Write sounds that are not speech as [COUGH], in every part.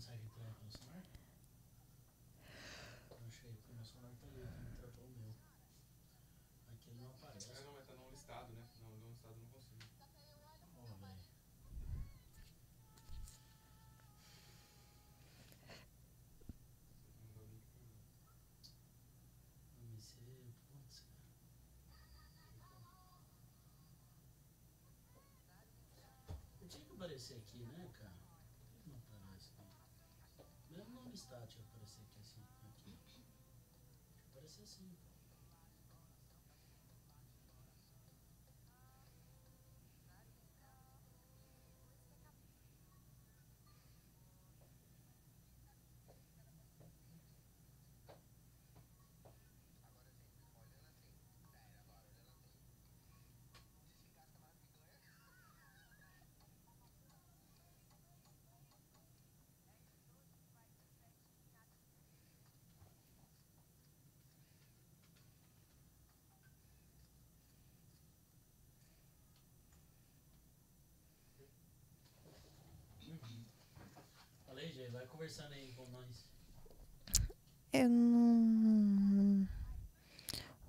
consegue entrar pelo celular? Não achei, porque meu celular tá ali, tem que meu. Aqui ele não aparece. não, mas tá não né? Não, não listado não consigo. Oh, velho. Não que aparecer aqui, né, cara? Como está, deixa eu aparecer aqui assim. Aqui. Deixa é. eu aparecer assim, tá? conversando aí com nós? Eu não.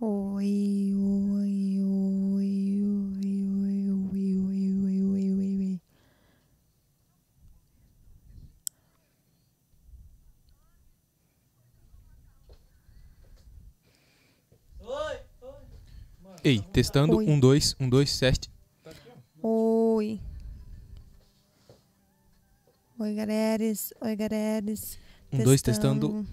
Oi, oi, oi, oi, oi, oi, oi, oi, oi, oi, oi. Ei, testando. Oi. Um, dois, um, dois, teste. Oi, galeres. Oi, galeres. Um, testando. dois, testando.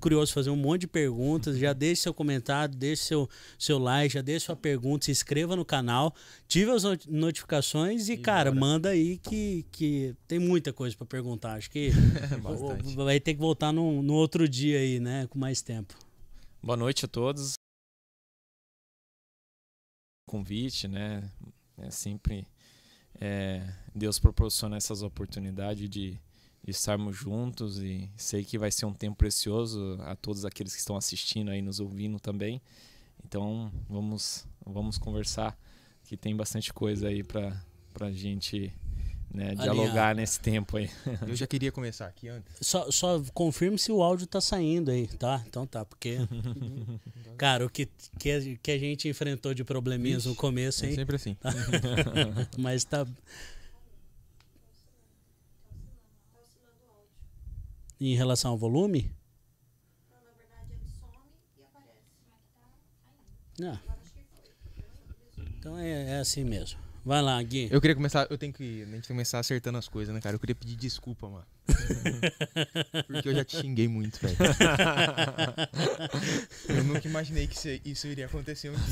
curioso, fazer um monte de perguntas. Já deixe seu comentário, deixe seu, seu like, já deixe sua pergunta, se inscreva no canal, ative as notificações e, e cara, bora. manda aí que, que tem muita coisa para perguntar. Acho que [LAUGHS] vai ter que voltar no, no outro dia aí, né? Com mais tempo. Boa noite a todos. Convite, né? É sempre. É, Deus proporciona essas oportunidades de estarmos juntos e sei que vai ser um tempo precioso a todos aqueles que estão assistindo aí, nos ouvindo também. Então vamos, vamos conversar, que tem bastante coisa aí para para gente né, dialogar nesse tempo aí. [LAUGHS] Eu já queria começar aqui antes. Só, só confirme se o áudio tá saindo aí, tá? Então tá, porque. [LAUGHS] Cara, o que, que, a, que a gente enfrentou de probleminhas Ixi, no começo, é hein? É sempre assim. [LAUGHS] Mas tá. em relação ao volume? Não, na verdade ele some e aparece. Mas tá aí. Não. Ah. Então é, é assim mesmo. Vai lá, Gui. Eu queria começar. Eu tenho que. A gente começar acertando as coisas, né, cara? Eu queria pedir desculpa, mano. [LAUGHS] Porque eu já te xinguei muito, velho. [LAUGHS] eu nunca imaginei que isso, isso, iria acontecer um dia.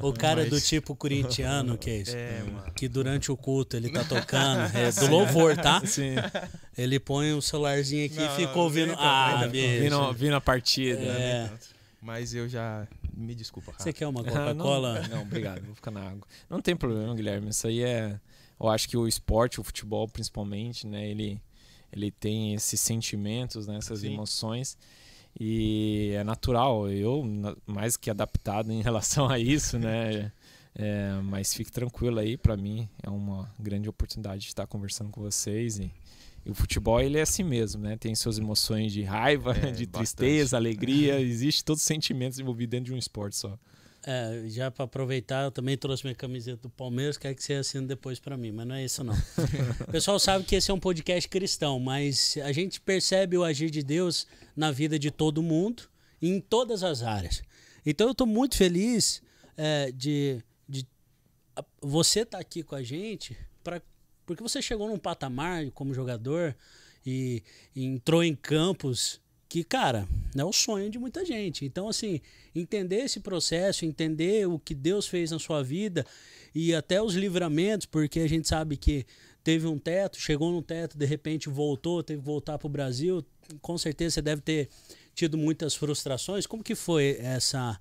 O cara mas... do tipo corintiano, que é isso? É, mano. Que durante o culto ele tá tocando. [LAUGHS] É do louvor, tá? Sim. Ele põe o celularzinho aqui não, e fica ouvindo. Não, ah, bicho. Vindo, vindo a partida. É. Né? Mas eu já. Me desculpa, Rafa. Você quer uma ah, Coca-Cola? Ah, não, não, obrigado, vou ficar na água. Não tem problema, Guilherme. Isso aí é. Eu acho que o esporte, o futebol principalmente, né? Ele, ele tem esses sentimentos, né, essas Sim. emoções. E é natural. Eu, mais que adaptado em [LAUGHS] relação a isso, né? É, mas fique tranquilo aí, para mim é uma grande oportunidade de estar conversando com vocês e e o futebol ele é assim mesmo, né? Tem suas emoções de raiva, é, de tristeza, bastante. [LAUGHS] alegria, existe todos os sentimentos envolvidos dentro de um esporte só. É, já para aproveitar, eu também trouxe minha camiseta do Palmeiras, quero que você assine depois para mim, mas não é isso não. [LAUGHS] o pessoal sabe que esse é um podcast cristão, mas a gente percebe o agir de Deus na vida de todo mundo, em todas as áreas. Então eu estou muito feliz é, de, de você estar tá aqui com a gente para porque você chegou num patamar como jogador e, entrou em campos que, cara, é o sonho de muita gente. Então, assim, entender esse processo, entender o que Deus fez na sua vida e até os livramentos, porque a gente sabe que teve um teto, chegou no teto, de repente voltou, teve que voltar para o Brasil. Com certeza você deve ter tido muitas frustrações. Como que foi essa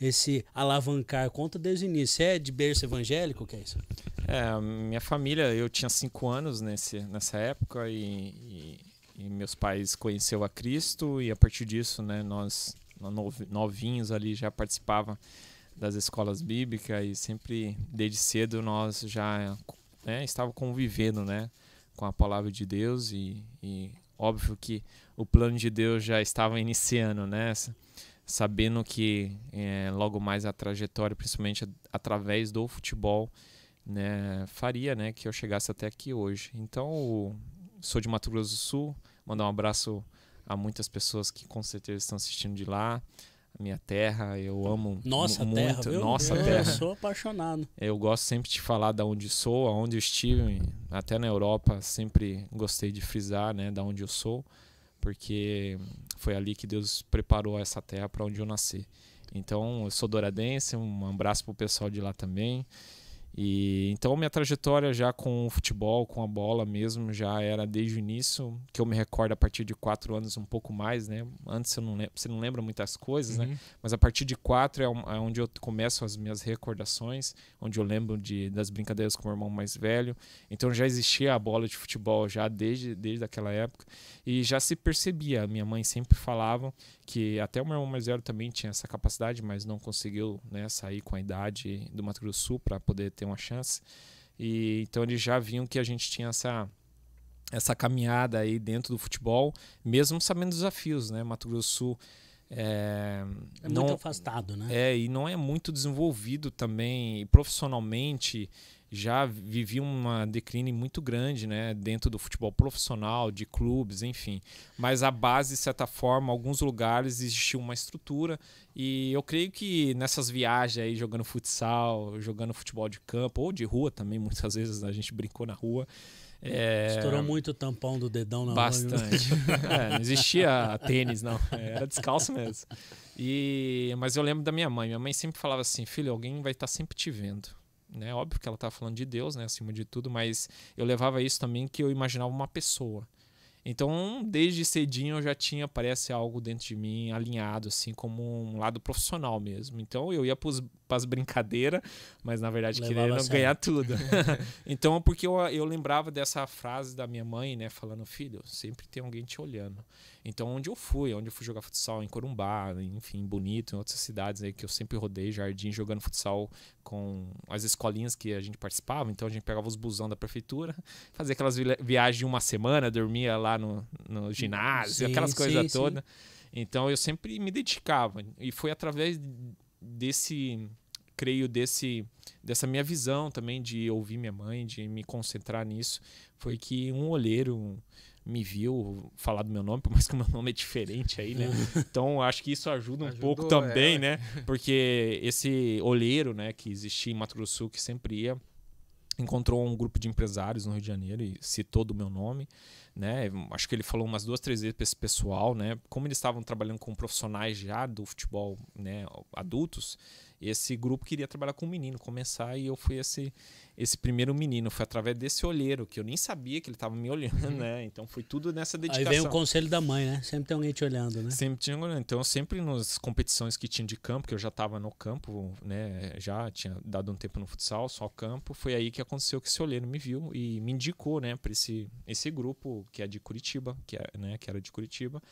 esse alavancar? Conta desde o início. Você é de berço evangélico? que é isso? É, minha família, eu tinha cinco anos nesse, nessa época e, e, e meus pais conheceu a Cristo e a partir disso, né, nós novinhos ali já participava das escolas bíblicas e sempre desde cedo nós já né, estava convivendo, né, com a palavra de Deus e, e óbvio que o plano de Deus já estava iniciando, né? sabendo que é, logo mais a trajetória, principalmente através do futebol, né, faria né, que eu chegasse até aqui hoje. Então, sou de Mato Grosso do Sul, mandar um abraço a muitas pessoas que com certeza estão assistindo de lá. minha terra, eu amo nossa muito, terra, nossa eu terra. sou apaixonado. É, eu gosto sempre de falar da onde sou, aonde estive, até na Europa sempre gostei de frisar, né, da onde eu sou porque foi ali que Deus preparou essa terra para onde eu nasci. Então, eu sou douradense, um abraço para o pessoal de lá também. E então minha trajetória já com o futebol, com a bola mesmo, já era desde o início, que eu me recordo a partir de quatro anos um pouco mais, né? Antes eu não lembro, você não lembra muitas coisas, né? uhum. né? Mas a partir de quatro é, é, onde eu começo as minhas recordações, onde eu lembro de, das brincadeiras com o meu irmão mais velho. Então já existia a bola de futebol já desde, desde aquela época e já se percebia. Minha mãe sempre falava que até o meu irmão mais velho também tinha essa capacidade, mas não conseguiu né, sair com a idade do Mato Grosso Sul para poder ter ter uma chance. E então eles já viam que a gente tinha essa essa caminhada aí dentro do futebol, mesmo sabendo dos desafios, né? Mato Grosso Sul eh, é, é não, muito afastado, né? É, e não é muito desenvolvido também profissionalmente já vivi uma decline muito grande, né, dentro do futebol profissional, de clubes, enfim. Mas a base, de certa forma, alguns lugares existia uma estrutura e eu creio que nessas viagens aí jogando futsal, jogando futebol de campo ou de rua também, muitas vezes a gente brincou na rua. É... Estourou muito o tampão do dedão na né? Bastante. [LAUGHS] é, não existia tênis, não. Era descalço mesmo. E... Mas eu lembro da minha mãe. Minha mãe sempre falava assim: filho, alguém vai estar tá sempre te vendo né? Óbvio que ela estava falando de Deus, né, acima de tudo, mas eu levava isso também que eu imaginava uma pessoa. Então, desde cedinho eu já tinha, parece, algo dentro de mim alinhado, assim, como um lado profissional mesmo. Então, eu ia para os faz brincadeira, mas na verdade Levava querendo ganhar tudo. [LAUGHS] [LAUGHS] então, porque eu, eu lembrava dessa frase da minha mãe, né? Falando, filho, sempre tem alguém te olhando. Então, onde eu fui, onde eu fui jogar futsal, em Corumbá, enfim, Bonito, em outras cidades aí que eu sempre rodei, Jardim, jogando futsal com as escolinhas que a gente participava. Então, a gente pegava os busão da prefeitura, [LAUGHS] fazia aquelas vi viagens de uma semana, dormia lá no, no ginásio, sim, aquelas coisas todas. Então, eu sempre me dedicava. E foi através desse creio, desse, dessa minha visão também de ouvir minha mãe, de me concentrar nisso, foi que um olheiro me viu falar do meu nome, por mais que o meu nome é diferente aí, né? [LAUGHS] Então acho que isso ajuda um Ajudou, pouco também, é. né? Porque esse olheiro, né, que existia em Mato Grosso que sempre ia encontrou um grupo de empresários no Rio de Janeiro e citou do meu nome, né? Acho que ele falou umas duas, três vezes para esse pessoal, né? Como eles estavam trabalhando com profissionais já do futebol, né, adultos, esse grupo queria trabalhar com um menino, começar, e eu fui esse, esse primeiro menino. Foi através desse olheiro, que eu nem sabia que ele estava me olhando, uhum. né? Então foi tudo nessa dedicação. Aí vem o conselho da mãe, né? Sempre tem alguém te olhando, né? Sempre tinha olhando. Então, sempre nas competições que tinha de campo, que eu já estava no campo, né? Já tinha dado um tempo no futsal, só campo. Foi aí que aconteceu que esse olheiro me viu e me indicou, né, para esse, esse grupo que é de Curitiba, que, é, né, que era de Curitiba.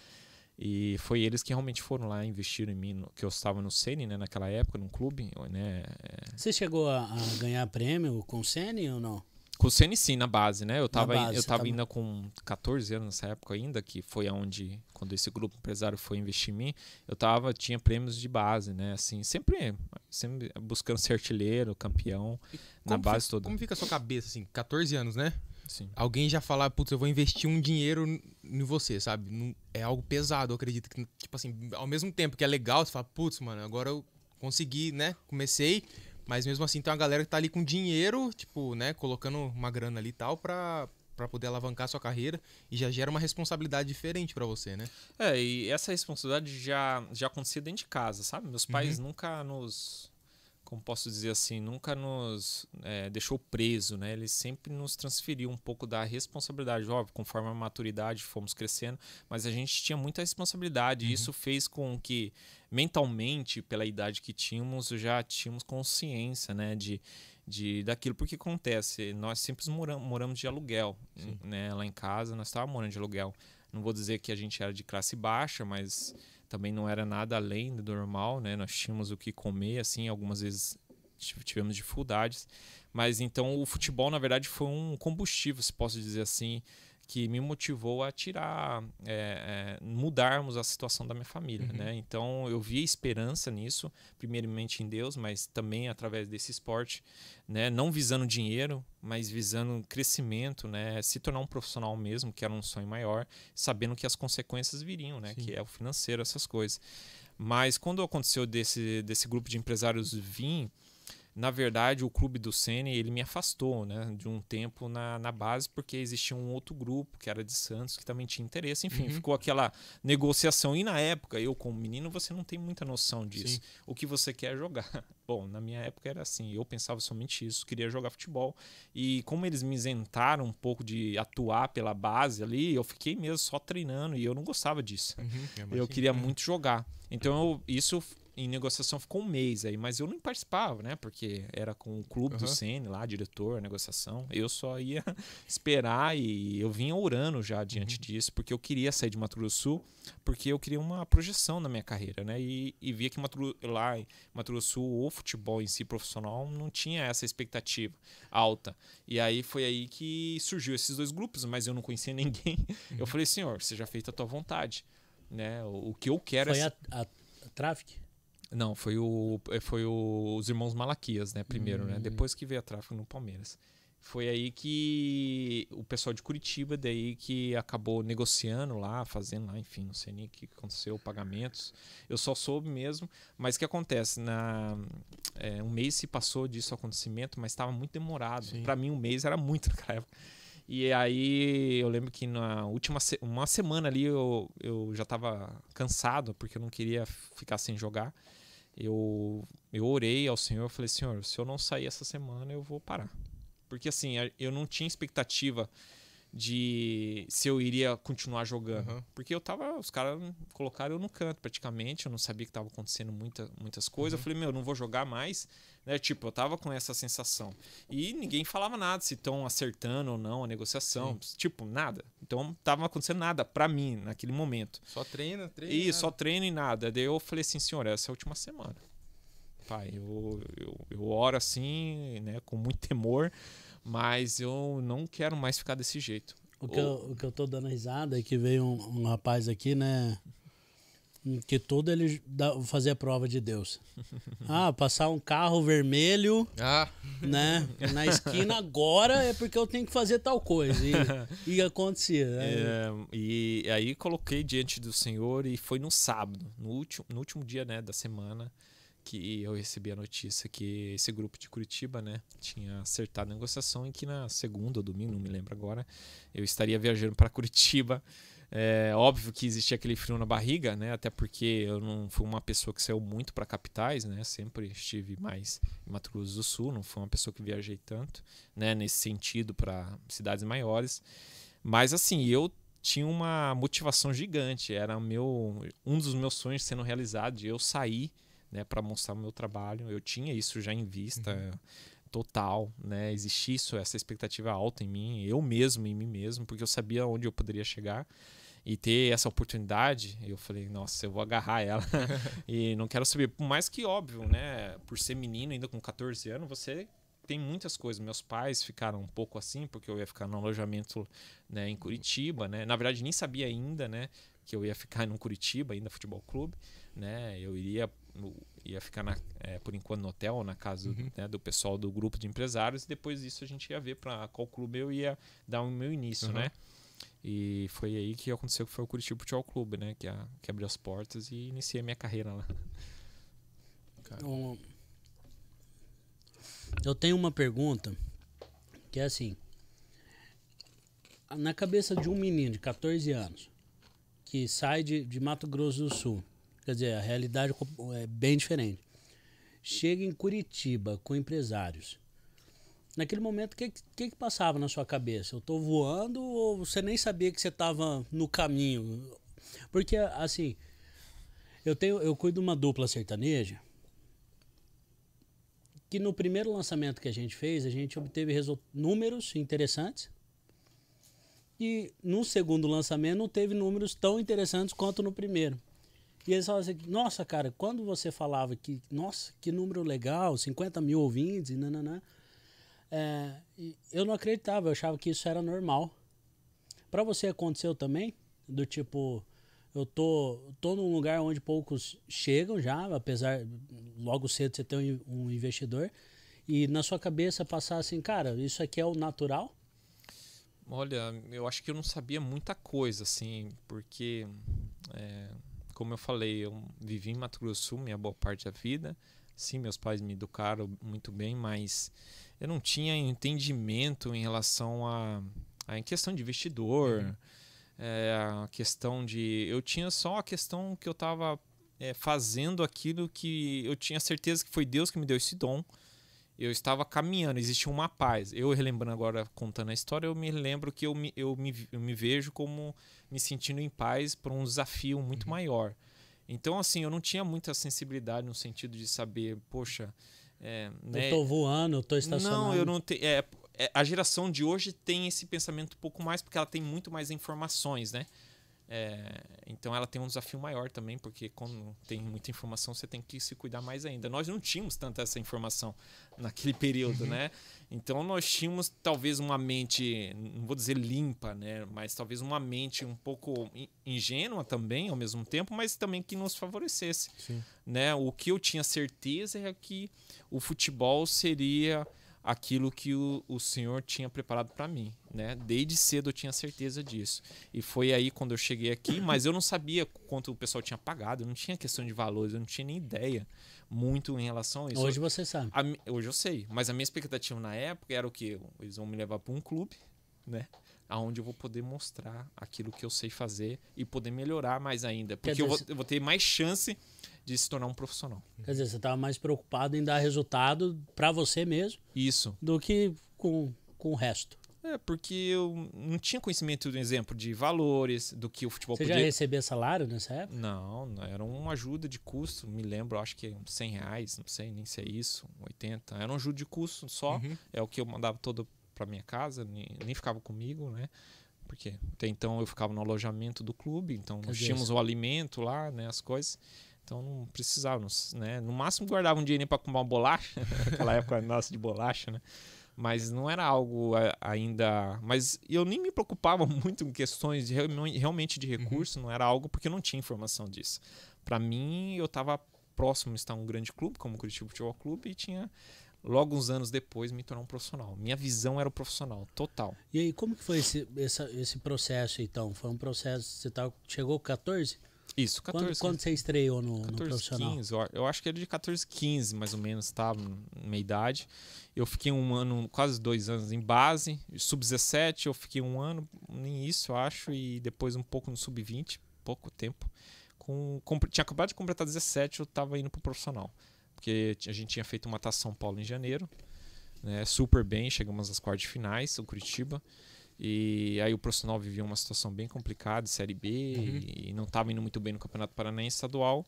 E foi eles que realmente foram lá investir em mim, no, que eu estava no Sene, né, naquela época, num clube, né? É. Você chegou a, a ganhar prêmio com o Sene ou não? Com o Sene sim, na base, né? Eu estava eu tava, tá ainda com 14 anos nessa época ainda, que foi aonde quando esse grupo empresário foi investir em mim, eu tava tinha prêmios de base, né? Assim, sempre sempre buscando ser artilheiro, campeão, como na base fica, toda. Como fica a sua cabeça assim, 14 anos, né? Sim. Alguém já falar, putz, eu vou investir um dinheiro em você, sabe? É algo pesado, eu acredito. Que, tipo assim, ao mesmo tempo que é legal, você fala, putz, mano, agora eu consegui, né? Comecei. Mas mesmo assim, tem uma galera que tá ali com dinheiro, tipo, né? Colocando uma grana ali e tal pra, para poder alavancar sua carreira e já gera uma responsabilidade diferente para você, né? É, e essa responsabilidade já, já acontecia dentro de casa, sabe? Meus pais uhum. nunca nos, como posso dizer assim, nunca nos é, deixou preso, né? Ele sempre nos transferiu um pouco da responsabilidade. Óbvio, conforme a maturidade fomos crescendo, mas a gente tinha muita responsabilidade. Uhum. E isso fez com que, mentalmente, pela idade que tínhamos, já tínhamos consciência, né? De, de daquilo. Porque acontece, nós sempre moramos, moramos de aluguel, né? Lá em casa, nós estávamos morando de aluguel. Não vou dizer que a gente era de classe baixa, mas também não era nada além do normal, né? Nós tínhamos o que comer, assim, algumas vezes tivemos dificuldades. Mas então o futebol, na verdade, foi um combustível, se posso dizer assim, que me motivou a tirar, é, é, mudarmos a situação da minha família, uhum. né? Então eu via esperança nisso, primeiramente em Deus, mas também através desse esporte, né? Não visando dinheiro, mas visando crescimento, né? Se tornar um profissional mesmo, que era um sonho maior, sabendo que as consequências viriam, né? Sim. Que é o financeiro, essas coisas. Mas quando aconteceu desse, desse grupo de empresários vir na verdade, o clube do Sene, ele me afastou, né, de um tempo na, na base, porque existia um outro grupo, que era de Santos, que também tinha interesse. Enfim, uhum. ficou aquela negociação. E na época, eu como menino, você não tem muita noção disso. Sim. O que você quer é jogar. [LAUGHS] Bom, na minha época era assim, eu pensava somente isso, queria jogar futebol. E como eles me isentaram um pouco de atuar pela base ali, eu fiquei mesmo só treinando e eu não gostava disso. Uhum. Eu, eu queria uhum. muito jogar. Então, eu, isso em negociação ficou um mês aí, mas eu não participava, né? Porque era com o clube uhum. do Sene lá, diretor, negociação. Eu só ia [LAUGHS] esperar e eu vinha orando já diante uhum. disso, porque eu queria sair de Mato Grosso do Sul, porque eu queria uma projeção na minha carreira, né? E, e via que Mato, lá em Mato Grosso do Sul, o futebol em si profissional, não tinha essa expectativa alta. E aí foi aí que surgiu esses dois grupos, mas eu não conhecia [LAUGHS] ninguém. Eu uhum. falei, senhor, seja feita a tua vontade. Né? O, o que eu quero é foi é. A, a, a Traffic? Não, foi, o, é, foi o, os irmãos Malaquias, né? Primeiro, né, hum. né? Depois que veio a tráfico no Palmeiras. Foi aí que o pessoal de Curitiba, daí que acabou negociando lá, fazendo lá, enfim, não sei nem o que aconteceu, pagamentos. Eu só soube mesmo. Mas o que acontece? Na, é, um mês se passou disso acontecimento, mas estava muito demorado. Para mim, um mês era muito [LAUGHS] naquela época. E aí eu lembro que na última se uma semana ali eu, eu já estava cansado, porque eu não queria ficar sem jogar eu, eu orei ao Senhor, eu falei, Senhor, se eu não sair essa semana, eu vou parar. Porque assim, eu não tinha expectativa de se eu iria continuar jogando. Uhum. Porque eu tava. Os caras colocaram eu no canto praticamente, eu não sabia que tava acontecendo muita, muitas coisas. Uhum. Eu falei, meu, eu não vou jogar mais. Né? Tipo, eu tava com essa sensação. E ninguém falava nada se estão acertando ou não a negociação. Sim. Tipo, nada. Então tava acontecendo nada para mim naquele momento. Só treina, treina. E só treino e nada. Daí eu falei assim, senhor, essa é a última semana. Pai, eu, eu, eu oro assim, né, com muito temor, mas eu não quero mais ficar desse jeito. O que, eu, o que eu tô dando risada é que veio um, um rapaz aqui, né? que todo ele dá, fazia prova de Deus. [LAUGHS] Ah, passar um carro vermelho ah. né, na esquina agora é porque eu tenho que fazer tal coisa. E, [LAUGHS] e acontecia. Né? É, e aí coloquei diante do Senhor e foi no sábado, no último, no último dia né, da semana, que eu recebi a notícia que esse grupo de Curitiba né, tinha acertado a negociação e que na segunda ou domingo, não me lembro agora, eu estaria viajando para Curitiba é óbvio que existia aquele frio na barriga, né? Até porque eu não fui uma pessoa que saiu muito para capitais, né? Sempre estive mais em Mato Grosso do Sul, não fui uma pessoa que viajei tanto, né? Nesse sentido para cidades maiores. Mas assim, eu tinha uma motivação gigante. Era meu um dos meus sonhos sendo realizado. de eu sair, né? Para mostrar o meu trabalho. Eu tinha isso já em vista. Uhum total, né? Existia isso, essa expectativa alta em mim, eu mesmo, em mim mesmo, porque eu sabia onde eu poderia chegar e ter essa oportunidade, eu falei, nossa, eu vou agarrar ela. [LAUGHS] e não quero saber. Por mais que óbvio, né? Por ser menino, ainda com 14 anos, você tem muitas coisas. Meus pais ficaram um pouco assim, porque eu ia ficar no alojamento né, em Curitiba, né? Na verdade, nem sabia ainda, né? Que eu ia ficar no Curitiba, ainda futebol clube, né? Eu iria ia ficar na, é, por enquanto no hotel na casa uhum. né, do pessoal do grupo de empresários e depois disso a gente ia ver para qual clube eu ia dar o meu início, uhum. né? E foi aí que aconteceu que foi o Curitiba Futebol Clube, né? Que, a, que abriu as portas e iniciei minha carreira lá. Cara. Então, Eu tenho uma pergunta que é assim. Na cabeça de um menino de 14 anos que sai de, de Mato Grosso do Sul, quer dizer, a realidade é, é bem diferente. Chega em Curitiba com empresários Naquele momento, o que, que, que, passava na sua cabeça? Eu estou voando ou você nem sabia que você estava no caminho? Porque, assim, eu, tenho, eu cuido de uma dupla sertaneja que no primeiro lançamento que a gente fez, a gente obteve números interessantes. E no segundo lançamento não teve números tão interessantes quanto no primeiro. E eles falavam assim, nossa, cara, quando você falava que, nossa, que número legal, 50 mil ouvintes, e nananã. É, eu não acreditava, eu achava que isso era normal. Para você aconteceu também? Do tipo, eu tô, tô num lugar onde poucos chegam já, apesar logo cedo você ter um, investidor, e na sua cabeça passar assim, cara, isso aqui é o natural? Olha, eu acho que eu não sabia muita coisa, assim, porque, é, como eu falei, eu vivi em Mato Grosso minha boa parte da vida. Sim, meus pais me educaram muito bem, mas eu não tinha entendimento em relação a, a em questão de vestidor, uhum. é, a questão de. Eu tinha só a questão que eu estava é, eh, fazendo aquilo que eu tinha certeza que foi Deus que me deu esse dom. Eu estava caminhando, existia uma paz. Eu relembrando agora, contando a história, eu me lembro que eu me, eu me, eu me vejo como me sentindo em paz por um desafio muito uhum. maior. Então, assim, eu não tinha muita sensibilidade no sentido de saber, poxa, é, né? Eu tô voando, eu tô estacionando. Não, eu não tenho. É, é, a geração de hoje tem esse pensamento um pouco mais, porque ela tem muito mais informações, né? É, então ela tem um desafio maior também, porque quando tem muita informação você tem que se cuidar mais ainda. Nós não tínhamos tanta essa informação naquele período, uhum. né? Então nós tínhamos talvez uma mente, não vou dizer limpa, né? Mas talvez uma mente um pouco ingênua também ao mesmo tempo, mas também que nos favorecesse. Sim. Né? O que eu tinha certeza é que o futebol seria aquilo que o, o Senhor tinha preparado para mim, né? Desde cedo eu tinha certeza disso. E foi aí quando eu cheguei aqui, [COUGHS] mas eu não sabia quanto o pessoal tinha pagado, não tinha questão de valores, eu não tinha nem ideia muito em relação a isso. Hoje você sabe. A, hoje eu sei, mas a minha expectativa na época era o quê? Eles vão me levar para um clube, né? aonde eu vou poder mostrar aquilo que eu sei fazer e poder melhorar mais ainda. Porque eu vou, eu vou, ter mais chance de se tornar um profissional. Quer dizer, você estava mais preocupado em dar resultado para você mesmo. Isso. Do que com, com o resto. É, porque eu não tinha conhecimento, por exemplo, de valores, do que o futebol Você podia... já recebia salário nessa época? Não, não, era uma ajuda de custo, me lembro, acho que 100 reais, não sei nem se é isso, 80. Era uma ajuda de custo só, uhum. é o que eu mandava todo para minha casa, nem, nem, ficava comigo, né? Porque até então eu ficava no alojamento do clube, então nós tínhamos o alimento lá, né, as coisas. Então não precisava, né? No máximo guardava um dinheirinho para comprar uma bolacha, [LAUGHS] aquela época nossa de bolacha, né? Mas não era algo ainda. Mas eu nem me preocupava [LAUGHS] muito em questões de, realmente de uhum. recurso, uhum. não era algo porque eu não tinha informação disso. Para mim, eu estava próximo a estar um grande clube, como o Curitiba Futebol Clube, e tinha logo uns anos depois me tornar um profissional. Minha visão era o profissional, total. E aí, como que foi esse, esse processo então? Foi um processo, você tá, chegou com 14? Isso, 14. Quando, quando você estreou no, 14, no profissional? 15, eu, acho que era de 14, 15 mais ou menos, tá? Hum, minha idade. Eu fiquei um ano, quase dois anos em base. Sub-17 eu fiquei um ano nem isso eu acho, e depois um pouco no sub-20, pouco tempo. Com, com, tinha acabado de completar 17, eu tava indo pro profissional. Porque a gente tinha feito uma taça São Paulo em janeiro. Né? Super bem, chegamos às quartas finais, o Curitiba. E aí o profissional vivia uma situação bem complicada, Série B, uhum. e não estava indo muito bem no Campeonato Paranaense Estadual.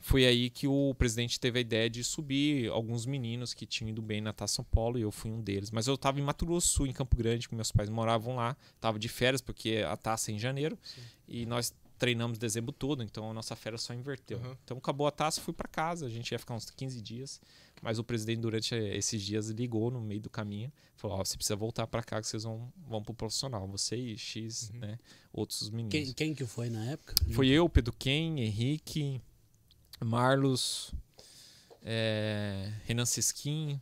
Foi aí que o presidente teve a ideia de subir alguns meninos que tinham ido bem na Taça São Paulo, e eu fui um deles. Mas eu estava em Mato Grosso, em Campo Grande, que meus pais moravam lá. Estava de férias, porque a taça é em janeiro. Sim. E nós treinamos dezembro todo, então a nossa fera só inverteu. Uhum. Então acabou a taça, fui para casa, a gente ia ficar uns 15 dias, mas o presidente durante eh, esses dias ligou no meio do caminho, falou: oh, você precisa voltar para cá que vocês vão, vão pro profissional, você e X, uhum. né, outros meninos. Quem, quem, que foi na época? Foi eu, Pedro Ken, Henrique, Marlos, é, Renan Sisquim,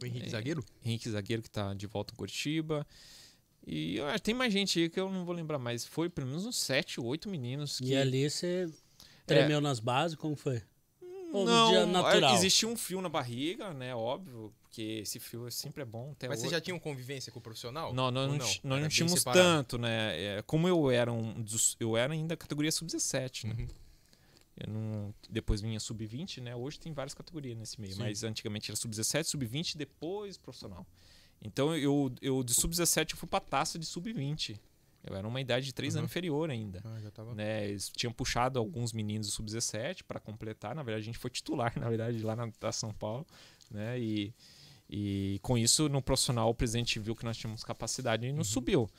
o Henrique é, Zagueiro? Henrique Zagueiro, que está de volta em Curitiba. E eu acho tem mais gente aí que eu não vou lembrar mais. Foi pelo menos uns sete, oito meninos. Que... E ali você é. tremeu é... nas bases? Como foi? Ou não, é, existia um fio na barriga, né? Óbvio, porque esse fio é sempre é bom. Até Mas você já tinha uma convivência com o profissional? Não, nós não, não? Nós não tínhamos tanto, né? Como eu era um dos, eu era ainda categoria sub-17, né? Uhum. Não, depois vinha sub-20, né? Hoje tem várias categorias nesse meio, Sim. mas antigamente era sub-17, sub-20 depois profissional. Então eu, eu de sub-17 eu fui pra taça de sub-20. Eu era uma idade de 3 uhum. anos inferior ainda. Ah, tava... né? Eles tinham puxado alguns meninos do sub-17 para completar. Na verdade, a gente foi titular, [LAUGHS] na verdade, lá na, da São Paulo. Né? E, e com isso, no profissional, o presidente viu que nós tínhamos capacidade e não uhum. subiu.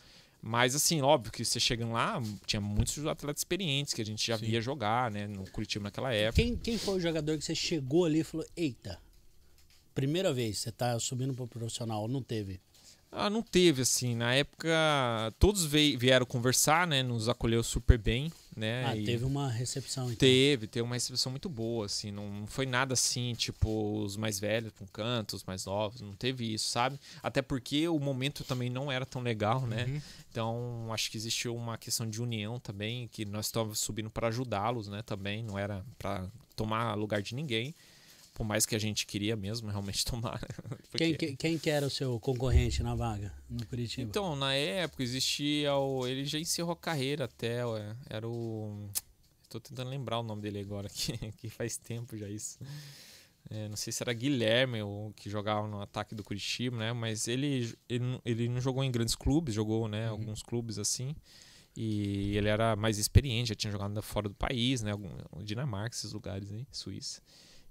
Mas, assim, óbvio que você chegando lá, tinha muitos atletas experientes que a gente já Sim. via jogar, né? No Curitiba naquela época. Quem, quem foi o jogador que você chegou ali e falou: Eita, Primeira vez você está subindo para o profissional, não teve? Ah, não teve, assim. Na época, todos vieram conversar, né? Nos acolheu super bem, né? Ah, e teve uma recepção, então. Teve, teve uma recepção muito boa, assim. Não foi nada assim, tipo, os mais velhos com canto, os mais novos. Não teve isso, sabe? Até porque o momento também não era tão legal, né? Uhum. Então, acho que existiu uma questão de união também, que nós estávamos subindo para ajudá-los, né? Também, não era para tomar lugar de ninguém por mais que a gente queria mesmo realmente [LAUGHS] tomar. Né? Porque... Quem, quem, quem era o seu concorrente na vaga no Curitiba? Então, na época existia o. Ele já encerrou a carreira até, ué, era o. Estou tentando lembrar o nome dele agora, que, [LAUGHS] que faz tempo já isso. É, não sei se era Guilherme ou que jogava no ataque do Curitiba, né? Mas ele, ele, ele não jogou em grandes clubes, jogou, né? Uhum. Alguns clubes assim. E ele era mais experiente, já tinha jogado fora do país, né? Algum, Dinamarca, esses lugares aí, Suíça.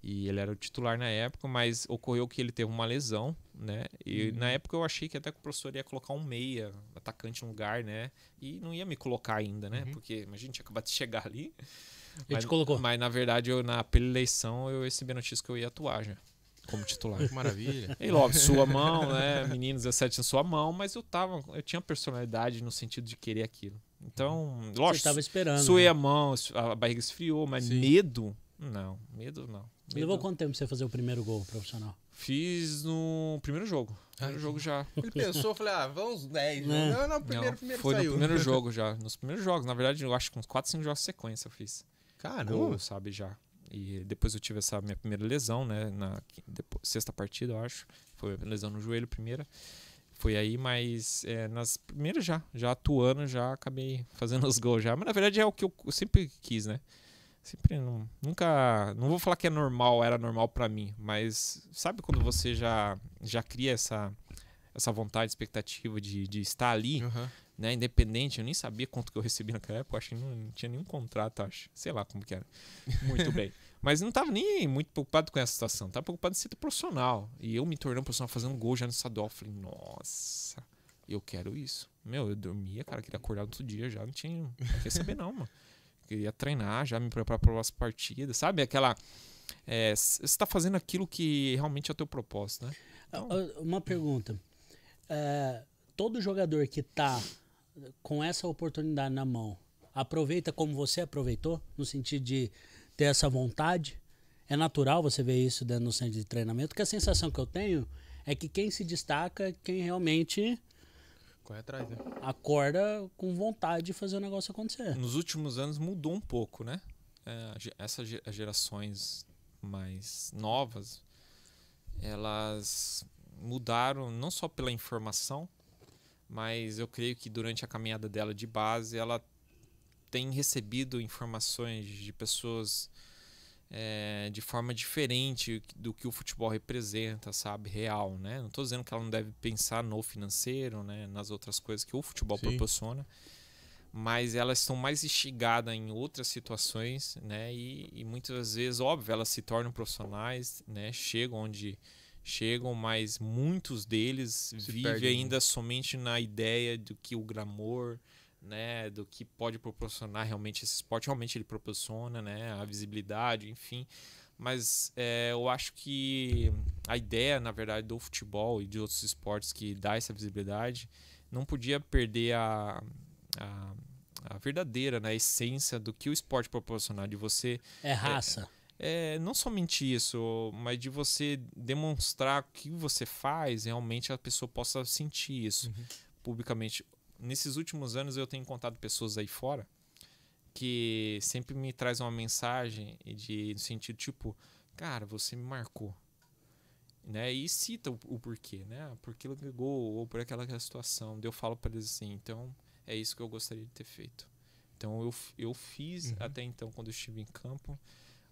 E ele era o titular na época, mas ocorreu que ele teve uma lesão, né? E uhum. na época eu achei que até que o professor ia colocar um meia, atacante no lugar, né? E não ia me colocar ainda, né? Uhum. Porque a gente acabou de chegar ali. Ele mas, te colocou. Mas na verdade, eu, na eleição, eu recebi a notícia que eu ia atuar já como titular. [LAUGHS] Que maravilha. E logo, sua mão, né? Menino 17 em sua mão, mas eu tava. Eu tinha personalidade no sentido de querer aquilo. Então, lógico. Você estava esperando. Suei né? a mão, a barriga esfriou, mas Sim. medo não, medo não. Medo Levou quanto tempo você fazer o primeiro gol profissional? Fiz no primeiro jogo. Primeiro ah. jogo já. Ele pensou, falei, ah, vamos 10. É. Né? Não, não, primeiro, não, primeiro Foi saiu. no primeiro [LAUGHS] jogo já. Nos primeiros jogos. Na verdade, eu acho que uns 4, 5 jogos sequência eu fiz. Caramba. Gol, sabe, já. E depois eu tive essa minha primeira lesão, né? Na depois, sexta partida, eu acho. Foi lesão no joelho, primeira. Foi aí, mas é, nas primeiras já, já atuando, já acabei fazendo [LAUGHS] os gols já. Mas na verdade é o que eu sempre quis, né? sempre não, nunca, não vou falar que é normal, era normal para mim, mas sabe quando você já já cria essa essa vontade, expectativa de, de estar ali, uhum. né, independente, eu nem sabia quanto que eu recebi naquela época, acho que não, não tinha nenhum contrato, acho, sei lá como que era. Muito bem. [LAUGHS] Mas não estava nem muito preocupado com essa situação, tava preocupado em ser profissional. E eu me tornando profissional fazendo gol já no estadual, falei, nossa, eu quero isso. Meu, eu dormia, cara, queria acordar outro dia já, não tinha, não queria saber não, mano ia treinar, já me preparar para as partidas, sabe? Aquela. É, você está fazendo aquilo que realmente é o teu propósito, né? Então... Uma pergunta. É, todo jogador que está com essa oportunidade na mão, aproveita como você aproveitou, no sentido de ter essa vontade? É natural você ver isso dentro do centro de treinamento, porque a sensação que eu tenho é que quem se destaca é quem realmente Corre atrás, né? Acorda com vontade de fazer o negócio acontecer. Nos últimos anos mudou um pouco, né? É, essas gerações mais novas, elas mudaram não só pela informação, mas eu creio que durante a caminhada dela de base, ela tem recebido informações de pessoas é, de forma diferente do que o futebol representa, sabe? Real, né? Não estou dizendo que ela não deve pensar no financeiro, né? Nas outras coisas que o futebol Sim. proporciona. Mas elas estão mais instigadas em outras situações, né? E, e, muitas vezes, óbvio, elas se tornam profissionais, né? Chegam onde chegam, mas muitos deles se vivem né? ainda somente na ideia do que o glamour, né, do que pode proporcionar realmente esse esporte, realmente ele proporciona, né, a visibilidade, enfim. Mas é, eu acho que a ideia, na verdade, do futebol e de outros esportes que dá essa visibilidade não podia perder a, a, a verdadeira, né, a essência do que o esporte proporcionar, de você... É raça. É, é, não somente isso, mas de você demonstrar o que você faz, realmente a pessoa possa sentir isso. Uhum publicamente nesses últimos anos eu tenho encontrado pessoas aí fora que sempre me traz uma mensagem de no sentido tipo, cara, você me marcou. Né? E cita o, o porquê, né? Ah, Porque ligou ou por aquela é situação. Eu falo para eles assim, então é isso que eu gostaria de ter feito. Então eu, eu fiz uhum. até então quando eu estive em campo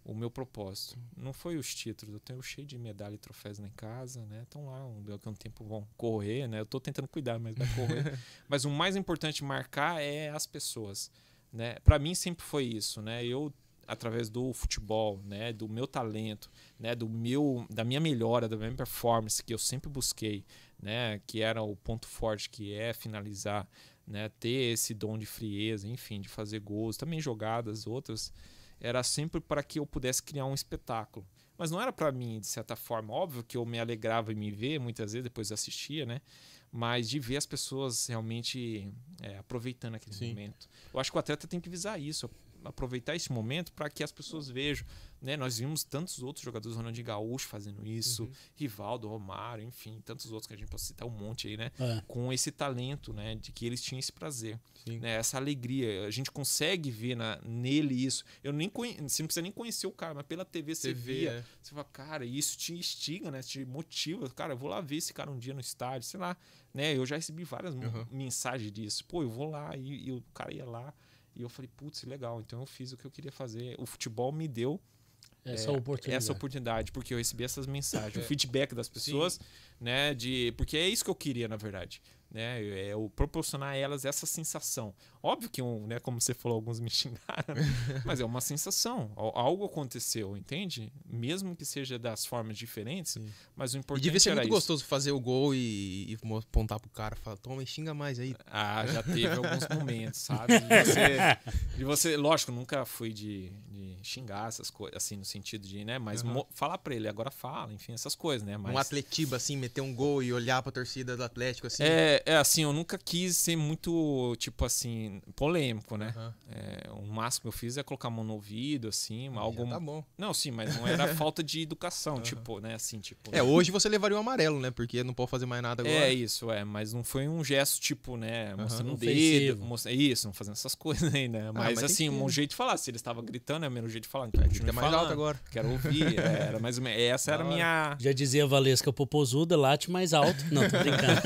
o meu propósito. Não foi os títulos, eu tenho cheio de medalha e troféus lá em casa, né? Estão lá, um, daqui um tempo vão correr, né? Eu estou tentando cuidar, mas vai correr. [LAUGHS] mas o mais importante marcar é as pessoas, né? Para mim sempre foi isso, né? Eu através do futebol, né, do meu talento, né, do meu, da minha melhora, da minha performance que eu sempre busquei, né, que era o ponto forte que é finalizar, né, ter esse dom de frieza, enfim, de fazer gols, também jogadas outras, era sempre para que eu pudesse criar um espetáculo. Mas não era para mim, de certa forma. Óbvio que eu me alegrava em me ver, muitas vezes depois assistia, né? Mas de ver as pessoas realmente é, aproveitando aquele Sim. momento. Eu acho que o atleta tem que visar isso aproveitar esse momento para que as pessoas vejam. Né? Nós vimos tantos outros jogadores, Ronaldinho Gaúcho fazendo isso, uhum. Rivaldo, Romário, enfim, tantos outros que a gente pode citar um monte aí, né? É. Com esse talento, né? De que eles tinham esse prazer, né? essa alegria. A gente consegue ver na, nele isso. Eu nem conhe... Você não precisa nem conhecer o cara, mas pela TV, TV você via. É. Você fala, cara, isso te instiga, né? Te motiva. Cara, eu vou lá ver esse cara um dia no estádio, sei lá. Né? Eu já recebi várias uhum. mensagens disso. Pô, eu vou lá e, e o cara ia lá. E eu falei, putz, legal. Então eu fiz o que eu queria fazer. O futebol me deu essa, é, oportunidade. essa oportunidade, porque eu recebi essas mensagens, é. o feedback das pessoas, Sim. né? De, porque é isso que eu queria, na verdade né? É o proporcionar a elas essa sensação. Óbvio que, um, né, como você falou, alguns me [LAUGHS] xingaram, mas é uma sensação. Algo aconteceu, entende? Mesmo que seja das formas diferentes, Sim. mas o importante é. Devia ser muito isso. gostoso fazer o gol e, e apontar pro cara, falar, toma, xinga mais aí. Ah, já teve alguns momentos, sabe? De você, de você lógico, nunca fui de, de xingar essas coisas, assim, no sentido de, né? Mas uhum. falar pra ele, agora fala, enfim, essas coisas, né? Mas... Um atletiba, assim, meter um gol e olhar pra torcida do Atlético, assim. É, é, é, assim, eu nunca quis ser muito, tipo assim, polêmico, né? Uhum. É, o máximo que eu fiz é colocar a mão no ouvido, assim, algo. Tá bom. Não, sim, mas não era [LAUGHS] falta de educação, uhum. tipo, né? Assim, tipo. É, né? hoje você levaria o amarelo, né? Porque não pode fazer mais nada agora. É isso, é, mas não foi um gesto, tipo, né? Mostrando uhum, um dedo, mostra... isso, não fazendo essas [LAUGHS] coisas aí, né? Mas, ah, mas assim, um né? jeito de falar. Se ele estava gritando, é o mesmo jeito de falar. Então, é mais falando, alto agora. Quero ouvir. É, [LAUGHS] era mais ou menos. Essa era a minha. Já dizia a Valesca Popozuda, late mais alto. Não, tô brincando.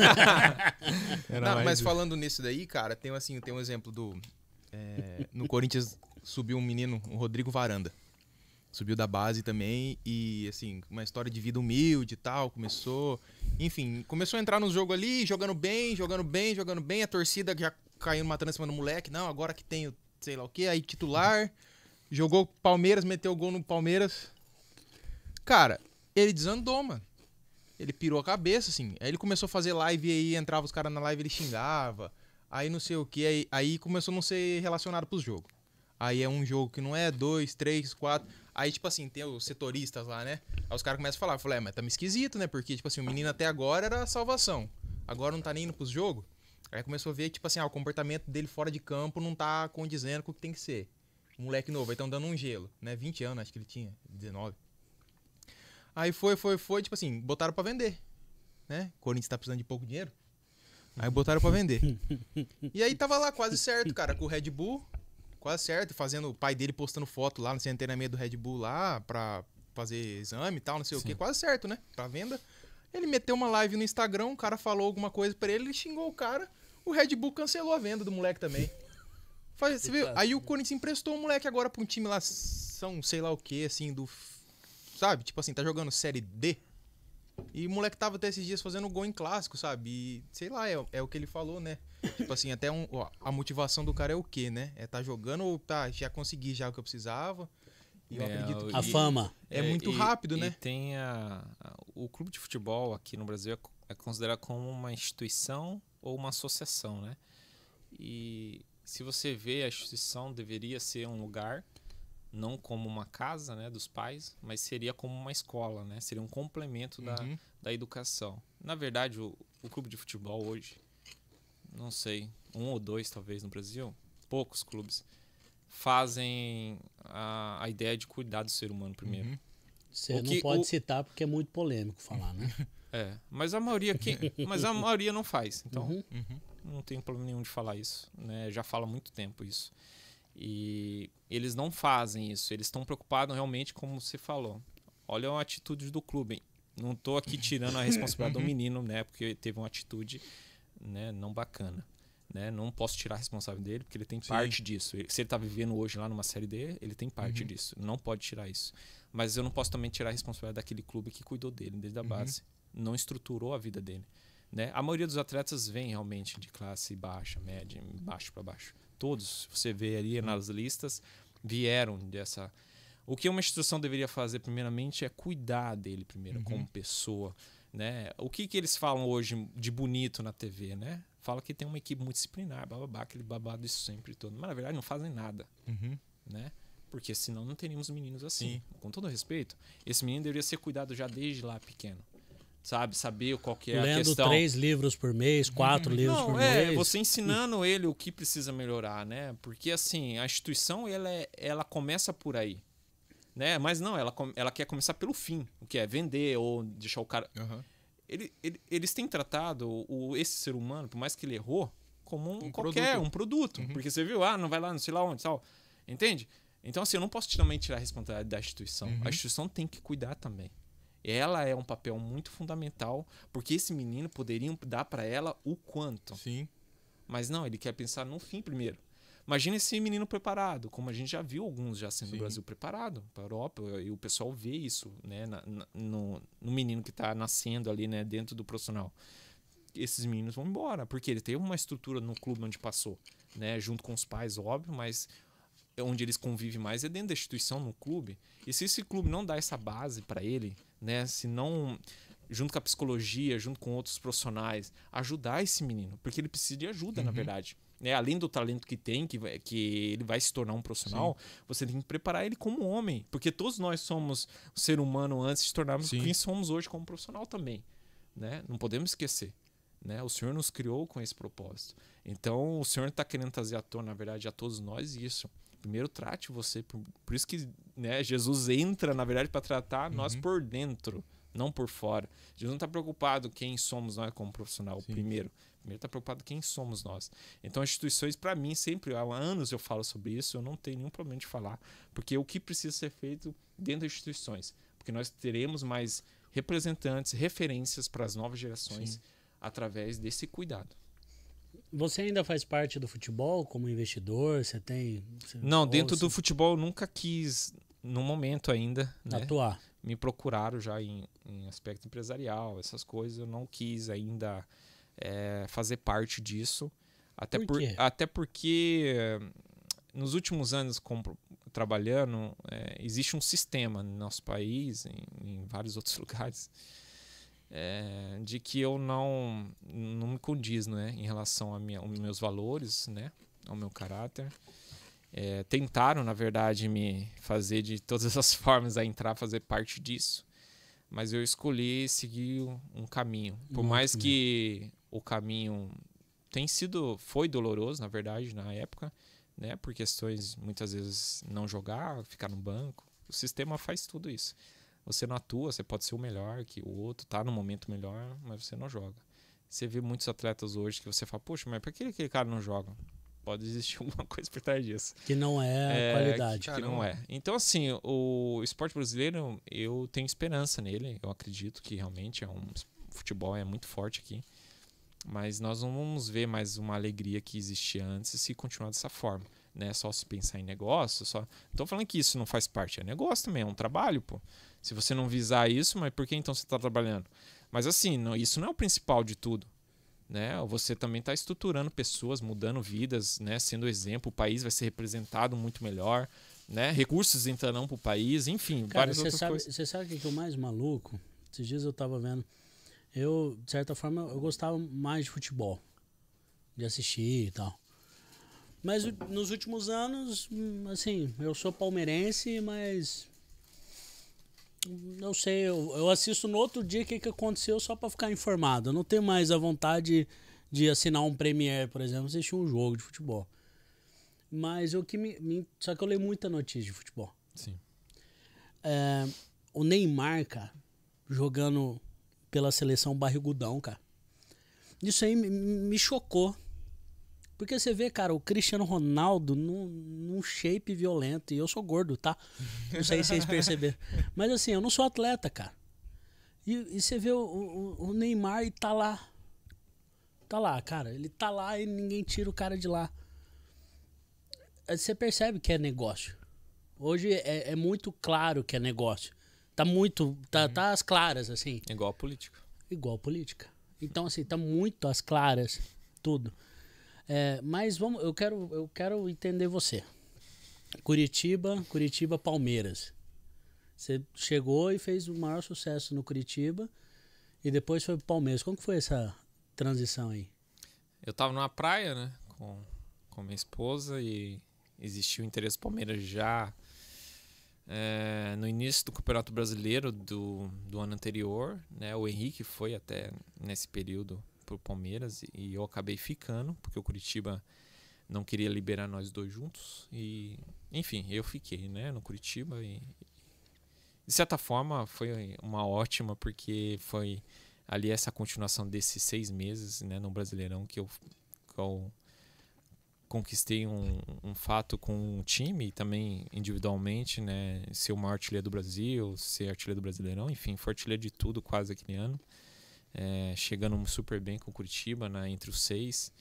Não, mas falando nisso daí, cara, tem assim, tem um exemplo do. É, no Corinthians subiu um menino, o Rodrigo Varanda. Subiu da base também e, assim, uma história de vida humilde e tal. Começou, enfim, começou a entrar no jogo ali, jogando bem, jogando bem, jogando bem. A torcida já caiu matando em cima do moleque. Não, agora que tem, sei lá o que, aí titular. Jogou Palmeiras, meteu gol no Palmeiras. Cara, ele desandou, mano. Ele pirou a cabeça, assim. Aí ele começou a fazer live e aí entrava os caras na live ele xingava. Aí não sei o que. Aí, aí começou a não ser relacionado pros jogos. Aí é um jogo que não é dois, três, quatro. Aí, tipo assim, tem os setoristas lá, né? Aí os caras começam a falar. falei, é, mas tá me esquisito, né? Porque, tipo assim, o menino até agora era a salvação. Agora não tá nem indo pros jogos. Aí começou a ver, tipo assim, ah, o comportamento dele fora de campo não tá condizendo com o que tem que ser. moleque novo, aí tão dando um gelo, né? 20 anos, acho que ele tinha, 19. Aí foi, foi, foi, tipo assim, botaram para vender. Né? Corinthians tá precisando de pouco dinheiro. Aí botaram para vender. E aí tava lá quase certo, cara, com o Red Bull, quase certo, fazendo o pai dele postando foto lá no centenamento do Red Bull lá pra fazer exame e tal, não sei Sim. o que, quase certo, né? Pra venda. Ele meteu uma live no Instagram, o cara falou alguma coisa para ele, ele xingou o cara, o Red Bull cancelou a venda do moleque também. Faz, você viu? Aí o Corinthians emprestou o moleque agora pra um time lá, são sei lá o que, assim, do sabe? Tipo assim, tá jogando Série D. E o moleque tava até esses dias fazendo gol em clássico, sabe? E sei lá, é, é o que ele falou, né? tipo assim, até um, ó, a motivação do cara é o quê, né? É tá jogando ou tá, já consegui já o que eu precisava. E eu é, acredito que. A fama. É, é muito e, rápido, e né? tem a, a, O clube de futebol aqui no Brasil é, é considerado como uma instituição ou uma associação, né? E se você vê, a instituição deveria ser um lugar não como uma casa né, dos pais, mas seria como uma escola, né? seria um complemento uhum. da, da educação. Na verdade, o, o clube de futebol hoje, não sei, um ou dois talvez no Brasil, poucos clubes, fazem a, a ideia de cuidar do ser humano primeiro. Uhum. Você o não pode o... citar porque é muito polêmico falar, né? [LAUGHS] É, mas a maioria, que, mas a [LAUGHS] maioria não faz, então uhum. uhum. não tem problema nenhum de falar isso, né? Já fala há muito tempo isso. E eles não fazem isso, eles estão preocupados realmente, como você falou. Olha a atitude do clube. Não estou aqui tirando a [LAUGHS] responsabilidade do uhum. menino, né? Porque teve uma atitude né, não bacana. Né? Não posso tirar a responsabilidade dele, porque ele tem Sim. parte disso. Se ele está vivendo hoje lá numa série D, ele tem parte uhum. disso. Não pode tirar isso. Mas eu não posso também tirar a responsabilidade daquele clube que cuidou dele desde a uhum. base. Uhum. Não estruturou a vida dele. Né? A maioria dos atletas vem realmente de classe baixa, média, baixo para baixo todos, você vê ali uhum. nas listas, vieram dessa. O que uma instituição deveria fazer, primeiramente, é cuidar dele primeiro, uhum. como pessoa. Né? O que, que eles falam hoje de bonito na TV, né? Fala que tem uma equipe multidisciplinar, bababá, aquele babado isso sempre todo. Mas na verdade não fazem nada, uhum. né? Porque senão não teríamos meninos assim. Sim. Com todo respeito, esse menino deveria ser cuidado já desde lá pequeno sabe? Saber qual que é Lendo a questão. Lendo três livros por mês, quatro hum. livros Não, por é, mês. Você ensinando ele o que precisa melhorar, né? Porque assim, a instituição ela, é, ela começa por aí. Né? Mas não, ela, ela quer começar pelo fim, o que é vender ou deixar o cara. Uhum. Ele, ele, eles têm tratado o, esse ser humano, por mais que ele errou, como um, um qualquer, produto. um produto. Uhum. Porque você viu, ah, não vai lá, não sei lá onde, tal. Entende? Então, assim, eu não posso também tirar a responsabilidade da instituição. Uhum. A instituição tem que cuidar também ela é um papel muito fundamental, porque esse menino poderiam dar para ela o quanto. Sim. Mas não, ele quer pensar no fim primeiro. Imagina esse menino preparado, como a gente já viu alguns já sendo Sim. do Brasil preparado para a Europa, e o pessoal vê isso né, na, na, no, no, menino que está nascendo ali né, dentro do profissional. Esses meninos vão embora, porque ele teve uma estrutura no clube onde passou, né, junto com os pais, óbvio, mas onde eles convivem mais é dentro da instituição, no clube. E se esse clube não dá essa base para ele, né? Se não junto com a psicologia, junto com outros profissionais, ajudar esse menino, porque ele precisa de ajuda, uhum. na verdade. Né? Além do talento que tem, que, que ele vai se tornar um profissional, Sim. você tem que preparar ele como homem, porque todos nós somos ser humano antes de se tornarmos Sim. quem somos hoje como profissional também, né? Não podemos esquecer. Né? O Senhor nos criou com esse propósito. Então, o Senhor está querendo trazer à tona, na verdade, a todos nós isso. Primeiro trate você. Por, por isso que né, Jesus entra, na verdade, para tratar uhum. nós por dentro, não por fora. Jesus não está preocupado quem somos nós como profissional, Sim. primeiro. Primeiro está preocupado quem somos nós. Então, instituições, para mim, sempre, há anos eu falo sobre isso, eu não tenho nenhum problema de falar, porque o que precisa ser feito dentro das instituições? Porque nós teremos mais representantes, referências para as novas gerações Sim. através desse cuidado. Você ainda faz parte do futebol como investidor? Você tem. Você não, dentro do futebol eu nunca quis, no momento ainda, né? Atuar. Me procuraram já em, em, aspecto empresarial, essas coisas. Eu não quis ainda é, fazer parte disso. Até, por, por até porque nos últimos anos com, trabalhando, é, existe um sistema no nosso país, em, em vários [LAUGHS] outros lugares é, de que eu não, não me condiz né, em relação a minha, aos meus valores, né, ao meu caráter. É, tentaram, na verdade, me fazer de todas [LAUGHS] as formas a entrar, fazer parte disso. Mas eu escolhi seguir um caminho. Por mais né? que o caminho tem sido, foi doloroso, na verdade, na época, né? Por questões, muitas vezes, não jogar, ficar no banco. O sistema faz tudo isso você não atua, você pode ser o melhor que o outro, tá no momento melhor, mas você não joga. Você vê muitos atletas hoje que você fala, poxa, mas por que aquele cara não joga? Pode existir [LAUGHS] alguma coisa por trás disso. Que não é, é qualidade. Que, que não é. é. Então, assim, o esporte brasileiro, eu tenho esperança nele. Eu acredito que realmente é um futebol é muito forte aqui. Mas nós não vamos ver mais uma alegria que existia antes se continuar dessa forma. Né? Só se pensar em negócio. Só... tô falando que isso não faz parte. É negócio também, é um trabalho, pô. Se você não visar isso, mas por que então você está trabalhando? Mas assim, não, isso não é o principal de tudo. Né? Você também está estruturando pessoas, mudando vidas, né? sendo exemplo, o país vai ser representado muito melhor, né? recursos entrarão para o país, enfim, Cara, várias outras sabe, coisas. Você sabe o que é o mais maluco? Esses dias eu estava vendo, eu, de certa forma, eu gostava mais de futebol, de assistir e tal. Mas nos últimos anos, hum, assim, eu sou palmeirense, mas não sei, eu, eu assisto no outro dia o que, que aconteceu só para ficar informado. Eu não tenho mais a vontade de assinar um Premiere, por exemplo, assistir um jogo de futebol. Mas o que me, me, Só que eu leio muita notícia de futebol. Sim. É, o Neymar, cara, jogando pela seleção barrigudão, cara. Isso aí me, me chocou. Porque você vê, cara, o Cristiano Ronaldo num, num shape violento. E eu sou gordo, tá? Não sei se vocês perceberam. Mas assim, eu não sou atleta, cara. E, e você vê o, o, o, Neymar e tá lá. Tá lá, cara. Ele tá lá e ninguém tira o cara de lá. É, você percebe que é negócio. Hoje é, é muito claro que é negócio. Tá muito. Tá, uhum. tá às claras, assim. Igual a política. Igual a política. Então, assim, tá muito às claras tudo. É, mas vamos, eu quero, eu quero entender você. Curitiba, Curitiba, Palmeiras. Você chegou e fez o maior sucesso no Curitiba e depois foi pro Palmeiras. Como que foi essa transição aí? Eu tava numa praia, né, com, com minha esposa e existiu o interesse do Palmeiras já é, no início do Campeonato Brasileiro do, do ano anterior, né? O Henrique foi até nesse período pro Palmeiras e eu acabei ficando, porque o Curitiba não queria liberar nós dois juntos. E, enfim, eu fiquei, né, no Curitiba e, de certa forma foi uma ótima porque foi ali essa continuação desses seis meses né no Brasileirão que eu, que eu conquistei um, um, fato com um time também individualmente né ser o maior artilheiro do Brasil ser artilheiro do Brasileirão enfim foi artilheiro de tudo quase aquele ano é, chegando super bem com o Curitiba, né, entre os seis.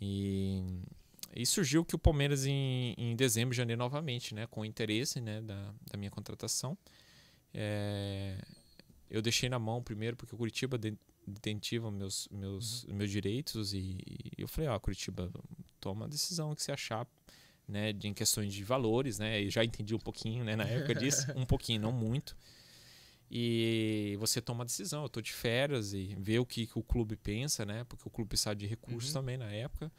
E, e surgiu que o Palmeiras em, em dezembro, janeiro novamente, né, com interesse né, da, da minha contratação. É, eu deixei na mão primeiro porque o Curitiba detentiva meus, meus, uhum. meus direitos e, e, eu falei, ó, Curitiba, toma a decisão que você achar, né, de, em questões de valores, né, eu já entendi um pouquinho, né, na época disso, [LAUGHS] um pouquinho, não muito, e você toma a decisão. Eu estou de férias e vê o que, que, o clube pensa, né? Porque o clube precisava de recursos uhum. também na época.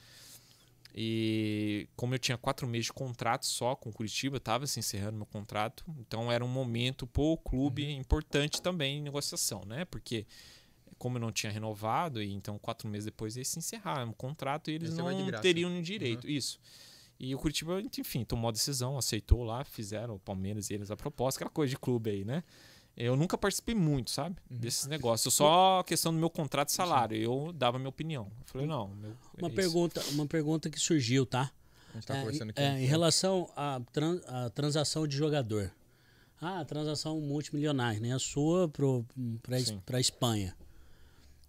E como eu tinha quatro meses de contrato só com o Curitiba, estava se assim, encerrando meu contrato. Então era um momento para o clube uhum. importante também em negociação, né? Porque como eu não tinha renovado, e então quatro meses depois ia se encerrar o contrato e eles Esse não teriam direito. Uhum. Isso. E o Curitiba, enfim, tomou a decisão, aceitou lá, fizeram o Palmeiras e eles a proposta, aquela coisa de clube aí, né? Eu nunca participei muito, sabe? Uhum. Desses negócios. Só a questão do meu contrato e salário. Eu dava minha opinião. Eu falei, hum. não. Meu, é uma, pergunta, uma pergunta que surgiu, tá? A gente tá é, conversando aqui. É, em relação à transação de jogador. Ah, transação multimilionária, né? A sua para a Espanha.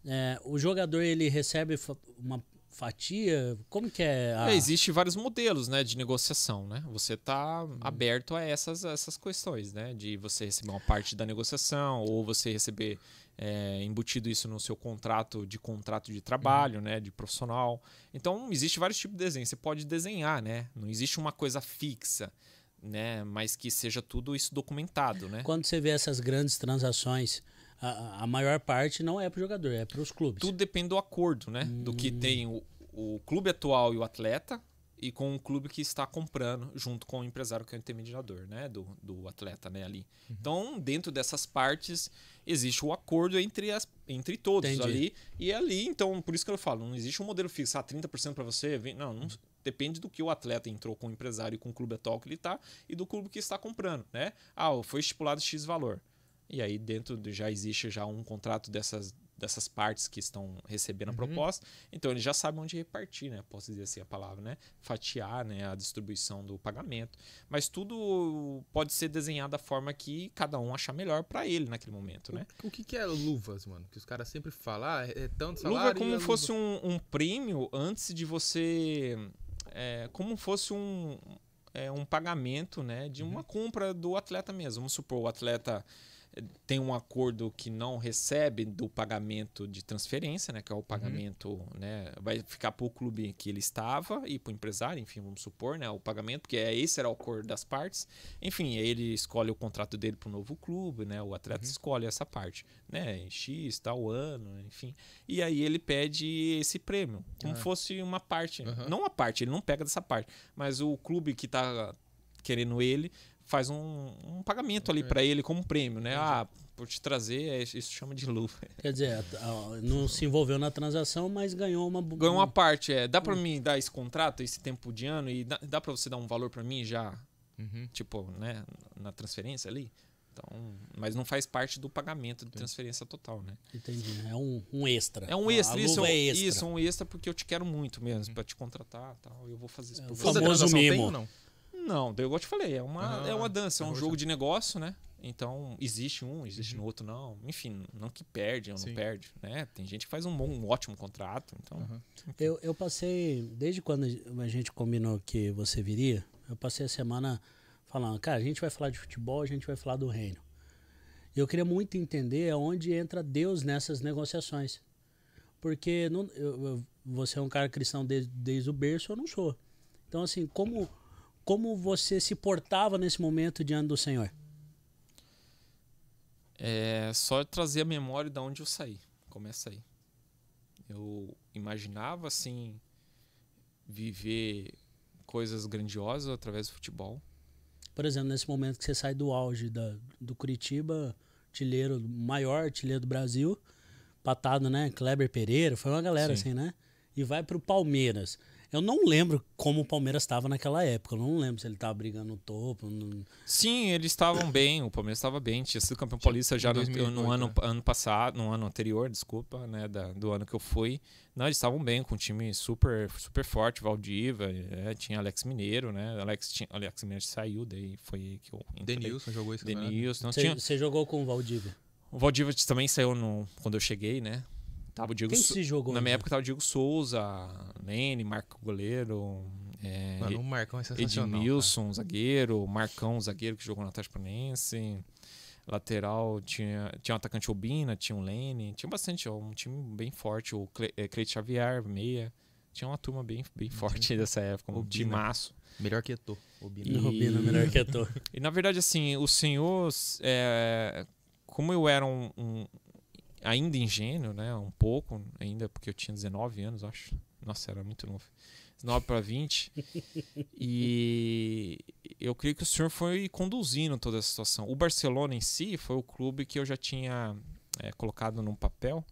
É, o jogador ele recebe uma, fatia? Como que é? A... É, existe vários modelos, né, de negociação, né? Você está hum. aberto a essas, essas questões, né? De você receber uma parte da negociação ou você receber é, embutido isso no seu contrato de contrato de trabalho, hum. né, de profissional. Então existe vários tipos de desenho. Você pode desenhar, né? Não existe uma coisa fixa. Né, mas que seja tudo isso documentado. Né? Quando você vê essas grandes transações, a, maior parte não é para o jogador, é para os clubes. Tudo depende do acordo, né? Hum. Do que hum. tem o, o clube atual e o atleta, e com o clube que está comprando, junto com o empresário que é o intermediador, né? Do, do atleta, né, ali. Uhum. Então, dentro dessas partes, existe o acordo entre, as, entre todos Entendi. ali. E ali, então, por isso que eu falo, não existe um modelo fixo, ah, 30% para você, não, não, uhum. depende do que o atleta entrou com o empresário e com o clube atual que ele está e do clube que está comprando, né? Ah, foi estipulado X valor. E aí dentro de, já existe já um contrato dessas dessas partes que estão recebendo a uhum. proposta. Então eles já sabem onde repartir, né? Posso dizer assim a palavra, né? Fatiar, né, a distribuição do pagamento. Mas tudo pode ser desenhado da forma que cada um achar melhor para ele naquele momento, né? O, o que, que, é luvas, mano? Que os caras sempre falam, ah, é, é tanto salário. Luva é como é fosse luva... um, um prêmio antes de você, é, como fosse um é um pagamento, né, de uma uhum. compra do atleta mesmo. Vamos supor o atleta tem um acordo que não recebe do pagamento de transferência, né, que é o uhum. pagamento, uhum. né, vai ficar para o clube que ele estava e para o empresário, enfim, vamos supor, né, o pagamento, porque é, esse era o acordo das partes. Enfim, ele escolhe o contrato dele para o novo clube, né, o atleta uhum. escolhe essa parte, né, em X, tal ano, enfim. E aí ele pede esse prêmio, como uhum. fosse uma parte, não uma parte, ele não pega dessa parte, mas o clube que está querendo ele faz um, um pagamento ali é. para ele como prêmio, né? Ah, por te trazer, é, isso chama de luva. [LAUGHS] Quer dizer, não se envolveu na transação, mas ganhou uma ganhou uma parte. É, dá para hum. mim dar esse contrato, esse tempo de ano e dá, dá para você dar um valor para mim já, uhum. tipo, né, na transferência ali. Então, mas não faz parte do pagamento de transferência total, né? Entendi. Né? É um, um extra. É um é extra, isso, é extra. Isso, um extra porque eu te quero muito mesmo, uhum. para te contratar, tal. Eu vou fazer isso. É, famoso mimo. Tem ou não? Não, eu te falei, é uma, é uma dança, é um é jogo de negócio, né? Então, existe um, existe uhum. no outro não. Enfim, não que perde ou não perde, né? Tem gente que faz um, um ótimo contrato, então... Uhum. Eu, eu passei, desde quando a gente combinou que você viria, eu passei a semana falando, cara, a gente vai falar de futebol, a gente vai falar do reino. Eu queria muito entender aonde entra Deus nessas negociações. Porque não, eu, eu, você é um cara cristão desde, desde o berço, eu não sou. Então, assim, como como você se portava nesse momento diante do Senhor? É só trazer a memória de onde eu saí. Começa aí. Eu imaginava assim viver coisas grandiosas através do futebol. Por exemplo, nesse momento que você sai do auge da, do Curitiba, artilheiro maior artilheiro do Brasil, patado, né? Kleber Pereira, foi uma galera Sim. assim, né? E vai para o Palmeiras. Eu não lembro como o Palmeiras estava naquela época. Eu não lembro se ele estava brigando no topo. Sim, eles estavam bem. O Palmeiras estava bem. Tinha sido campeão paulista já no, 2008, no ano, né? ano passado, no ano anterior, desculpa, né? Da, do ano que eu fui. Não, eles estavam bem, com um time super, super forte, Valdiva, é, tinha Alex Mineiro, né? Alex, tinha, Alex Mineiro saiu, daí foi que eu Denilson jogou esse né? Denilson. Você tinha... jogou com o Valdiva? O Valdiva também saiu no, quando eu cheguei, né? Tava tá, o Diego Quem so... se jogou? Na minha época tava o Diego Souza, Lene, Marco Goleiro. É, Mano, o Marcão é sensacional. Edmilson, cara. zagueiro. Marcão, zagueiro, que jogou na Atlético Paranaense. Lateral, tinha, tinha um atacante Obina, tinha um Lene. Tinha bastante, ó, um time bem forte. O Cle, é, Cleite Xavier, meia. Tinha uma turma bem, bem uhum. forte [LAUGHS] dessa época, um Obina. Melhor que Eto. Obina. E... Obina, melhor que Eto. e na verdade, assim, o senhor... É, como eu era um, um ainda ingênuo, né? Um pouco, ainda porque eu tinha 19 anos, acho. Nossa, era muito novo. 19 para 20. e eu creio que o senhor foi conduzindo toda essa situação. O Barcelona em si foi o clube que eu já tinha é, colocado num papel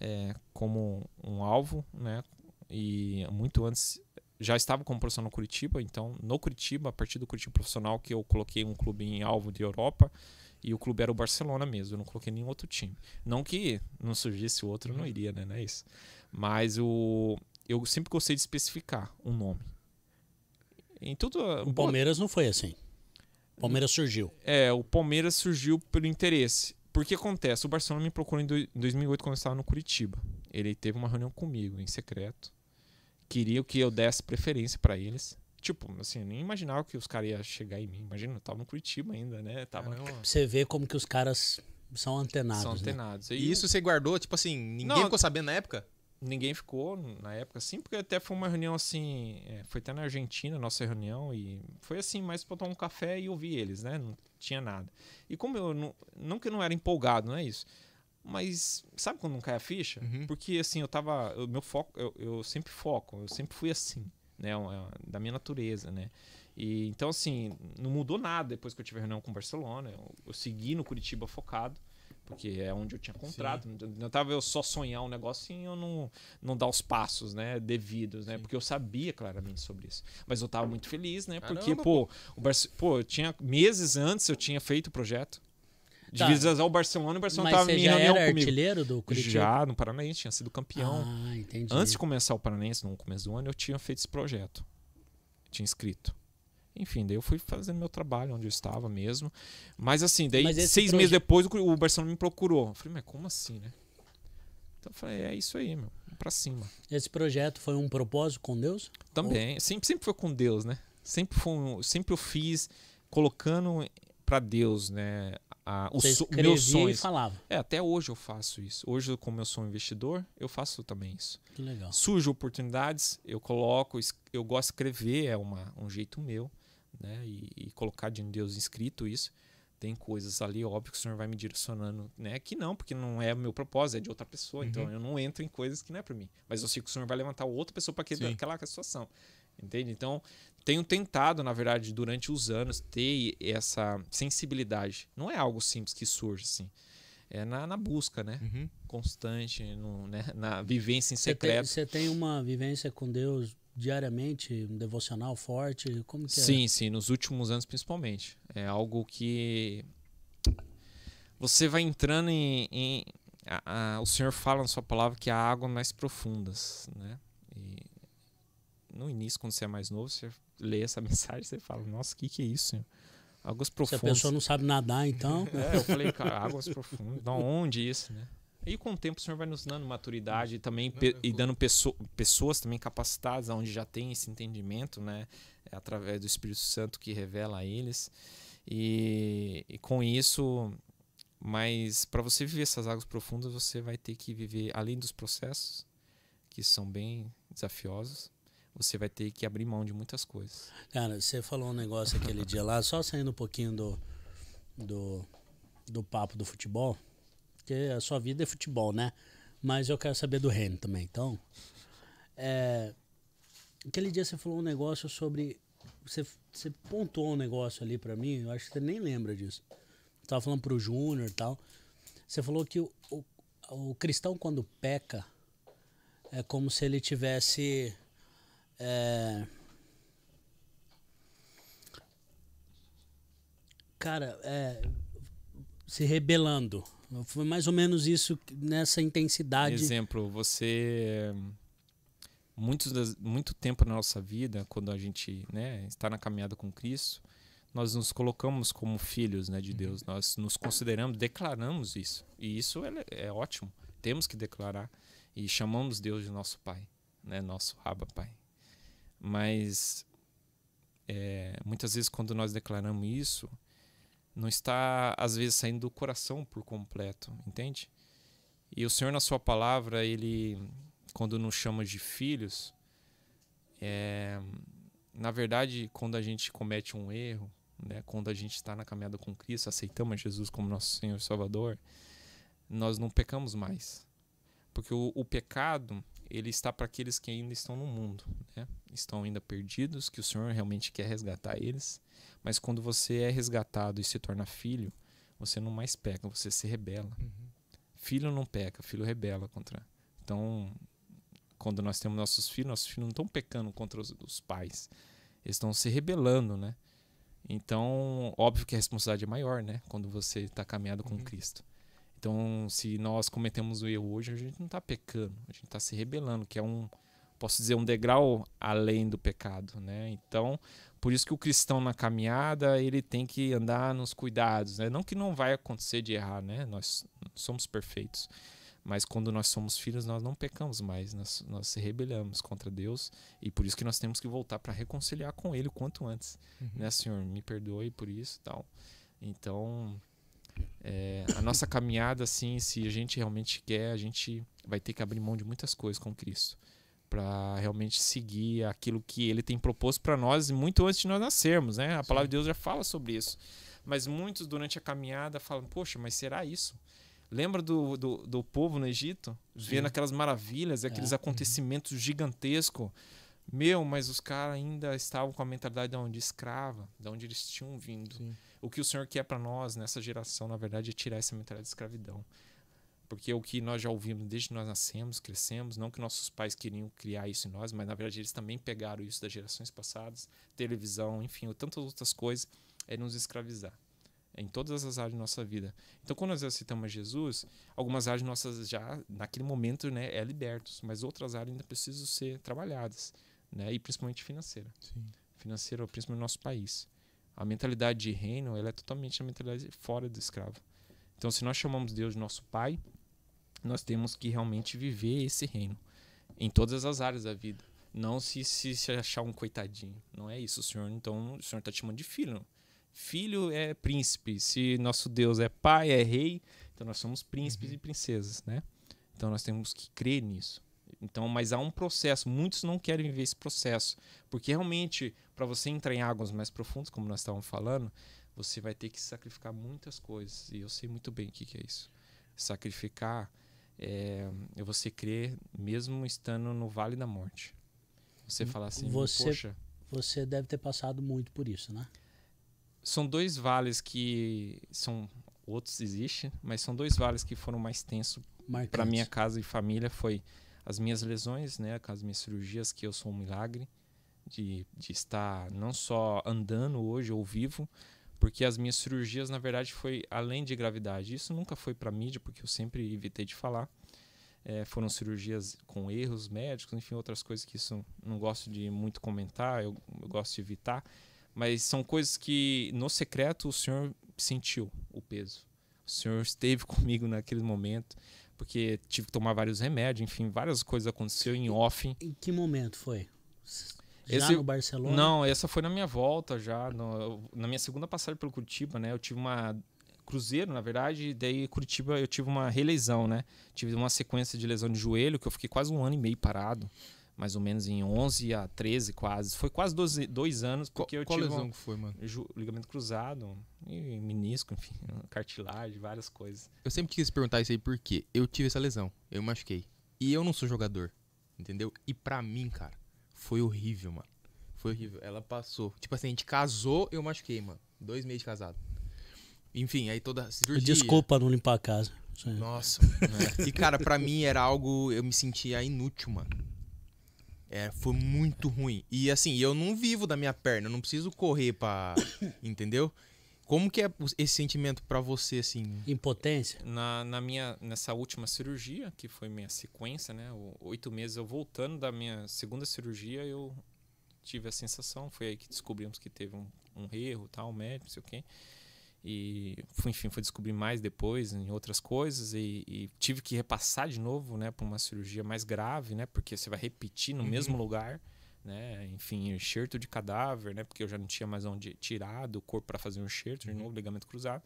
é, como um alvo, né? E muito antes já estava como profissional no Curitiba, então no Curitiba, a partir do Curitiba profissional que eu coloquei um clube em alvo de Europa e o clube era o Barcelona mesmo, eu não coloquei nenhum outro time. Não que não surgisse outro, não uhum. iria, né? Não é isso. Mas o eu sempre gostei de especificar um nome. Em tudo, o Palmeiras boa... não foi assim. O Palmeiras surgiu. É, o Palmeiras surgiu pelo interesse. Porque acontece, o Barcelona me procurou em 2008 quando eu estava no Curitiba. Ele teve uma reunião comigo em secreto. Queria que eu desse preferência para eles. Tipo, assim, nem imaginava que os caras iam chegar em mim. Imagina, eu tava no Curitiba ainda, né? Tava... Você vê como que os caras são antenados. São né? antenados. Né? E isso você guardou, tipo assim, ninguém Não, ficou sabendo na época? Ninguém ficou na época, assim, porque até foi uma reunião assim. É, foi até na Argentina nossa reunião, e foi assim, mais pra tomar um café e ouvir eles, né? Não tinha nada. E como eu não. Não que eu não era empolgado, não é isso? Mas sabe quando não cai a ficha? Uhum. Porque assim, eu tava. Eu, meu foco, eu, eu sempre foco, eu sempre fui assim né? É da minha natureza, né? E, então, assim, não mudou nada depois que eu tive reunião com o Barcelona. Eu, eu segui no Curitiba focado, porque é onde eu tinha contrato. Sim. Não estava eu só sonhar um negocinho eu não, não dar os passos né, devidos, né? Sim. Porque eu sabia claramente sobre isso. Mas eu estava muito feliz, né? Porque, Caramba, pô, o Barce... pô, eu tinha meses antes eu tinha feito o projeto. Tá. Divisas ao Barcelona e o Barcelona estava em reunião comigo. você era artilheiro do Curitiba? Já, no Paranaense, tinha sido campeão. Ah, entendi. Antes de começar o Paranaense, no começo do ano, eu tinha feito esse projeto. Tinha escrito. Enfim, daí eu fui fazendo meu trabalho onde eu estava mesmo. Mas assim, daí mas seis meses depois o Barcelona me procurou. Eu falei, mas como assim, né? Então eu falei, é isso aí, meu. Pra cima. Esse projeto foi um propósito com Deus? Também. Ou... Sempre, sempre foi com Deus, né? Sempre, foi sempre eu fiz colocando para Deus, né? A, o so, meus sonhos. E falava. É, até hoje eu faço isso. Hoje, como eu sou um investidor, eu faço também isso. Que legal. Surge oportunidades, eu coloco, eu gosto de escrever, é uma, um jeito meu, né? E, e colocar de Deus inscrito isso. Tem coisas ali, óbvio, que o Senhor vai me direcionando, né? Que não, porque não é meu propósito, é de outra pessoa. Então uhum. Então eu não entro em coisas que não é para mim. Mas eu sei que o Senhor vai levantar outra pessoa para aquela situação. Entende? Então, tenho tentado, na verdade, durante os anos, ter essa sensibilidade. Não é algo simples que surge, assim. É na, na busca, né? Uhum. Constante, no, né? na vivência em secreto. Você tem, tem, uma vivência com Deus diariamente, um devocional forte? Como que sim, é? Sim, sim, nos últimos anos principalmente. É algo que você vai entrando em. em a, a, o Senhor fala na sua palavra que há águas mais profundas, né? no início, quando você é mais novo, você lê essa [LAUGHS] mensagem, você fala, nossa, o que, que é isso? Águas profundas. Se a pessoa não sabe nadar, então. [LAUGHS] é, eu falei, cara, águas profundas. Da onde isso, né? E com o tempo o senhor vai nos dando maturidade também e dando pessoa, pessoas também capacitadas onde já tem esse entendimento, né? É através do Espírito Santo que revela a eles. E, e com isso, mas para você viver essas águas profundas, você vai ter que viver além dos processos, que são bem desafiosos, você vai ter que abrir mão de muitas coisas. Cara, você falou um negócio aquele dia lá, só saindo um pouquinho do, do, do papo do futebol, porque a sua vida é futebol, né? Mas eu quero saber do reino também. Então, é, aquele dia você falou um negócio sobre. Você, você pontuou um negócio ali para mim, eu acho que você nem lembra disso. tava falando pro Júnior e tal. Você falou que o, o, o cristão, quando peca, é como se ele tivesse é... Cara, é... se rebelando. Foi mais ou menos isso nessa intensidade. Exemplo, você muitos muito tempo na nossa vida, quando a gente né, está na caminhada com Cristo, nós nos colocamos como filhos né, de Deus, uhum. nós nos consideramos, declaramos isso. E isso é, é ótimo, temos que declarar e chamamos Deus de nosso Pai, né, nosso Abba Pai. Mas é, muitas vezes quando nós declaramos isso, não está às vezes saindo do coração por completo, entende? E o Senhor na sua palavra, ele quando nos chama de filhos, é, na verdade, quando a gente comete um erro, né, quando a gente está na caminhada com Cristo, aceitamos Jesus como nosso Senhor e Salvador, nós não pecamos mais. Porque o, o pecado, ele está para aqueles que ainda estão no mundo, né? estão ainda perdidos, que o Senhor realmente quer resgatar eles. Mas quando você é resgatado e se torna filho, você não mais peca, você se rebela. Uhum. Filho não peca, filho rebela contra. Então, quando nós temos nossos filhos, nossos filhos não estão pecando contra os, os pais, eles estão se rebelando, né? Então, óbvio que a responsabilidade é maior, né? Quando você está caminhado com uhum. Cristo. Então, se nós cometemos o erro hoje, a gente não está pecando, a gente está se rebelando, que é um, posso dizer, um degrau além do pecado, né? Então, por isso que o cristão na caminhada, ele tem que andar nos cuidados, né? Não que não vai acontecer de errar, né? Nós somos perfeitos, mas quando nós somos filhos, nós não pecamos mais, nós, nós se rebelamos contra Deus e por isso que nós temos que voltar para reconciliar com Ele o quanto antes, uhum. né, Senhor? Me perdoe por isso, tal. Então, é, a nossa caminhada, assim, se a gente realmente quer, a gente vai ter que abrir mão de muitas coisas com Cristo para realmente seguir aquilo que Ele tem proposto para nós muito antes de nós nascermos, né? A Sim. palavra de Deus já fala sobre isso. Mas muitos durante a caminhada falam: Poxa, mas será isso? Lembra do, do, do povo no Egito? Sim. Vendo aquelas maravilhas, aqueles é. acontecimentos uhum. gigantescos. Meu, mas os caras ainda estavam com a mentalidade de onde escrava, de onde eles tinham vindo. Sim o que o Senhor quer para nós nessa geração, na verdade, é tirar essa mentalidade de escravidão. Porque o que nós já ouvimos desde que nós nascemos, crescemos, não que nossos pais queriam criar isso em nós, mas na verdade eles também pegaram isso das gerações passadas, televisão, enfim, ou tantas outras coisas, é nos escravizar em todas as áreas da nossa vida. Então, quando nós aceitamos Jesus, algumas áreas nossas já, naquele momento, né, é libertos, mas outras áreas ainda precisam ser trabalhadas, né, e principalmente financeira. Sim. Financeira, principalmente no nosso país. A mentalidade de reino ela é totalmente a mentalidade fora do escravo. Então, se nós chamamos Deus de nosso Pai, nós temos que realmente viver esse reino em todas as áreas da vida. Não se, se, se achar um coitadinho. Não é isso, Senhor. Então, o Senhor está te chamando de filho. Filho é príncipe. Se nosso Deus é pai, é rei, então nós somos príncipes uhum. e princesas, né? Então, nós temos que crer nisso. Então, mas há um processo. Muitos não querem ver esse processo, porque realmente para você entrar em águas mais profundas, como nós estávamos falando, você vai ter que sacrificar muitas coisas. E eu sei muito bem o que, que é isso. Sacrificar eh, é você crer mesmo estando no vale da morte. Você falar assim, você, poxa. Você deve ter passado muito por isso, né? São dois vales que são outros existem, mas são dois vales que foram mais tensos para minha casa e família foi as minhas lesões, né, com as minhas cirurgias, que eu sou um milagre de, de estar não só andando hoje ou vivo, porque as minhas cirurgias, na verdade, foi além de gravidade. Isso nunca foi para mídia, porque eu sempre evitei de falar. É, foram cirurgias com erros médicos, enfim, outras coisas que isso não gosto de muito comentar, eu, eu gosto de evitar. Mas são coisas que, no secreto, o senhor sentiu o peso. O senhor esteve [LAUGHS] comigo naquele momento porque tive que tomar vários remédios, enfim, várias coisas aconteceu em off. Em que momento foi? Já Esse, no Barcelona? Não, essa foi na minha volta já, no, na minha segunda passagem pelo Curitiba, né? Eu tive uma Cruzeiro, na verdade, daí Curitiba eu tive uma relesão, né? Tive uma sequência de lesão de joelho que eu fiquei quase um ano e meio parado mais ou menos em 11 a 13 quase. Foi quase 12, dois anos porque qual, eu qual tive lesão um, que foi, mano? ligamento cruzado, e menisco, enfim, [LAUGHS] cartilagem, várias coisas. Eu sempre quis perguntar isso aí porque eu tive essa lesão, eu machuquei. E eu não sou jogador, entendeu? E para mim, cara, foi horrível, mano. Foi horrível. Ela passou. Tipo assim, a gente casou, eu machuquei, mano. Dois meses de casado. Enfim, aí toda cirurgia. Desculpa não limpar a casa. Nossa. Né? [LAUGHS] E, cara, para mim era algo. Eu me sentia inútil, mano. É, foi muito ruim. E assim, eu não vivo da minha perna, eu não preciso correr pra. [COUGHS] entendeu? Como que é esse sentimento para você, assim? Impotência? Na, na minha, nessa última cirurgia, que foi minha sequência, né? O, oito meses eu voltando da minha segunda cirurgia, eu tive a sensação, foi aí que descobrimos que teve um, um erro, tal, médico, não sei o quê e enfim foi descobrir mais depois em outras coisas e, e tive que repassar de novo né para uma cirurgia mais grave né porque você vai repetir no uhum. mesmo lugar né enfim enxerto de cadáver né porque eu já não tinha mais onde tirar do corpo para fazer um enxerto uhum. de novo ligamento cruzado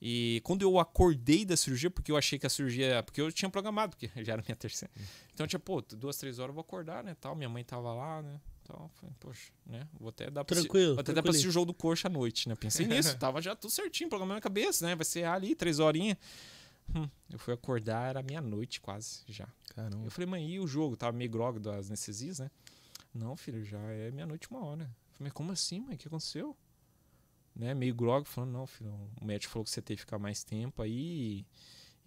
e quando eu acordei da cirurgia porque eu achei que a cirurgia porque eu tinha programado porque [LAUGHS] já era minha terceira uhum. então eu tinha pô duas três horas eu vou acordar né tal minha mãe tava lá né então, poxa, né? Vou até dar pra tranquilo, assistir, até dar pra assistir o jogo do coxa à noite, né? Pensei [LAUGHS] nisso, tava já tudo certinho, programa na cabeça, né? Vai ser ali, três horinhas. Hum, eu fui acordar, era meia-noite quase já. Caramba. Eu falei, mãe, e o jogo? Tava meio grog das anestesias, né? Não, filho, já é meia-noite, uma hora. Eu falei, mas como assim, mãe? O que aconteceu? Né? Meio grog, falando, não, filho, o médico falou que você tem que ficar mais tempo aí. E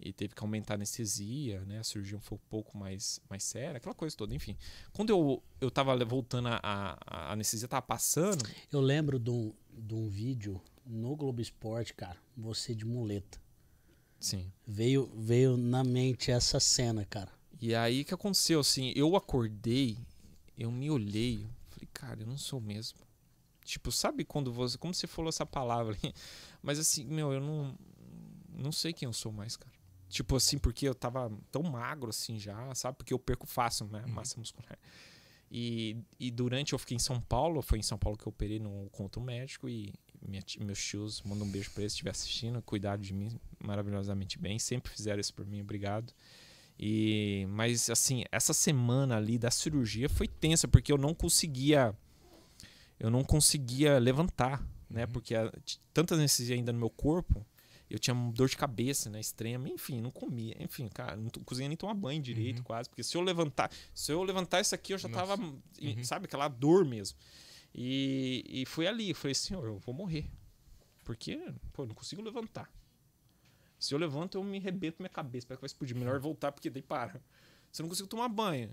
e teve que aumentar a anestesia, né? A cirurgia foi um pouco mais, mais séria, aquela coisa toda, enfim. Quando eu, eu tava voltando, a, a anestesia tava passando. Eu lembro de um, de um vídeo no Globo Esporte, cara, você de muleta. Sim. Veio, veio na mente essa cena, cara. E aí que aconteceu, assim, eu acordei, eu me olhei, falei, cara, eu não sou mesmo. Tipo, sabe quando você. Como você falou essa palavra? [LAUGHS] Mas assim, meu, eu não. Não sei quem eu sou mais, cara. Tipo assim, porque eu tava tão magro assim já, sabe? Porque eu perco fácil, né? Uhum. Massa muscular. E, e durante eu fiquei em São Paulo, foi em São Paulo que eu operei no conto médico e minha, meus tios, mandam um beijo para eles, estiver assistindo, cuidaram de mim maravilhosamente bem, sempre fizeram isso por mim, obrigado. E mas assim, essa semana ali da cirurgia foi tensa porque eu não conseguia eu não conseguia levantar, né? Uhum. Porque a, tantas anestesia ainda no meu corpo eu tinha dor de cabeça, né? Extrema. Enfim, não comia. Enfim, cara, não cozinha nem tomar banho direito, uhum. quase. Porque se eu levantar. Se eu levantar isso aqui, eu já Nossa. tava. Uhum. Sabe, aquela dor mesmo. E, e fui ali, falei, senhor, assim, eu vou morrer. Porque, pô, não consigo levantar. Se eu levanto, eu me rebento minha cabeça, para que vai explodir. Melhor voltar, porque daí para. Se eu não consigo tomar banho.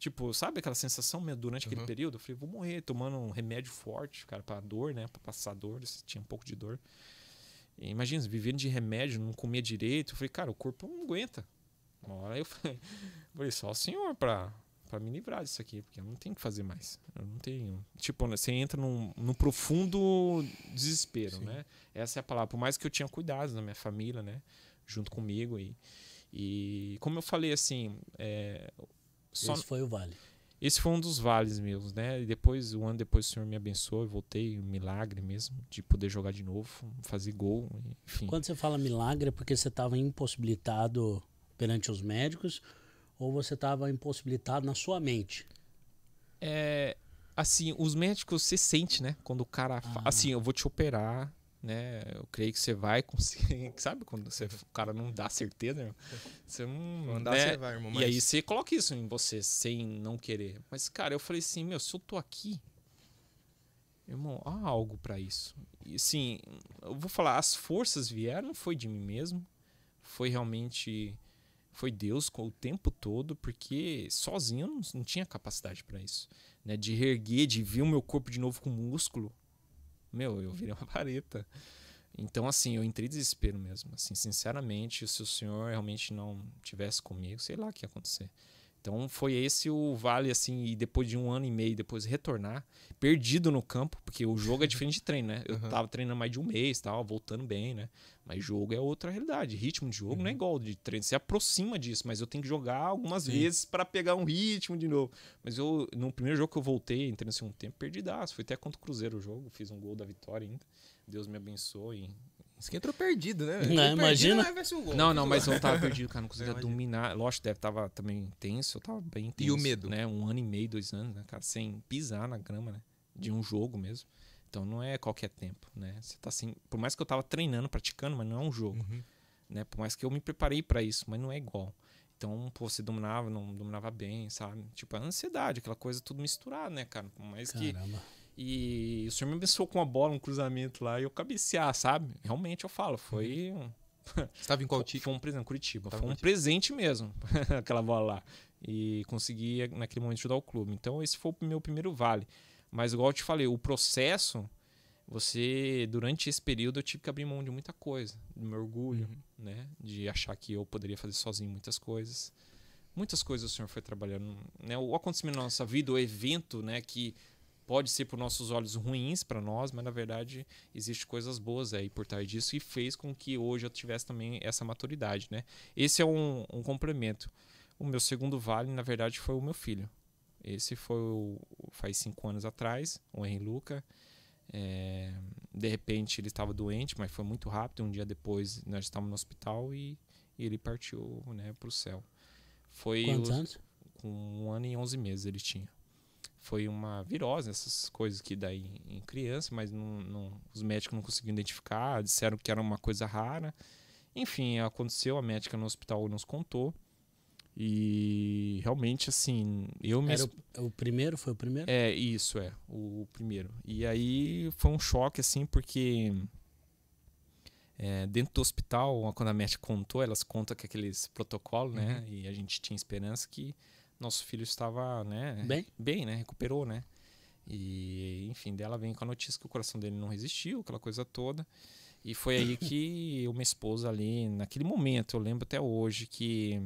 Tipo, sabe aquela sensação mesmo durante uhum. aquele período? Eu falei, vou morrer tomando um remédio forte, cara, pra dor, né? Pra passar dor, se tinha um pouco de dor. Imagina, vivendo de remédio, não comia direito. Eu falei, cara, o corpo não aguenta. Uma hora eu falei, [LAUGHS] falei só o senhor pra, pra me livrar disso aqui, porque eu não tenho o que fazer mais. Eu não tenho. Tipo, né, você entra num, num profundo desespero, Sim. né? Essa é a palavra. Por mais que eu tinha cuidado da minha família, né? Junto comigo. E, e como eu falei, assim. É, só... Esse foi o vale. Esse foi um dos vales meus, né? E depois, um ano depois, o Senhor me abençoou, eu voltei, um milagre mesmo, de poder jogar de novo, fazer gol, enfim. Quando você fala milagre, é porque você estava impossibilitado perante os médicos ou você estava impossibilitado na sua mente? É, assim, os médicos você sente, né? Quando o cara, ah. assim, eu vou te operar, né? Eu creio que você vai conseguir, [LAUGHS] sabe? Quando você, o cara não dá certeza, você não. Mandar né? você vai, irmão. Mas... E aí você coloca isso em você, sem não querer. Mas, cara, eu falei assim, meu, se eu tô aqui, irmão, há algo para isso. E sim, eu vou falar, as forças vieram, foi de mim mesmo, foi realmente. Foi Deus com o tempo todo, porque sozinho eu não, não tinha capacidade para isso. Né? De reerguer, de ver o meu corpo de novo com músculo, meu, eu virei uma vareta. Então, assim, eu entrei em desespero mesmo. Assim, sinceramente, se o senhor realmente não tivesse comigo, sei lá o que ia acontecer. Então, foi esse o vale, assim, e depois de um ano e meio, depois retornar, perdido no campo, porque o jogo é diferente de treino, né? Eu uhum. tava treinando mais de um mês, tal, voltando bem, né? Mas jogo é outra realidade. Ritmo de jogo uhum. não é uhum. igual de treino. Você aproxima disso, mas eu tenho que jogar algumas Sim. vezes para pegar um ritmo de novo. Mas eu, no primeiro jogo que eu voltei, entrei no segundo tempo, perdi daço. Foi até contra o Cruzeiro o jogo, fiz um gol da vitória ainda. Deus me abençoe. que entrou perdido, né? Não, imagina. Né, gol, não, não, mas eu tava perdido, cara. Não conseguia [LAUGHS] não, dominar. Lógico, deve tava também intenso. Eu tava bem intenso. E o medo? Né? Um ano e meio, dois anos, né, cara? Sem pisar na grama, né? De um jogo mesmo. Então não é qualquer tempo, né? Você tá assim, por mais que eu tava treinando, praticando, mas não é um jogo, uhum. né? Por mais que eu me preparei para isso, mas não é igual. Então, pô, você dominava, não dominava bem, sabe? Tipo, a ansiedade, aquela coisa tudo misturado, né, cara? Por mais Caramba. que e o senhor me abençoou com uma bola, um cruzamento lá e eu cabecear, sabe? Realmente eu falo, foi uhum. Você estava em qual [LAUGHS] time? Foi um presente, Curitiba. Tava foi um Curitiba. presente mesmo, [LAUGHS] aquela bola lá. E consegui, naquele momento, ajudar o clube. Então, esse foi o meu primeiro vale. Mas, igual eu te falei, o processo, você, durante esse período, eu tive que abrir mão de muita coisa. Do meu orgulho, uhum. né? De achar que eu poderia fazer sozinho muitas coisas. Muitas coisas o senhor foi trabalhando. Né? O acontecimento na nossa vida, o evento, né? Que pode ser por nossos olhos ruins para nós, mas na verdade existe coisas boas aí por trás disso e fez com que hoje eu tivesse também essa maturidade, né? Esse é um, um complemento. O meu segundo vale, na verdade, foi o meu filho. Esse foi o, faz cinco anos atrás, o Henry Luca. É, de repente ele estava doente, mas foi muito rápido. Um dia depois nós estávamos no hospital e, e ele partiu né, para o céu. Foi Quantos anos? Com um ano e onze meses ele tinha. Foi uma virose, essas coisas que daí em, criança, mas não, não, os médicos não conseguiram identificar, disseram que era uma coisa rara. Enfim, aconteceu, a médica no hospital nos contou. E realmente, assim, eu me. Era o, é o, primeiro? Foi o primeiro? É, isso, é. O, o primeiro. E aí foi um choque, assim, porque. É, dentro do hospital, quando a médica contou, elas contam que aqueles protocolos, né, uhum. né? E a gente tinha esperança que nosso filho estava, né? Bem? Bem, né? Recuperou, né? E, enfim, dela vem com a notícia que o coração dele não resistiu, aquela coisa toda. E foi aí que uma [LAUGHS] esposa ali, naquele momento, eu lembro até hoje que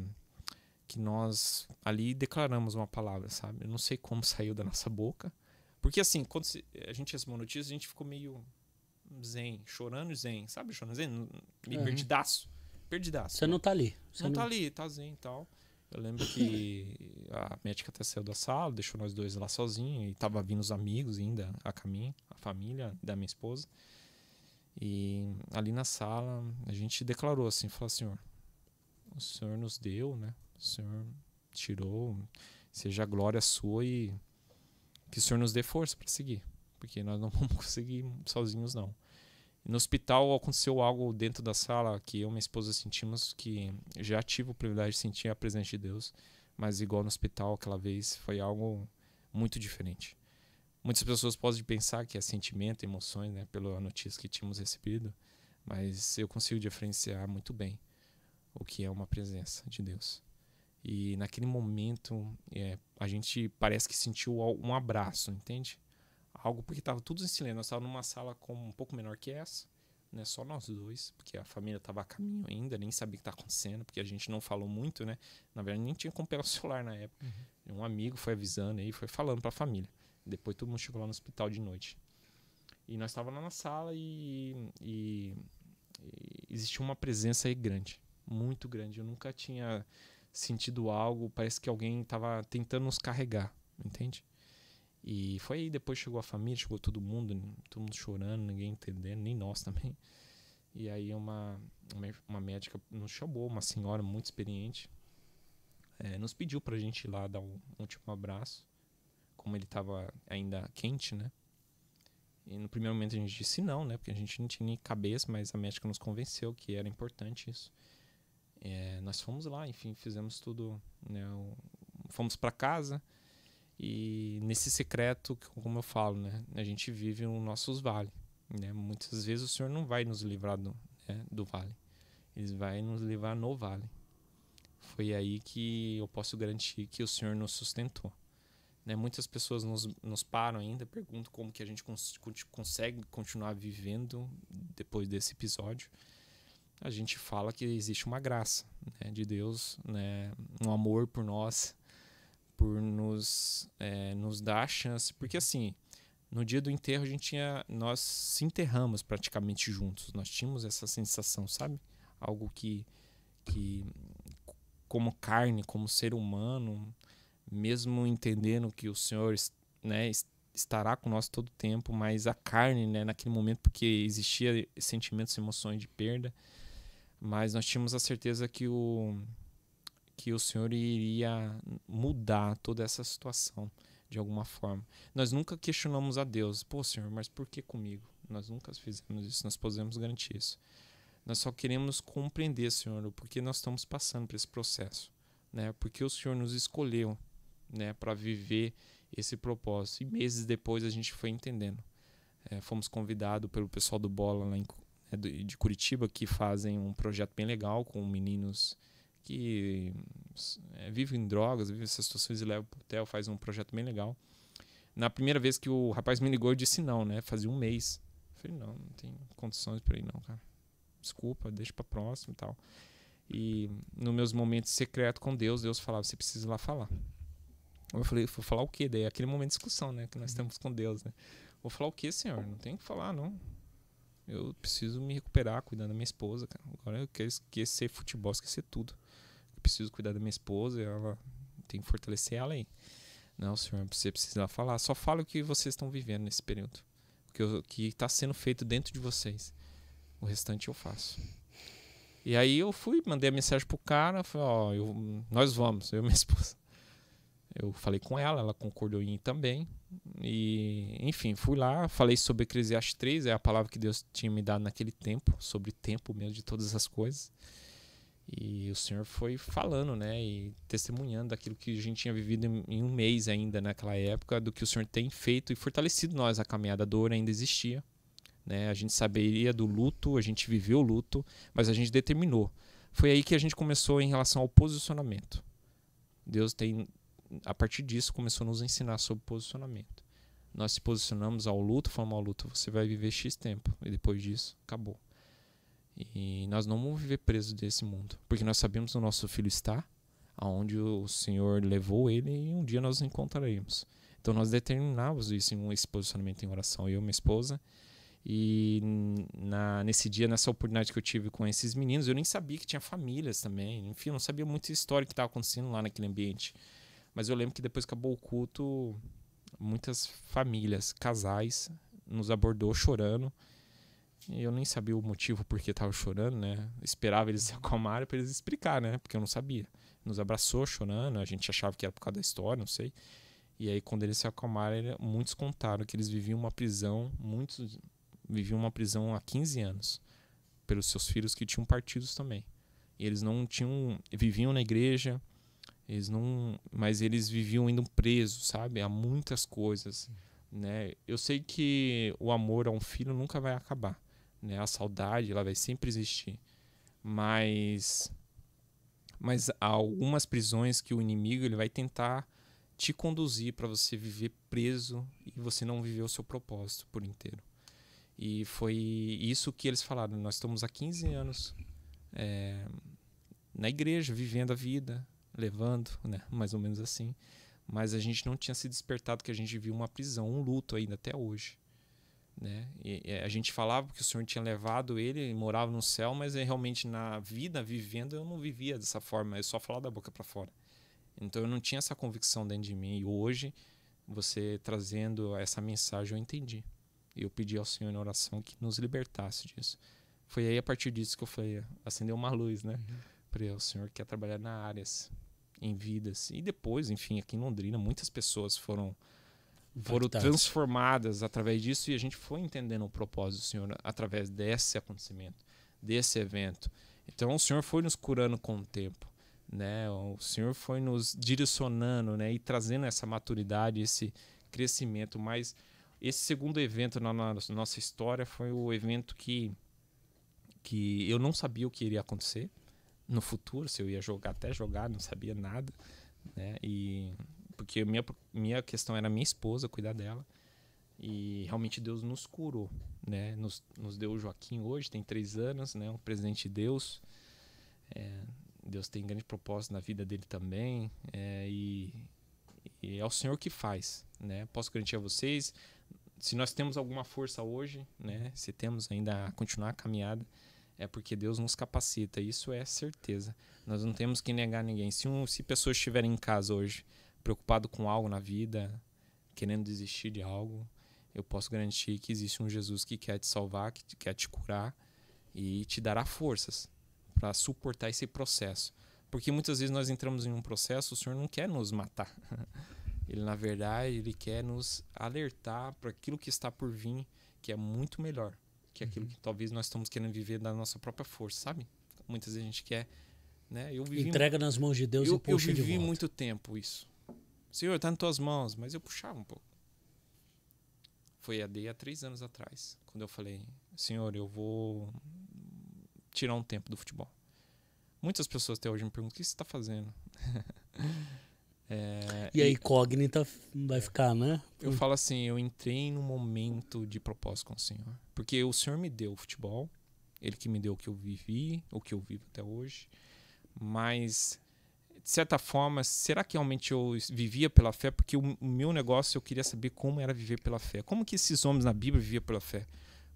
que nós ali declaramos uma palavra, sabe? Eu não sei como saiu da nossa boca. Porque assim, quando a gente recebeu notícias, a gente ficou meio zen, chorando zen, sabe? Chorando zen, uhum. perdidaço. Perdidaço. Você né? não tá ali. Você não, não tá, tá ali, tá zen e tal. Eu lembro que a médica até saiu da sala, deixou nós dois lá sozinhos e tava vindo os amigos ainda a caminho, a família da minha esposa. E ali na sala a gente declarou assim, falou, senhor, assim, o senhor nos deu, né? O Senhor tirou, seja a glória sua e que o Senhor nos dê força para seguir, porque nós não [LAUGHS] vamos conseguir sozinhos não. No hospital aconteceu algo dentro da sala que eu e minha esposa sentimos que já tive o privilégio de sentir a presença de Deus, mas igual no hospital aquela vez foi algo muito diferente. Muitas pessoas podem pensar que é sentimento, emoções, né, pela notícia que tínhamos recebido, mas eu consigo diferenciar muito bem o que é uma presença de Deus. E naquele momento, é, a gente parece que sentiu um abraço, entende? Algo porque estava tudo em silêncio. Nós estávamos numa sala com um pouco menor que essa, né? Só nós dois, porque a família estava a caminho ainda, nem sabia o que estava tá acontecendo, porque a gente não falou muito, né? Na verdade, nem tinha como pegar o celular na época. Uhum. Um amigo foi avisando aí, foi falando para a família. Depois todo mundo chegou lá no hospital de noite. E nós estávamos lá na sala e, e, e existia uma presença aí grande, muito grande. Eu nunca tinha sentido algo, parece que alguém estava tentando nos carregar, entende? E foi aí, depois chegou a família, chegou todo mundo, todo mundo chorando, ninguém entendendo, nem nós também. E aí uma, uma, médica nos chamou, uma senhora muito experiente, é, nos pediu pra gente ir lá dar um último um abraço, como ele estava ainda quente, né? E no primeiro momento a gente disse não, né? Porque a gente não tinha nem cabeça, mas a médica nos convenceu que era importante isso. É, nós fomos lá, enfim, fizemos tudo, né, fomos para casa e nesse secreto, como eu falo, né, a gente vive o nossos vale, né? Muitas vezes o Senhor não vai nos livrar do, né, do vale, ele vai nos livrar no vale. Foi aí que eu posso garantir que o Senhor nos sustentou. Né, muitas pessoas nos, nos param ainda, perguntam como que a gente cons consegue continuar vivendo depois desse episódio a gente fala que existe uma graça né, de Deus, né, um amor por nós, por nos, é, nos dar a chance. Porque assim, no dia do enterro a gente tinha, nós se enterramos praticamente juntos. Nós tínhamos essa sensação, sabe? Algo que, que como carne, como ser humano, mesmo entendendo que o Senhor né, estará com nós todo o tempo, mas a carne, né, naquele momento, porque existia sentimentos, emoções de perda, mas nós tínhamos a certeza que o, que o Senhor iria mudar toda essa situação de alguma forma. Nós nunca questionamos a Deus, pô, Senhor, mas por que comigo? Nós nunca fizemos isso, nós podemos garantir isso. Nós só queremos compreender, Senhor, o porquê nós estamos passando por esse processo, né? Porque o Senhor nos escolheu, né, para viver esse propósito. E meses depois a gente foi entendendo. É, fomos convidados pelo pessoal do Bola lá em, é de Curitiba que fazem um projeto bem legal com meninos que é, vivem drogas, vivem essas situações e levam para o hotel, faz um projeto bem legal. Na primeira vez que o rapaz me ligou, eu disse não, né? Fazia um mês. Eu falei, não, não tem condições para ir não, cara. Desculpa, deixa para próximo e tal. E nos meus momentos secretos com Deus, Deus falava, você precisa ir lá falar. Eu falei, vou falar o quê? Daí é aquele momento de discussão, né? Que nós uhum. temos com Deus, né? Vou falar o quê, senhor? Não tem o que falar, não. Eu preciso me recuperar, cuidar da minha esposa, cara. Agora eu quero esquecer futebol, esquecer tudo. Eu preciso cuidar da minha esposa, ela tem que fortalecer ela aí. Não, senhor, você precisa falar. Só fala o que vocês estão vivendo nesse período. O que está sendo feito dentro de vocês. O restante eu faço. E aí eu fui, mandei a mensagem pro cara, falei, ó, oh, nós vamos, eu e minha [LAUGHS] esposa. Eu falei com ela, ela concordou em ir também. E, enfim, fui lá, falei sobre Eclesiastes 3, é a palavra que Deus tinha me dado naquele tempo, sobre tempo mesmo de todas as coisas. E o Senhor foi falando, né, e testemunhando daquilo que a gente tinha vivido em, em um mês ainda naquela época, do que o Senhor tem feito e fortalecido nós. A caminhada dor ainda existia, né? A gente saberia do luto, a gente viveu o luto, mas a gente determinou. Foi aí que a gente começou em relação ao posicionamento. Deus tem a partir disso, começou a nos ensinar sobre posicionamento. Nós se posicionamos ao luto, falamos ao luto, você vai viver X tempo, e depois disso, acabou. E nós não vamos viver presos desse mundo, porque nós sabemos onde o nosso filho está, aonde o Senhor levou ele, e um dia nós nos encontraremos. Então nós determinávamos isso em esse posicionamento em oração, eu e minha esposa. E na, nesse dia, nessa oportunidade que eu tive com esses meninos, eu nem sabia que tinha famílias também. Enfim, eu não sabia muito a história que estava acontecendo lá naquele ambiente. Mas eu lembro que depois que acabou o culto, muitas famílias, casais, nos abordou chorando. E eu nem sabia o motivo porque tava chorando, né? Esperava eles [LAUGHS] se acalmarem para eles explicar, né? Porque eu não sabia. Nos abraçou chorando, a gente achava que era por causa da história, não sei. E aí quando eles se acalmaram, muitos contaram que eles viviam uma prisão, muitos viviam uma prisão há 15 anos pelos seus filhos que tinham partidos também. E eles não tinham viviam na igreja, eles não, mas eles viviam indo preso sabe? Há muitas coisas, né? Eu sei que o amor a um filho nunca vai acabar, né? A saudade, ela vai sempre existir. Mas mas há algumas prisões que o inimigo ele vai tentar te conduzir para você viver preso e você não viver o seu propósito por inteiro. E foi isso que eles falaram. Nós estamos há 15 anos é, na igreja, vivendo a vida, levando, né? mais ou menos assim. Mas a gente não tinha se despertado que a gente viu uma prisão, um luto ainda até hoje. Né? E, a gente falava que o Senhor tinha levado ele, ele morava no céu, mas é realmente na vida, vivendo, eu não vivia dessa forma, eu só falava da boca para fora. Então eu não tinha essa convicção dentro de mim. E hoje, você trazendo essa mensagem, eu entendi. E eu pedi ao Senhor em oração que nos libertasse disso. Foi aí a partir disso que eu falei, acendeu uma luz, né? Uhum o senhor quer trabalhar na áreas assim, em vidas. Assim. E depois, enfim, aqui em Londrina, muitas pessoas foram foram transformadas através disso e a gente foi entendendo o propósito do Senhor através desse acontecimento, desse evento. Então o Senhor foi nos curando com o tempo, né? O Senhor foi nos direcionando, né, e trazendo essa maturidade, esse crescimento, mas esse segundo evento na nossa história foi o evento que que eu não sabia o que iria acontecer no futuro, se eu ia jogar, até jogar, não sabia nada, né? E porque minha minha questão era minha esposa, cuidar dela. E realmente Deus nos curou, né? Nos, nos deu o Joaquim hoje, tem três anos, né? Um presidente de Deus. É, Deus tem grande propósito na vida dele também. É, e, e, é o Senhor que faz, né? Posso garantir a vocês, se nós temos alguma força hoje, né? Se temos ainda a continuar a caminhada, é porque Deus nos capacita, isso é certeza. Nós não temos que negar ninguém. Se, um, se pessoas estiverem em casa hoje, preocupado com algo na vida, querendo desistir de algo, eu posso garantir que existe um Jesus que quer te salvar, que te, quer te curar e te dará forças para suportar esse processo. Porque muitas vezes nós entramos em um processo, o Senhor não quer nos matar. [LAUGHS] Ele, na verdade, ele quer nos alertar para aquilo que está por vir, que é muito melhor que é aquilo uhum. que talvez nós estamos querendo viver da nossa própria força, sabe? Muitas vezes a gente quer, né? Eu vivi, Entrega nas mãos de Deus eu, e puxa Eu vivi muito tempo isso. Senhor, está nas tuas mãos, mas eu puxava um pouco. Foi a DEI há três anos atrás, quando eu falei, Senhor, eu vou tirar um tempo do futebol. Muitas pessoas até hoje me perguntam, o que você está fazendo? [LAUGHS] É, e a incógnita vai ficar, né? Eu falo assim, eu entrei num momento de propósito com o Senhor. Porque o Senhor me deu o futebol, Ele que me deu o que eu vivi, o que eu vivo até hoje. Mas, de certa forma, será que realmente eu vivia pela fé? Porque o, meu negócio, eu queria saber como era viver pela fé. Como que esses homens na Bíblia viviam pela fé?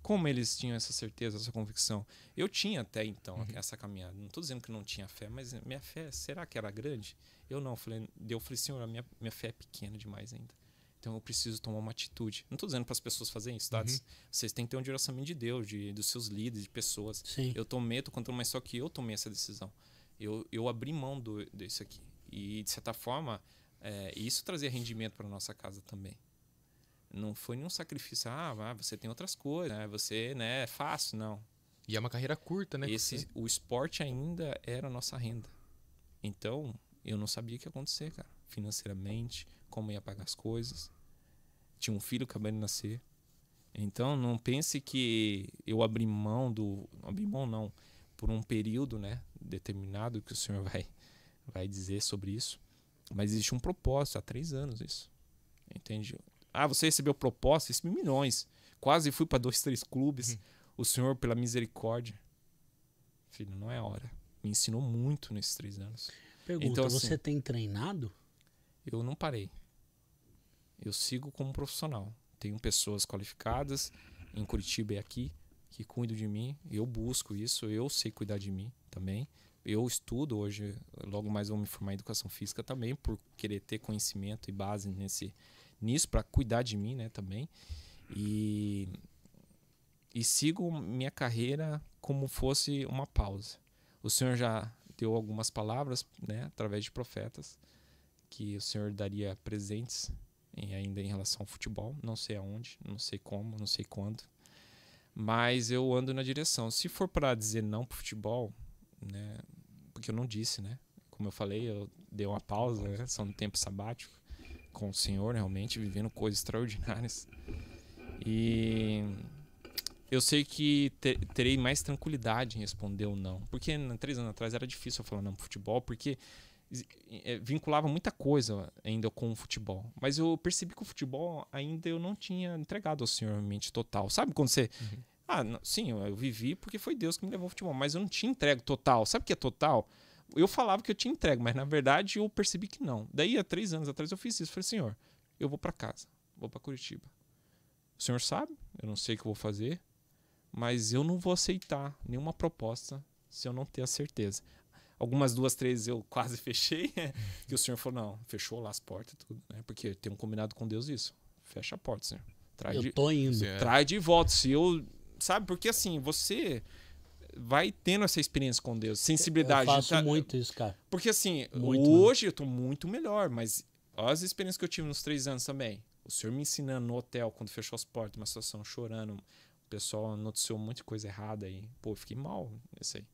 Como eles tinham essa certeza, essa convicção? Eu tinha até então uhum. essa caminhada. Não estou dizendo que não tinha fé, mas minha fé, será que era grande? Eu não, falei, eu falei, senhor, a minha, minha fé é pequena demais ainda. Então eu preciso tomar uma atitude. Não estou dizendo para as pessoas fazerem isso, tá? Uhum. Vocês têm que ter um direcionamento de Deus, de, dos seus líderes, de pessoas. Sim. Eu tomei, medo contando, mas só que eu tomei essa decisão. Eu, eu abri mão do, desse aqui. E, de certa forma, é, isso trazia rendimento para nossa casa também. Não foi nenhum sacrifício. Ah, você tem outras coisas, né? Você né, é fácil, não. E é uma carreira curta, né? Esse, o esporte ainda era a nossa renda. Então, eu não sabia o que ia acontecer, cara. Financeiramente, como ia pagar as coisas. Tinha um filho acabando de nascer. Então, não pense que eu abri mão do. Abri mão, não. Por um período, né? Determinado que o senhor vai, vai dizer sobre isso. Mas existe um propósito. Há três anos isso. Entende? Ah, você recebeu proposta? Recebi milhões. Quase fui para dois, três clubes. Hum. O senhor, pela misericórdia. Filho, não é hora. Me ensinou muito nesses três anos. Pergunta, então, assim, você tem treinado? Eu não parei. Eu sigo como profissional. Tenho pessoas qualificadas em Curitiba e aqui que cuidam de mim. Eu busco isso. Eu sei cuidar de mim também. Eu estudo hoje. Logo mais vou me formar em educação física também por querer ter conhecimento e base nesse nisso para cuidar de mim, né? Também e e sigo minha carreira como fosse uma pausa. O Senhor já deu algumas palavras, né, através de profetas, que o Senhor daria presentes em, ainda em relação ao futebol. Não sei aonde, não sei como, não sei quando. Mas eu ando na direção. Se for para dizer não para futebol, né, porque eu não disse, né? Como eu falei, eu dei uma pausa, né? são um tempo sabático com o Senhor, realmente vivendo coisas extraordinárias. E eu sei que ter, terei mais tranquilidade em responder ou não. Porque né, três anos atrás era difícil eu falar não pro futebol, porque é, vinculava muita coisa ainda com o futebol. Mas eu percebi que o futebol ainda eu não tinha entregado ao senhor mente total. Sabe quando você. Uhum. Ah, não, sim, eu, eu, vivi porque foi Deus que me levou ao futebol, mas eu não tinha entrego total. Sabe o que é total? Eu falava que eu tinha entrego, mas na verdade eu percebi que não. Daí, há três anos atrás, eu fiz isso. Falei, senhor, eu vou para casa, vou para Curitiba. O senhor sabe? Eu não sei o que eu vou fazer mas eu não vou aceitar nenhuma proposta se eu não ter a certeza. Algumas duas, três eu [LAUGHS] quase fechei, né? que o senhor falou, não, fechou lá as portas, tudo, né? Porque tem um combinado com Deus isso. Fecha a porta, senhor. eu de, tô indo. É Traz de volta. Se eu. Sabe, porque assim, você vai tendo essa experiência com Deus, sensibilidade. Eu faço tá, muito isso, cara. Porque assim, muito, né? hoje eu tô muito melhor, mas olha as experiências que eu tive nos três anos também. O senhor me ensinando no hotel, quando fechou as portas, uma situação chorando, o pessoal noticiou muita coisa errada aí pô, fiquei mal, isso aí.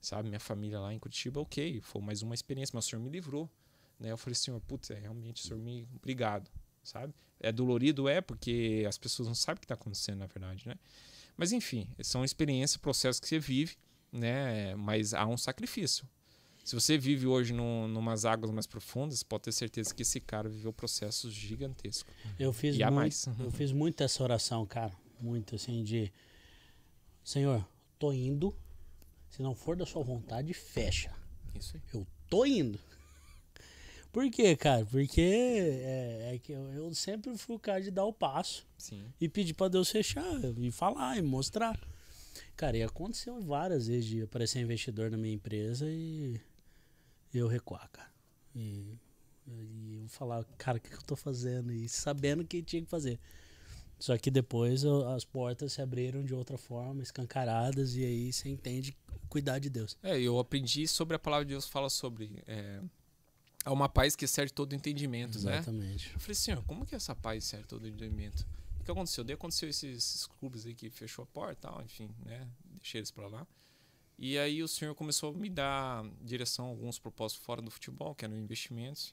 Sabe, minha família lá em Curitiba, ok, foi mais uma experiência, mas o senhor me livrou. Né? Eu falei, senhor, assim, putz, é, realmente, o senhor me. Obrigado, sabe? É dolorido, é, porque as pessoas não sabem o que está acontecendo, na verdade, né? Mas enfim, são experiências, processos que você vive, né? Mas há um sacrifício. Se você vive hoje num, numas águas mais profundas, pode ter certeza que esse cara viveu processos gigantescos. Eu fiz e muito, mais. Eu fiz muito essa oração, cara muito assim de Senhor, tô indo. Se não for da sua vontade, fecha. Isso aí. Eu tô indo. [LAUGHS] Por quê, cara? Porque é, é que eu, eu, sempre fui o cara de dar o passo Sim. e pedir para Deus fechar e falar e mostrar. Cara, e aconteceu várias vezes de aparecer investidor na minha empresa e eu recuar, cara. E, e eu falar, cara, o que, que eu tô fazendo? E sabendo o que tinha que fazer. Só que depois as portas se abriram de outra forma, escancaradas, e aí você entende cuidar de Deus. É, eu aprendi sobre a palavra de Deus, fala sobre. É, há uma paz que serve todo entendimento, né? Exatamente. né? Eu falei, senhor, assim, como que essa paz serve todo entendimento? O que aconteceu? Daí aconteceu esses, esses clubes aí que fechou a porta, tal, enfim, né? Deixei eles para lá. E aí o senhor começou a me dar direção a alguns propósitos fora do futebol, que eram investimentos,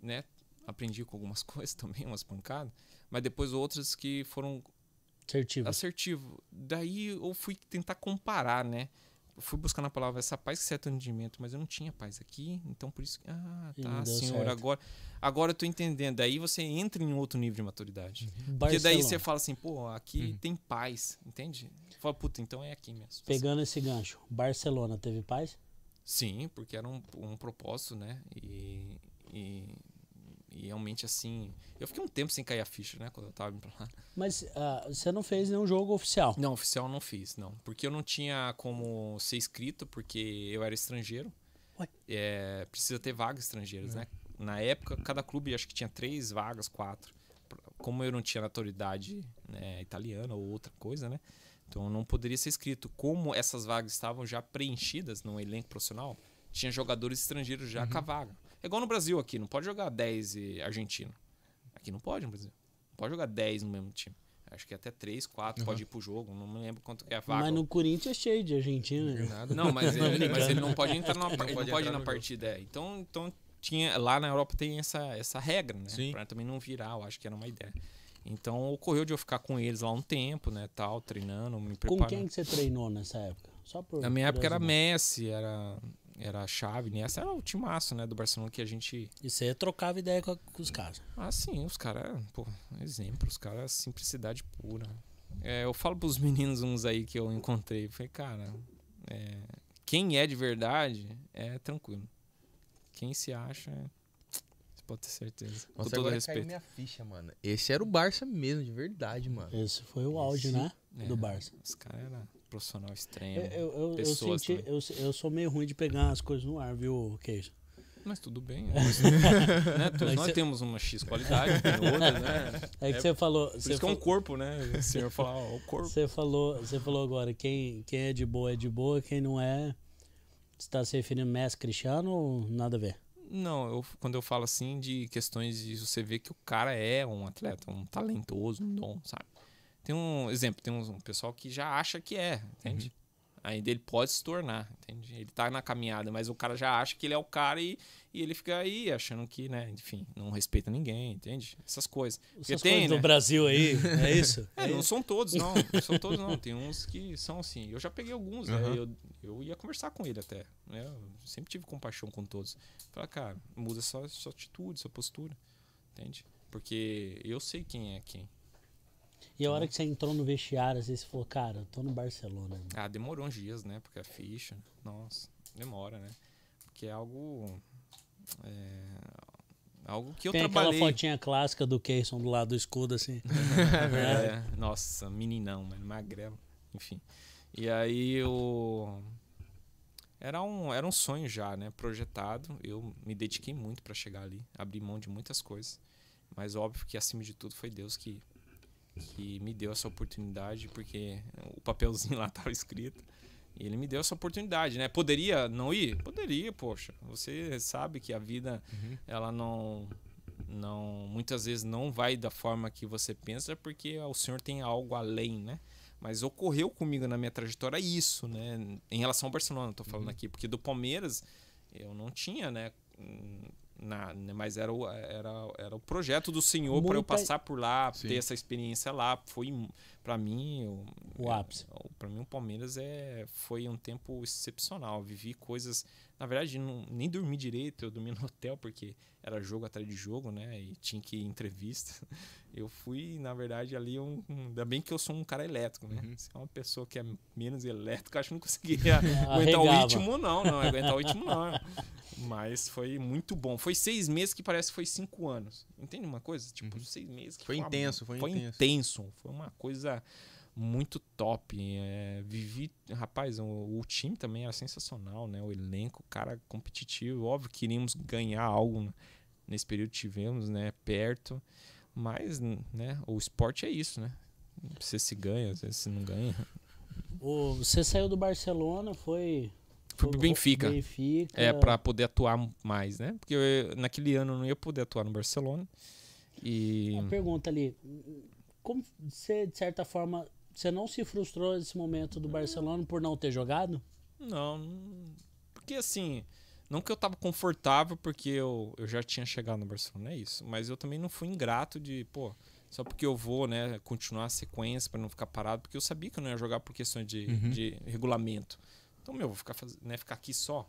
né? Aprendi com algumas [LAUGHS] coisas também, umas pancadas mas depois outras que foram assertivo. assertivo. Daí eu fui tentar comparar, né? Eu fui buscar na palavra essa paz que certo é entendimento, mas eu não tinha paz aqui, então por isso que. Ah, tá, senhor, certo. agora, agora eu tô entendendo. Daí você entra em outro nível de maturidade. Uhum. Porque daí você fala assim, pô, aqui uhum. tem paz, entende? Fala, puta, então é aqui mesmo. Tá Pegando esse gancho, Barcelona teve paz? Sim, porque era um, um propósito, né? E, e e realmente, assim. Eu fiquei um tempo sem cair a ficha, né? Quando eu tava indo pra lá. Mas uh, você não fez nenhum jogo oficial? Não, oficial não fiz, não. Porque eu não tinha como ser inscrito, porque eu era estrangeiro. Ué? É, precisa ter vagas estrangeiras, é. né? Na época, cada clube acho que tinha três vagas, quatro. Como eu não tinha autoridade né, italiana ou outra coisa, né? Então não poderia ser escrito. Como essas vagas estavam já preenchidas no elenco profissional, tinha jogadores estrangeiros já uhum. com a vaga. É igual no Brasil aqui, não pode jogar 10 e argentino. Aqui não pode no Brasil. Não pode jogar 10 no mesmo time. Acho que até 3, 4 uhum. pode ir pro jogo, não me lembro quanto é a vaga. Mas no Corinthians é cheio de argentino. Né? Não, não mas, ele, mas ele não pode entrar numa, não pode ir na partida. É. Então, então tinha, lá na Europa tem essa, essa regra, né? Sim. Pra também não virar, eu acho que era uma ideia. Então ocorreu de eu ficar com eles lá um tempo, né, tal, treinando, me preparando. Com quem que você treinou nessa época? Só por Na minha época era Messi, era era a chave, né? Essa era o timaço, né, do Barcelona que a gente. E você é trocava ideia com, com os caras. Ah, sim, os caras, pô, exemplo, os caras, simplicidade pura. É, eu falo pros meninos uns aí que eu encontrei, falei, cara, é, quem é de verdade é tranquilo. Quem se acha, você pode ter certeza. Nossa, com todo agora respeito. minha ficha, mano. Esse era o Barça mesmo, de verdade, mano. Esse foi o áudio, Esse... né? É, do Barça. Os caras eram profissional estranho Eu, eu, pessoas eu, senti, eu, eu, sou meio ruim de pegar as coisas no ar, viu, Queijo? Mas tudo bem. [LAUGHS] É né? Todos nós cê... temos uma X qualidade, tem né? É que você é, falou. Por isso que é um corpo, né? O senhor ó, o corpo. Você falou, você falou agora, quem, quem é de boa é de boa, quem não é. Você está se referindo mestre cristiano ou nada a ver? Não, eu, quando eu falo assim de questões de você vê que o cara é um atleta, um talentoso, um dom, sabe? Tem um exemplo, tem um, pessoal que já acha que é, entende? Uhum. Ainda ele pode se tornar, entende? Ele tá na caminhada, mas o cara já acha que ele é o cara e, e ele fica aí achando que, né, enfim, não respeita ninguém, entende? Essas coisas. Essas tem, coisas né? do Brasil aí, [LAUGHS] é isso? É, é não são todos, não. Não são todos, não. [LAUGHS] Tem uns que são assim. Eu já peguei alguns, uhum. né? Eu, eu ia conversar com ele até. Né? Eu sempre tive compaixão com todos. Falar, cara, muda sua, sua atitude, sua postura, entende? Porque eu sei quem é quem. E a hora então. que você entrou no vestiário, às assim, vezes você falou, cara, eu tô no Barcelona. Ah, demorou uns dias, né? Porque a ficha, nossa, demora, né? Porque é algo. É, algo que eu Tem trabalhei. aquela fotinha clássica do Keyson do lado do escudo, assim. [LAUGHS] é, é. Nossa, meninão, mano, magrelo. Enfim. E aí eu. Era um, era um sonho já, né? Projetado. Eu me dediquei muito para chegar ali. Abri mão de muitas coisas. Mas óbvio que, acima de tudo, foi Deus que que me deu essa oportunidade, porque o papelzinho [LAUGHS] lá estava escrito. E ele me deu essa oportunidade, né? Poderia não ir? Poderia, poxa. Você sabe que a vida, uhum. ela não, não. Muitas vezes não vai da forma que você pensa, porque o senhor tem algo além, né? Mas ocorreu comigo na minha trajetória isso, né? Em relação ao Barcelona, estou falando uhum. aqui. Porque do Palmeiras, eu não tinha, né? Na, né, mas era o, eh, era, era o projeto do senhor para eu passar por lá, Sim. ter essa experiência lá. Foi para mim eu, o é, ápice. Para mim o Palmeiras é foi um tempo excepcional. Eu vivi coisas na verdade, não, nem dormi direito, eu dormi no [LAUGHS] hotel porque era jogo atrás de jogo, né? E tinha que ir entrevista. [LAUGHS] Eu fui, na verdade, ali um, um, ainda bem que eu sou um cara elétrico, né? Uhum. Se é uma pessoa que é menos elétrica, acho que não conseguiria [LAUGHS] aguentar o ritmo não, não aguentar o ritmo não. Mas foi muito bom. Foi seis meses que parece que foi cinco anos. Entende uma coisa? Tipo, uhum. seis meses que foi, foi intenso, uma... foi, foi intenso. intenso. Foi uma coisa muito top. É, vivi, rapaz, o, o, time também era sensacional, né? O elenco, cara competitivo. Óbvio que ganhar algo nesse período tivemos, né? Perto. Mas, né? O esporte é isso, né? Você se ganha, às vezes você não ganha. O, você saiu do Barcelona, foi Fui pro Benfica. Benfica. É, para poder atuar mais, né? Porque eu, naquele ano eu não ia poder atuar no Barcelona. E. Uma pergunta ali. Como você, de certa forma, você não se frustrou nesse momento do Barcelona por não ter jogado? Não, porque assim, não que eu tava confortável porque eu, eu já tinha chegado no Barcelona, é isso. Mas eu também não fui ingrato de, pô, só porque eu vou, né, continuar a sequência para não ficar parado, porque eu sabia que eu não ia jogar por questões de, uhum. de regulamento. Então, meu, vou ficar, faz... né, ficar aqui só.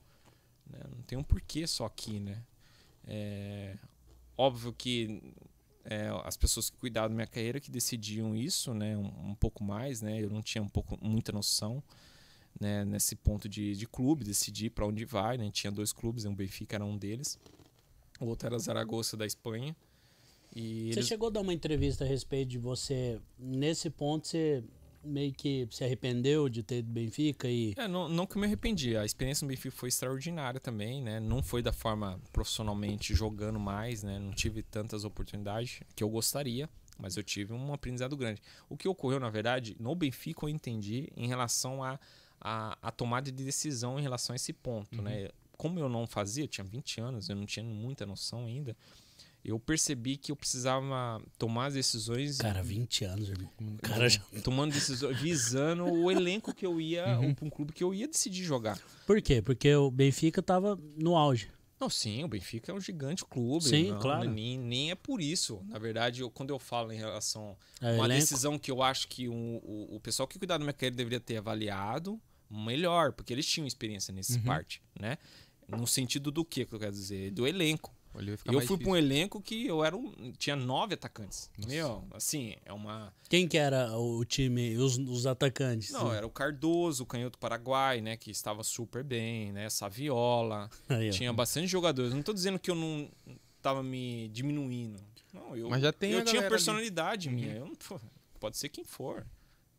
Né? Não tem um porquê só aqui, né? É... Óbvio que é, as pessoas que cuidaram da minha carreira que decidiam isso, né, um, um, pouco mais, né, eu não tinha um pouco muita noção, né, nesse ponto de, de clube, decidir para onde vai, né, tinha dois clubes, né, o Benfica era um deles, o outro era Zaragoza da Espanha. E você eles... chegou a dar uma entrevista a respeito de você, nesse ponto você meio que se arrependeu de ter ido do Benfica e. É, não, não que eu me arrependi. A experiência no Benfica foi extraordinária também, né? Não foi da forma profissionalmente jogando mais, né? Não tive tantas oportunidades que eu gostaria, mas eu tive um aprendizado grande. O que ocorreu, na verdade, no Benfica eu entendi em relação à a, a, a, tomada de decisão em relação a esse ponto, uhum. né? Como eu não fazia, eu tinha 20 anos, eu não tinha muita noção ainda eu percebi que eu precisava tomar as decisões. Cara, 20 anos, irmão. Cara já... Tomando decisões, visando o [LAUGHS] elenco que eu ia, uhum. um clube que eu ia decidir jogar. Por quê? Porque o Benfica tava no auge. Não, sim, o Benfica é um gigante clube. Sim, não, claro. Nem, nem é por isso. Na verdade, eu, quando eu falo em relação a é, uma elenco. decisão que eu acho que um, o, o pessoal que cuidar do mercado deveria ter avaliado melhor, porque eles tinham experiência nesse uhum. parte, né? No sentido do que, que eu quero dizer? Do elenco eu fui para um elenco que eu era um, tinha nove atacantes. Nossa. Meu, assim, é uma. Quem que era o time, os, os atacantes? Não, né? era o Cardoso, o Canhoto Paraguai, né? Que estava super bem, né? Saviola. [LAUGHS] Aí, tinha bastante jogadores. Não estou dizendo que eu não tava me diminuindo. Não, eu, Mas já tem eu tinha personalidade ali. minha. Uhum. Eu, pô, pode ser quem for.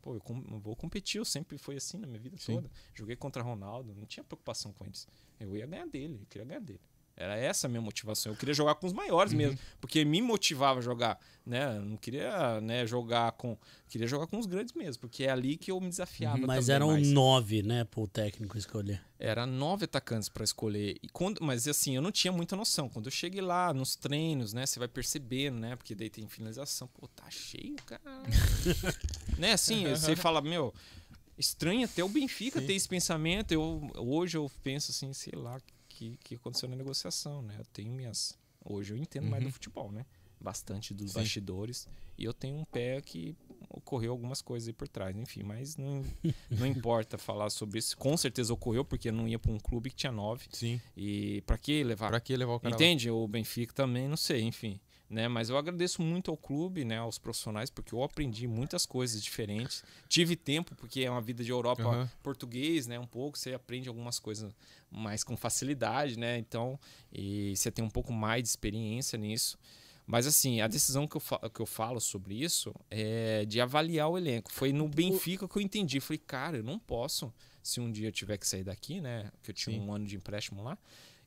Pô, eu, com, vou competir, eu sempre foi assim na minha vida Sim. toda. Joguei contra Ronaldo, não tinha preocupação com eles. Eu ia ganhar dele, eu queria ganhar dele. Era essa a minha motivação. Eu queria jogar com os maiores uhum. mesmo, porque me motivava a jogar, né? Eu não queria, né, jogar com, queria jogar com os grandes mesmo, porque é ali que eu me desafiava Mas eram mais. nove, né, para o técnico escolher. Era nove atacantes para escolher. E quando, mas assim, eu não tinha muita noção. Quando eu cheguei lá nos treinos, né, você vai percebendo, né, porque daí tem finalização, pô, tá cheio, cara. [LAUGHS] né, assim, você fala, meu, estranho até o Benfica Sim. ter esse pensamento. Eu hoje eu penso assim, sei lá, que, que aconteceu na negociação, né? Eu tenho minhas. Hoje eu entendo uhum. mais do uhum. futebol, né? Bastante dos Sim. bastidores. E eu tenho um pé que ocorreu algumas coisas aí por trás, enfim, mas não, [LAUGHS] não importa falar sobre isso. Com certeza ocorreu, porque não ia para um clube que tinha nove. Sim. E para que levar? Para que levar o cara? Entende? Lá? O Benfica também, não sei, enfim né? Mas eu agradeço muito ao clube, né, aos profissionais, porque eu aprendi muitas coisas diferentes. Tive tempo, porque é uma vida de Europa uhum. português, né, um pouco, você aprende algumas coisas mais com facilidade, né? Então, e você tem um pouco mais de experiência nisso. Mas assim, a decisão que eu, falo, que eu falo sobre isso é de avaliar o elenco. Foi no Benfica que eu entendi. Falei, cara, eu não posso, se um dia eu tiver que sair daqui, né? Que eu tinha Sim. um ano de empréstimo lá,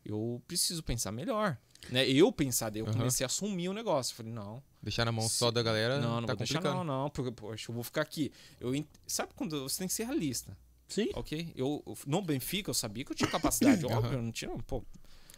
eu preciso pensar melhor. Né? Eu pensar, eu uhum. comecei a assumir o negócio. Falei, não. Deixar na mão se... só da galera. Não, não tá vou deixar, não, não, porque, poxa, eu vou ficar aqui. Eu, sabe quando você tem que ser realista? Sim. Ok? Eu, no Benfica, eu sabia que eu tinha capacidade, uhum. [COUGHS] eu não tinha. Pô.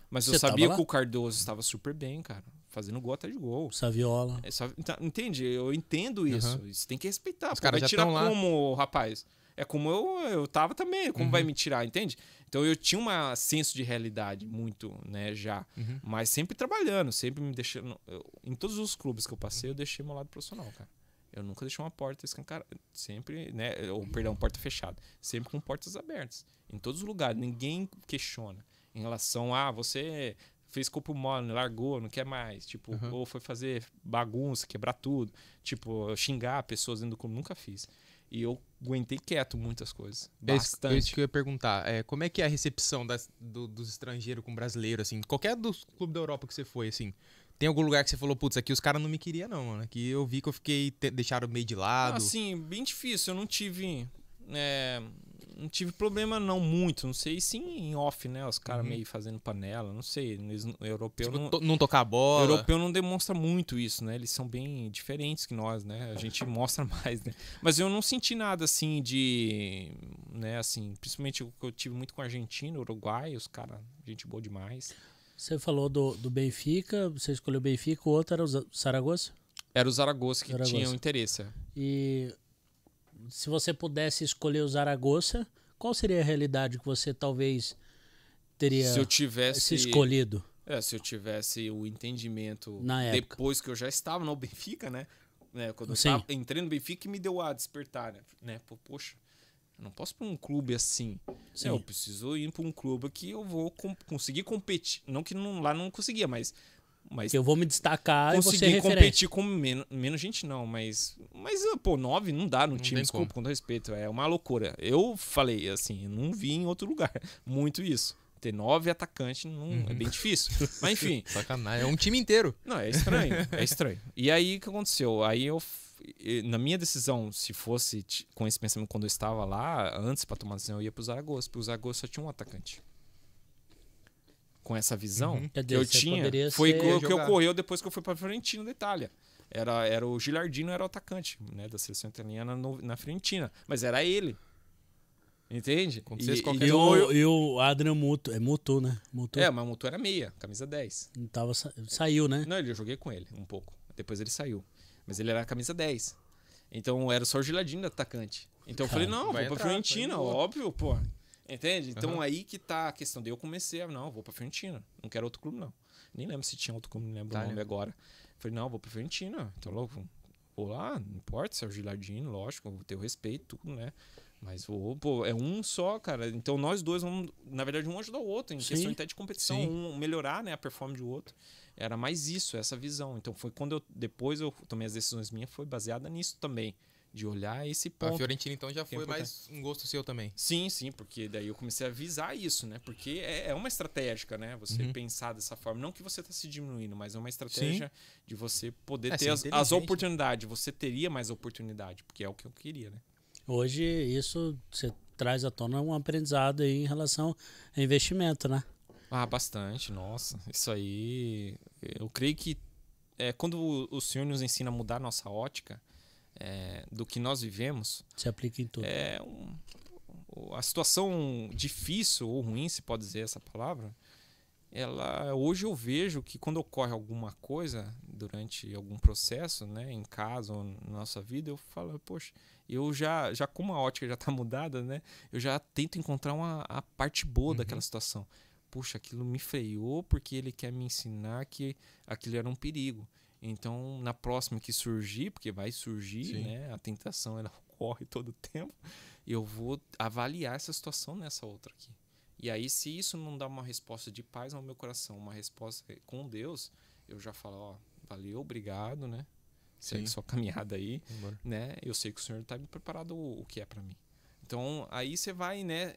Mas você eu sabia que o Cardoso estava super bem, cara. Fazendo gol atrás de gol. Saviola. É, sabe, então, entende? Eu entendo isso. Uhum. tem que respeitar. Os caras já tirar como, lá. rapaz. É como eu, eu tava também, como uhum. vai me tirar, entende? Então eu tinha um senso de realidade muito, né, já. Uhum. Mas sempre trabalhando, sempre me deixando. Eu, em todos os clubes que eu passei, eu deixei meu lado profissional, cara. Eu nunca deixei uma porta escancarada. Sempre, né? Ou, perdão, porta fechada. Sempre com portas abertas. Em todos os lugares. Ninguém questiona. Em relação a ah, você fez corpo mole, né, largou, não quer mais. Tipo, uhum. ou foi fazer bagunça, quebrar tudo. Tipo, xingar pessoas dentro do clube. Nunca fiz. E eu aguentei quieto muitas coisas. É é bastante. É isso, que eu ia perguntar. É, como é que é a recepção das, do, dos estrangeiros com brasileiro, assim? Qualquer dos clubes da Europa que você foi, assim. Tem algum lugar que você falou, putz, aqui os caras não me queriam, não, mano. Aqui eu vi que eu fiquei. Te, deixaram meio de lado. Assim, bem difícil. Eu não tive. É, não tive problema não muito, não sei, sim em off, né? Os caras uhum. meio fazendo panela, não sei, eles, o europeu tipo, não, não tocar a bola. O europeu não demonstra muito isso, né? Eles são bem diferentes que nós, né? A gente [LAUGHS] mostra mais, né? Mas eu não senti nada assim de, né, assim, principalmente o que eu tive muito com a Argentina, Uruguai, os caras, gente boa demais. Você falou do, do Benfica, você escolheu o Benfica, o outro era o Zaragoza? Era o Zaragoza que Zaragoza. tinha o interesse. É. E se você pudesse escolher o Zaragoza, qual seria a realidade que você talvez teria se eu tivesse escolhido? É, se eu tivesse o entendimento depois que eu já estava no Benfica, né? né quando Sim. eu tava, entrei no Benfica e me deu a despertar, né? né pô, poxa, eu não posso para um clube assim. É, eu preciso ir para um clube que eu vou com, conseguir competir. Não que não, lá não conseguia, mas mas eu vou me destacar e você é competir com menos, menos gente, não. Mas, mas ah, pô, nove não dá no não time, desculpa, com todo respeito. É uma loucura. Eu falei assim, não vi em outro lugar [LAUGHS] muito isso. Ter nove atacantes é uhum. é bem difícil. [LAUGHS] Mas enfim. Sacanagem. É um time inteiro. Não, é estranho. [LAUGHS] É estranho. E aí o que aconteceu? Aí eu. Na minha decisão, se fosse com esse pensamento quando eu estava lá, antes para tomar decisão, eu ia pro Zaragoza, porque o Zaragoza só tinha um atacante com essa visão uhum. que eu tinha foi o que ocorreu depois que eu fui para Fiorentina da Itália. Era, era o Gilardino era o atacante né, da seleção italiana no, na Fiorentina, mas era ele. Entende? Vocês, e, e, o, e o Adrian Muto, é Muto, né? Muto. É, mas Muto era meia, camisa 10. Não tava, saiu, né? Não, eu joguei com ele um pouco. Depois ele saiu. Mas ele era camisa 10. Então era só o Gilardino atacante. Então Cara, eu falei, não, vou para Fiorentina, óbvio, pô. Entende? Então uhum. aí que tá a questão. Daí eu comecei a, não, vou pra Fiorentina. Não quero outro clube, não. Nem lembro se tinha outro clube, não lembro tá, o nome né? agora. Falei, não, vou pra Fiorentina. Tô tá louco. Vou lá, não importa se é o Gilardino, lógico, vou ter o respeito, tudo, né? Mas vou, pô, é um só, cara. Então nós dois vamos, na verdade, um ajudar o outro, em sim, questão até de competição, sim. um melhorar né, a performance do outro. Era mais isso, essa visão. Então foi quando eu, depois eu tomei as decisões minhas, foi baseada nisso também de olhar esse ponto. A Fiorentina, então, já é foi mais um gosto seu também. Sim, sim, porque daí eu comecei a visar isso, né? Porque é, é uma estratégica, né? Você uhum. pensar dessa forma. Não que você está se diminuindo, mas é uma estratégia sim. de você poder é, ter as, as, oportunidades. Você teria mais oportunidade, porque é o que eu queria, né? Hoje, isso você traz à tona um aprendizado aí em relação a investimento, né? Ah, bastante, nossa. Isso aí. Eu creio que é, quando o senhor nos ensina a mudar a nossa ótica é, do que nós vivemos. Se aplica em tudo. É um, a situação difícil ou ruim, se pode dizer essa palavra, ela hoje eu vejo que quando ocorre alguma coisa durante algum processo, né, em casa ou na nossa vida, eu falo, poxa, eu já já como a ótica já está [LAUGHS] mudada, né, eu já tento encontrar uma a parte boa uhum. daquela situação. Puxa, aquilo me freou porque ele quer me ensinar que aquilo era um perigo. Então, na próxima que surgir, porque vai surgir, Sim. né? A tentação ela [LAUGHS] ocorre todo tempo. Eu vou avaliar essa situação nessa outra aqui. E aí, se isso não dá uma resposta de paz ao meu coração, uma resposta eh, com Deus, eu já falo, ó, valeu, obrigado, né? Segue sua [LAUGHS] caminhada aí, né? Eu sei que o Senhor está me preparado o, o que é para mim. Então aí você vai, né,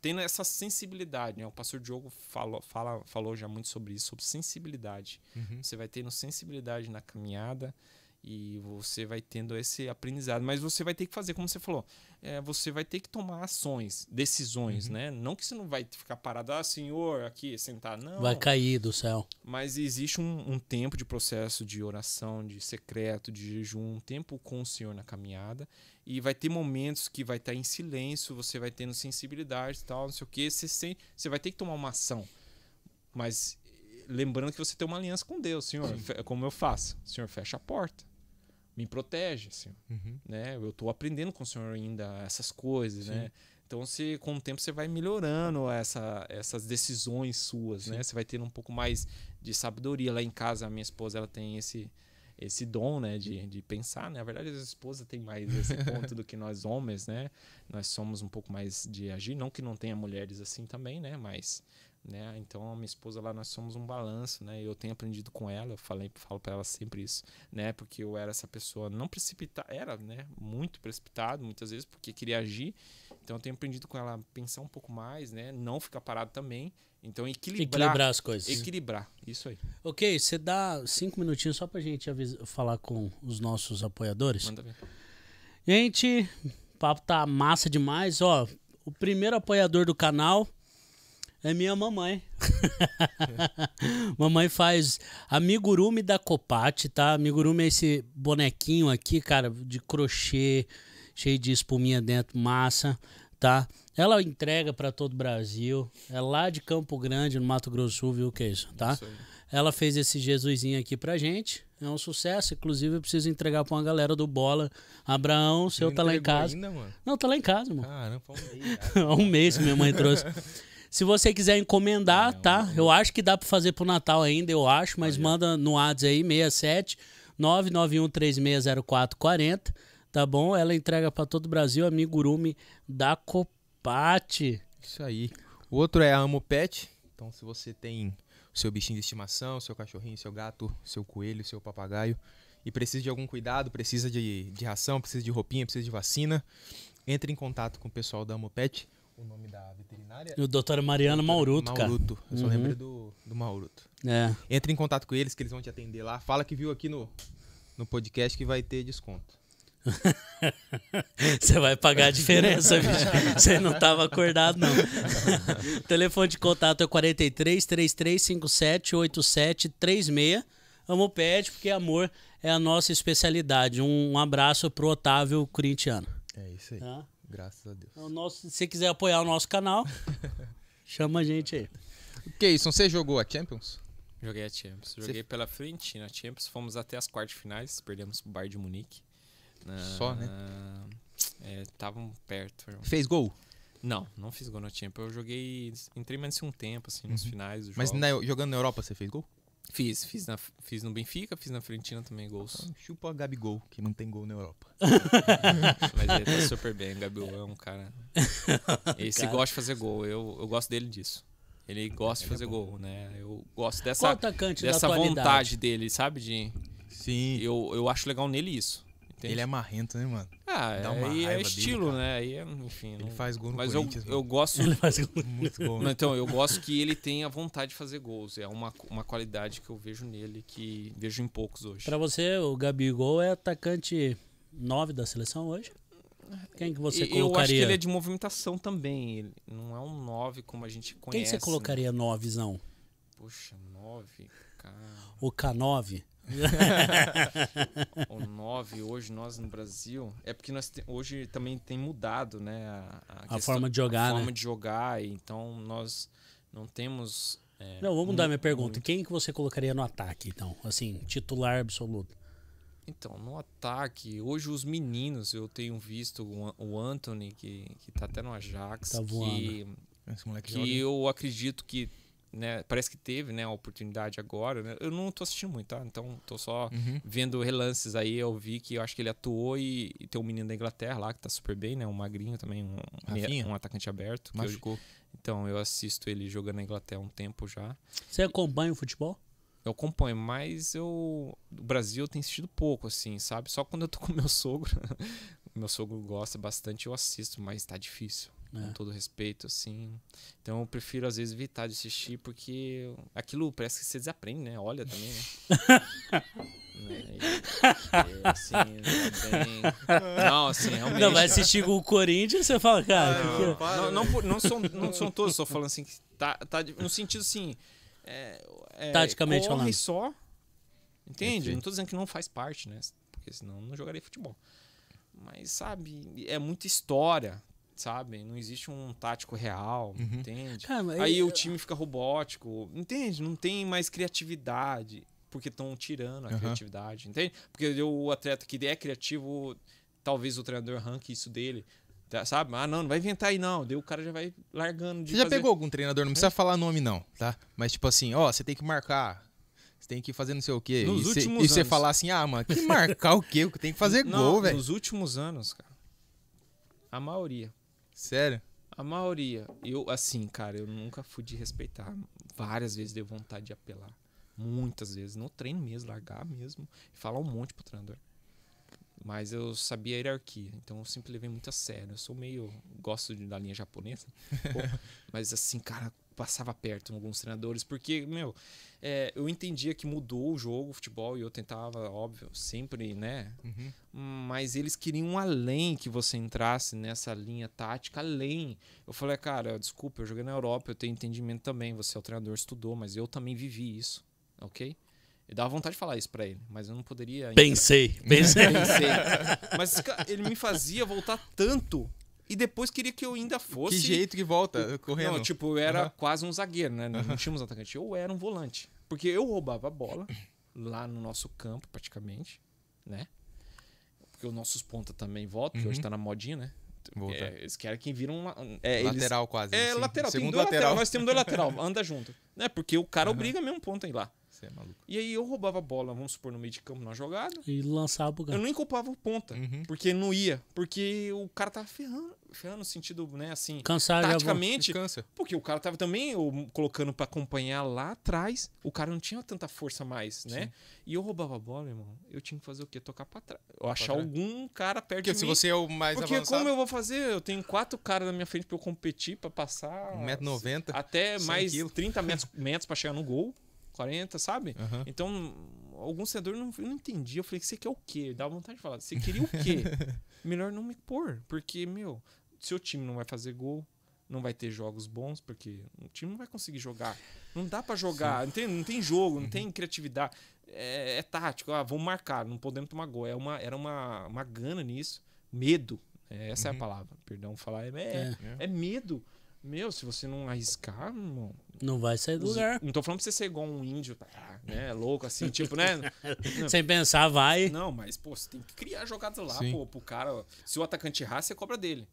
tendo essa sensibilidade, né? O pastor Diogo falou, fala, falou já muito sobre isso, sobre sensibilidade. Uhum. Você vai tendo sensibilidade na caminhada, e você vai tendo esse aprendizado. Mas você vai ter que fazer, como você falou, é, você vai ter que tomar ações, decisões, uhum. né? Não que você não vai ficar parado, ah, senhor, aqui, sentar, não. Vai cair do céu. Mas existe um, um tempo de processo de oração, de secreto, de jejum, um tempo com o senhor na caminhada. E vai ter momentos que vai estar em silêncio, você vai tendo sensibilidade e tal, não sei o quê. Você, sem, você vai ter que tomar uma ação. Mas eh, lembrando que você tem uma aliança com Deus, senhor, como eu faço? O senhor fecha a porta me protege, assim, uhum. né? Eu estou aprendendo com o Senhor ainda essas coisas, né? Sim. né? Então, se com o tempo você vai melhorando essa, essas decisões suas, né? Sim. né? Você vai tendo um pouco mais de sabedoria. Lá em casa, a minha esposa ela tem esse esse dom, né, de, de pensar, né? Na verdade, a esposa tem mais esse [LAUGHS] ponto do que nós homens, né? Nós somos um pouco mais de agir, não que não tenha mulheres assim também, né? Mas né? Então a minha esposa lá nós somos um balanço, né? Eu tenho aprendido com ela, eu falei, falo para ela sempre isso, né? Porque eu era essa pessoa não precipitada, era, né, muito precipitado muitas vezes porque queria agir. Então eu tenho aprendido com ela a pensar um pouco mais, né? Não ficar parado também. Então equilibrar, equilibrar as coisas. Equilibrar, isso aí. OK, você dá cinco minutinhos só pra gente falar com os nossos apoiadores. Manda ver. Gente, o papo tá massa demais, ó. O primeiro apoiador do canal é minha mamãe. [LAUGHS] mamãe faz amigurumi da Copate, tá? Amigurumi é esse bonequinho aqui, cara, de crochê, cheio de espuminha dentro, massa, tá? Ela entrega para todo o Brasil. É lá de Campo Grande, no Mato Grosso Sul, viu o que é isso, tá? Isso Ela fez esse Jesusinho aqui pra gente. É um sucesso. Inclusive, eu preciso entregar pra uma galera do Bola. Abraão, seu tá lá em casa. Ainda, mano? Não, tá lá em casa, mano. Caramba, um mês. [LAUGHS] um mês minha mãe trouxe. [LAUGHS] Se você quiser encomendar, é, tá? Eu acho que dá para fazer pro Natal ainda, eu acho, mas manda no ADS aí, 67 991360440, tá bom? Ela entrega para todo o Brasil, amigurumi da Copate. Isso aí. O outro é a Amo Pet. Então, se você tem seu bichinho de estimação, seu cachorrinho, seu gato, seu coelho, seu papagaio, e precisa de algum cuidado, precisa de, de ração, precisa de roupinha, precisa de vacina, entre em contato com o pessoal da Amopet o nome da veterinária. o doutor Mariano Mauruto, Mauruto, cara. Mauruto, eu só uhum. lembro do, do Mauruto. É. Entre em contato com eles, que eles vão te atender lá. Fala que viu aqui no, no podcast que vai ter desconto. [LAUGHS] Você vai pagar a diferença, [LAUGHS] bicho. Você não estava acordado, não. [LAUGHS] Telefone de contato é 43 3357 8736. Amo pet, porque amor é a nossa especialidade. Um abraço pro Otávio Corintiano. É isso aí. Tá? Graças a Deus. É o nosso, se você quiser apoiar o nosso canal, [LAUGHS] chama a gente aí. Keison, você jogou a Champions? Joguei a Champions. Joguei pela frente. Na Champions fomos até as quartas finais, perdemos o Bayern de Munique. Ah, Só, né? É, tavam perto. Fez gol? Não, não fiz gol na Champions. Eu joguei, entrei menos um tempo, assim, nos uhum. finais Mas na, jogando na Europa você fez gol? Fiz, fiz, na, fiz no Benfica, fiz na Frentina também gols. Então, chupa a Gabigol, que não tem gol na Europa. [LAUGHS] Mas ele tá super bem, o Gabigol é um cara. [LAUGHS] Esse cara. gosta de fazer gol, eu, eu gosto dele disso. Ele gosta ele de é fazer é gol, né? Eu gosto dessa, dessa vontade dele, sabe? De, Sim. Eu, eu acho legal nele isso. Ele é marrento, né, mano? Ah, Dá uma é, aí é estilo, dele, né? Aí, é, enfim. Ele não... faz gol no Mas eu, Mas eu gosto. [LAUGHS] Ele faz gol muito gol. Então, eu [LAUGHS] gosto que ele tenha vontade de fazer gols. É uma, uma qualidade que eu vejo nele, que vejo em poucos hoje. Para você, o Gabigol é atacante 9 da seleção hoje? Quem que você colocaria? Eu acho que ele é de movimentação também. Ele não é um 9 como a gente conhece. Quem né? você colocaria 9, né? Poxa, 9, cara. O K9? [LAUGHS] o 9 hoje, nós no Brasil, é porque nós te, hoje também tem mudado, né? A, a, a questão, forma de jogar. A forma né? de jogar, então nós não temos. É, não, vamos mudar minha pergunta. Muito... Quem que você colocaria no ataque, então? Assim, titular absoluto. Então, no ataque, hoje os meninos, eu tenho visto o Anthony, que, que tá até no Ajax, tá voando. que, que eu acredito que né? Parece que teve, né, a oportunidade agora, né? Eu não tô assistindo muito, tá? Então tô só uhum. vendo relances aí, eu vi que eu acho que ele atuou e, e tem um menino da Inglaterra lá que tá super bem, né? Um magrinho também, um, meia, um atacante aberto. que Eu, então eu assisto ele jogando na Inglaterra há um tempo já. Você acompanha o futebol? Eu acompanho, mas eu. O Brasil eu tenho assistido pouco, assim, sabe? Só quando eu tô com meu sogro. [LAUGHS] meu sogro gosta bastante, eu assisto, mas tá difícil. É. Com todo respeito, assim. Então eu prefiro, às vezes, evitar de assistir, porque aquilo parece que você desaprende, né? Olha também, né? [LAUGHS] É, assim, Não, é assim, realmente. Não, vai assistir com o Corinthians você fala, cara. Ah, é? não, não, não, não, são, não são todos, só falando assim, tá, tá no sentido assim. É, é, Taticamente corre falando. só. Entende? Não tô dizendo que não faz parte, né? Porque senão não jogaria futebol. Mas, sabe, é muita história sabe? Não existe um tático real, uhum. entende? Cara, aí eu... É o time fica robótico, entende? Não tem mais criatividade, porque estão tirando a uhum. criatividade, entende? Porque o atleta que é criativo, talvez o treinador arranque isso dele. Tá, sabe? Ah, não, não vai inventar aí, não. Daí o cara já vai largando de. Você já pegou algum treinador, não precisa é. falar nome, não, tá? Mas tipo assim, ó, você tem que marcar você tem que fazer não sei o quê. Nos e você falar assim, ah, mano, que marcar o quê? Tem que fazer não, gol, velho. Nos últimos anos, cara, a maioria Sério? A maioria. Eu, assim, cara, eu nunca fui de respeitar. Várias vezes deu vontade de apelar. Muitas vezes. No treino mesmo, largar mesmo. Falar um monte pro treinador. Mas eu sabia a hierarquia, então eu sempre levei muito a sério. Eu sou meio. gosto de, da linha japonesa. [LAUGHS] Pô, mas assim, cara, passava perto em alguns treinadores, porque, meu, é, eu entendia que mudou o jogo, o futebol, e eu tentava, óbvio, sempre, né? Uhum. Mas eles queriam um além que você entrasse nessa linha tática, além. Eu falei, cara, desculpa, eu joguei na Europa, eu tenho entendimento também, você é o treinador, estudou, mas eu também vivi isso, ok? Eu dava vontade de falar isso pra ele, mas eu não poderia. Pensei, [LAUGHS] pensei. pensei. Mas ele me fazia voltar tanto e depois queria que eu ainda fosse. Que jeito que volta, correndo. Não, tipo, eu era uhum. quase um zagueiro, né? Não, tínhamos atacante. Eu era um volante. Porque eu roubava a bola [CLEARS THROAT] lá no nosso campo, praticamente, né? Porque os nossos ponta também voltam, uhum. que hoje uhum. tá na modinha, né? Volta. É, eles querem que viram um. é, lateral eles... quase. É, assim. lateral. Segundo tem dois lateral. lateral. Nós temos dois lateral, [LAUGHS] anda junto. Né? Porque o cara uhum. obriga mesmo ponto aí lá. Você é maluco. E aí eu roubava a bola, vamos supor, no meio de campo, numa jogada. E lançava pro Eu nem culpava o ponta, uhum. porque não ia. Porque o cara tava ferrando, ferrando no sentido, né, assim. Cansar taticamente, cansa. Porque o cara tava também eu, colocando para acompanhar lá atrás. O cara não tinha tanta força mais, né? Sim. E eu roubava a bola, irmão. Eu tinha que fazer o quê? Tocar pra trás. Eu achar trás. algum cara perto porque de se mim. você é o mais porque avançado. Porque como eu vou fazer? Eu tenho quatro caras na minha frente pra eu competir, pra passar. 1,90m. Até mais quilos. 30 metros, metros pra chegar no gol. 40, sabe? Uhum. Então, alguns senadores não, não entendiam. Eu falei, você quer o quê? Dá vontade de falar, você queria o quê? [LAUGHS] Melhor não me pôr, porque, meu, seu time não vai fazer gol, não vai ter jogos bons, porque o time não vai conseguir jogar. Não dá para jogar, não tem, não tem jogo, não uhum. tem criatividade. É, é, tático, ah, vamos marcar, não podemos tomar gol. É uma, era uma, uma gana nisso, medo. É, essa uhum. é a uhum. palavra, perdão falar, é, é, é, é medo. Meu, se você não arriscar, irmão, não vai sair do Os, lugar. Não tô falando pra você ser igual um índio, tá? né? Louco, assim, [LAUGHS] tipo, né? Sem pensar, vai. Não, mas, pô, você tem que criar jogadas lá, Sim. pô, pro cara. Se o atacante errar, você cobra dele.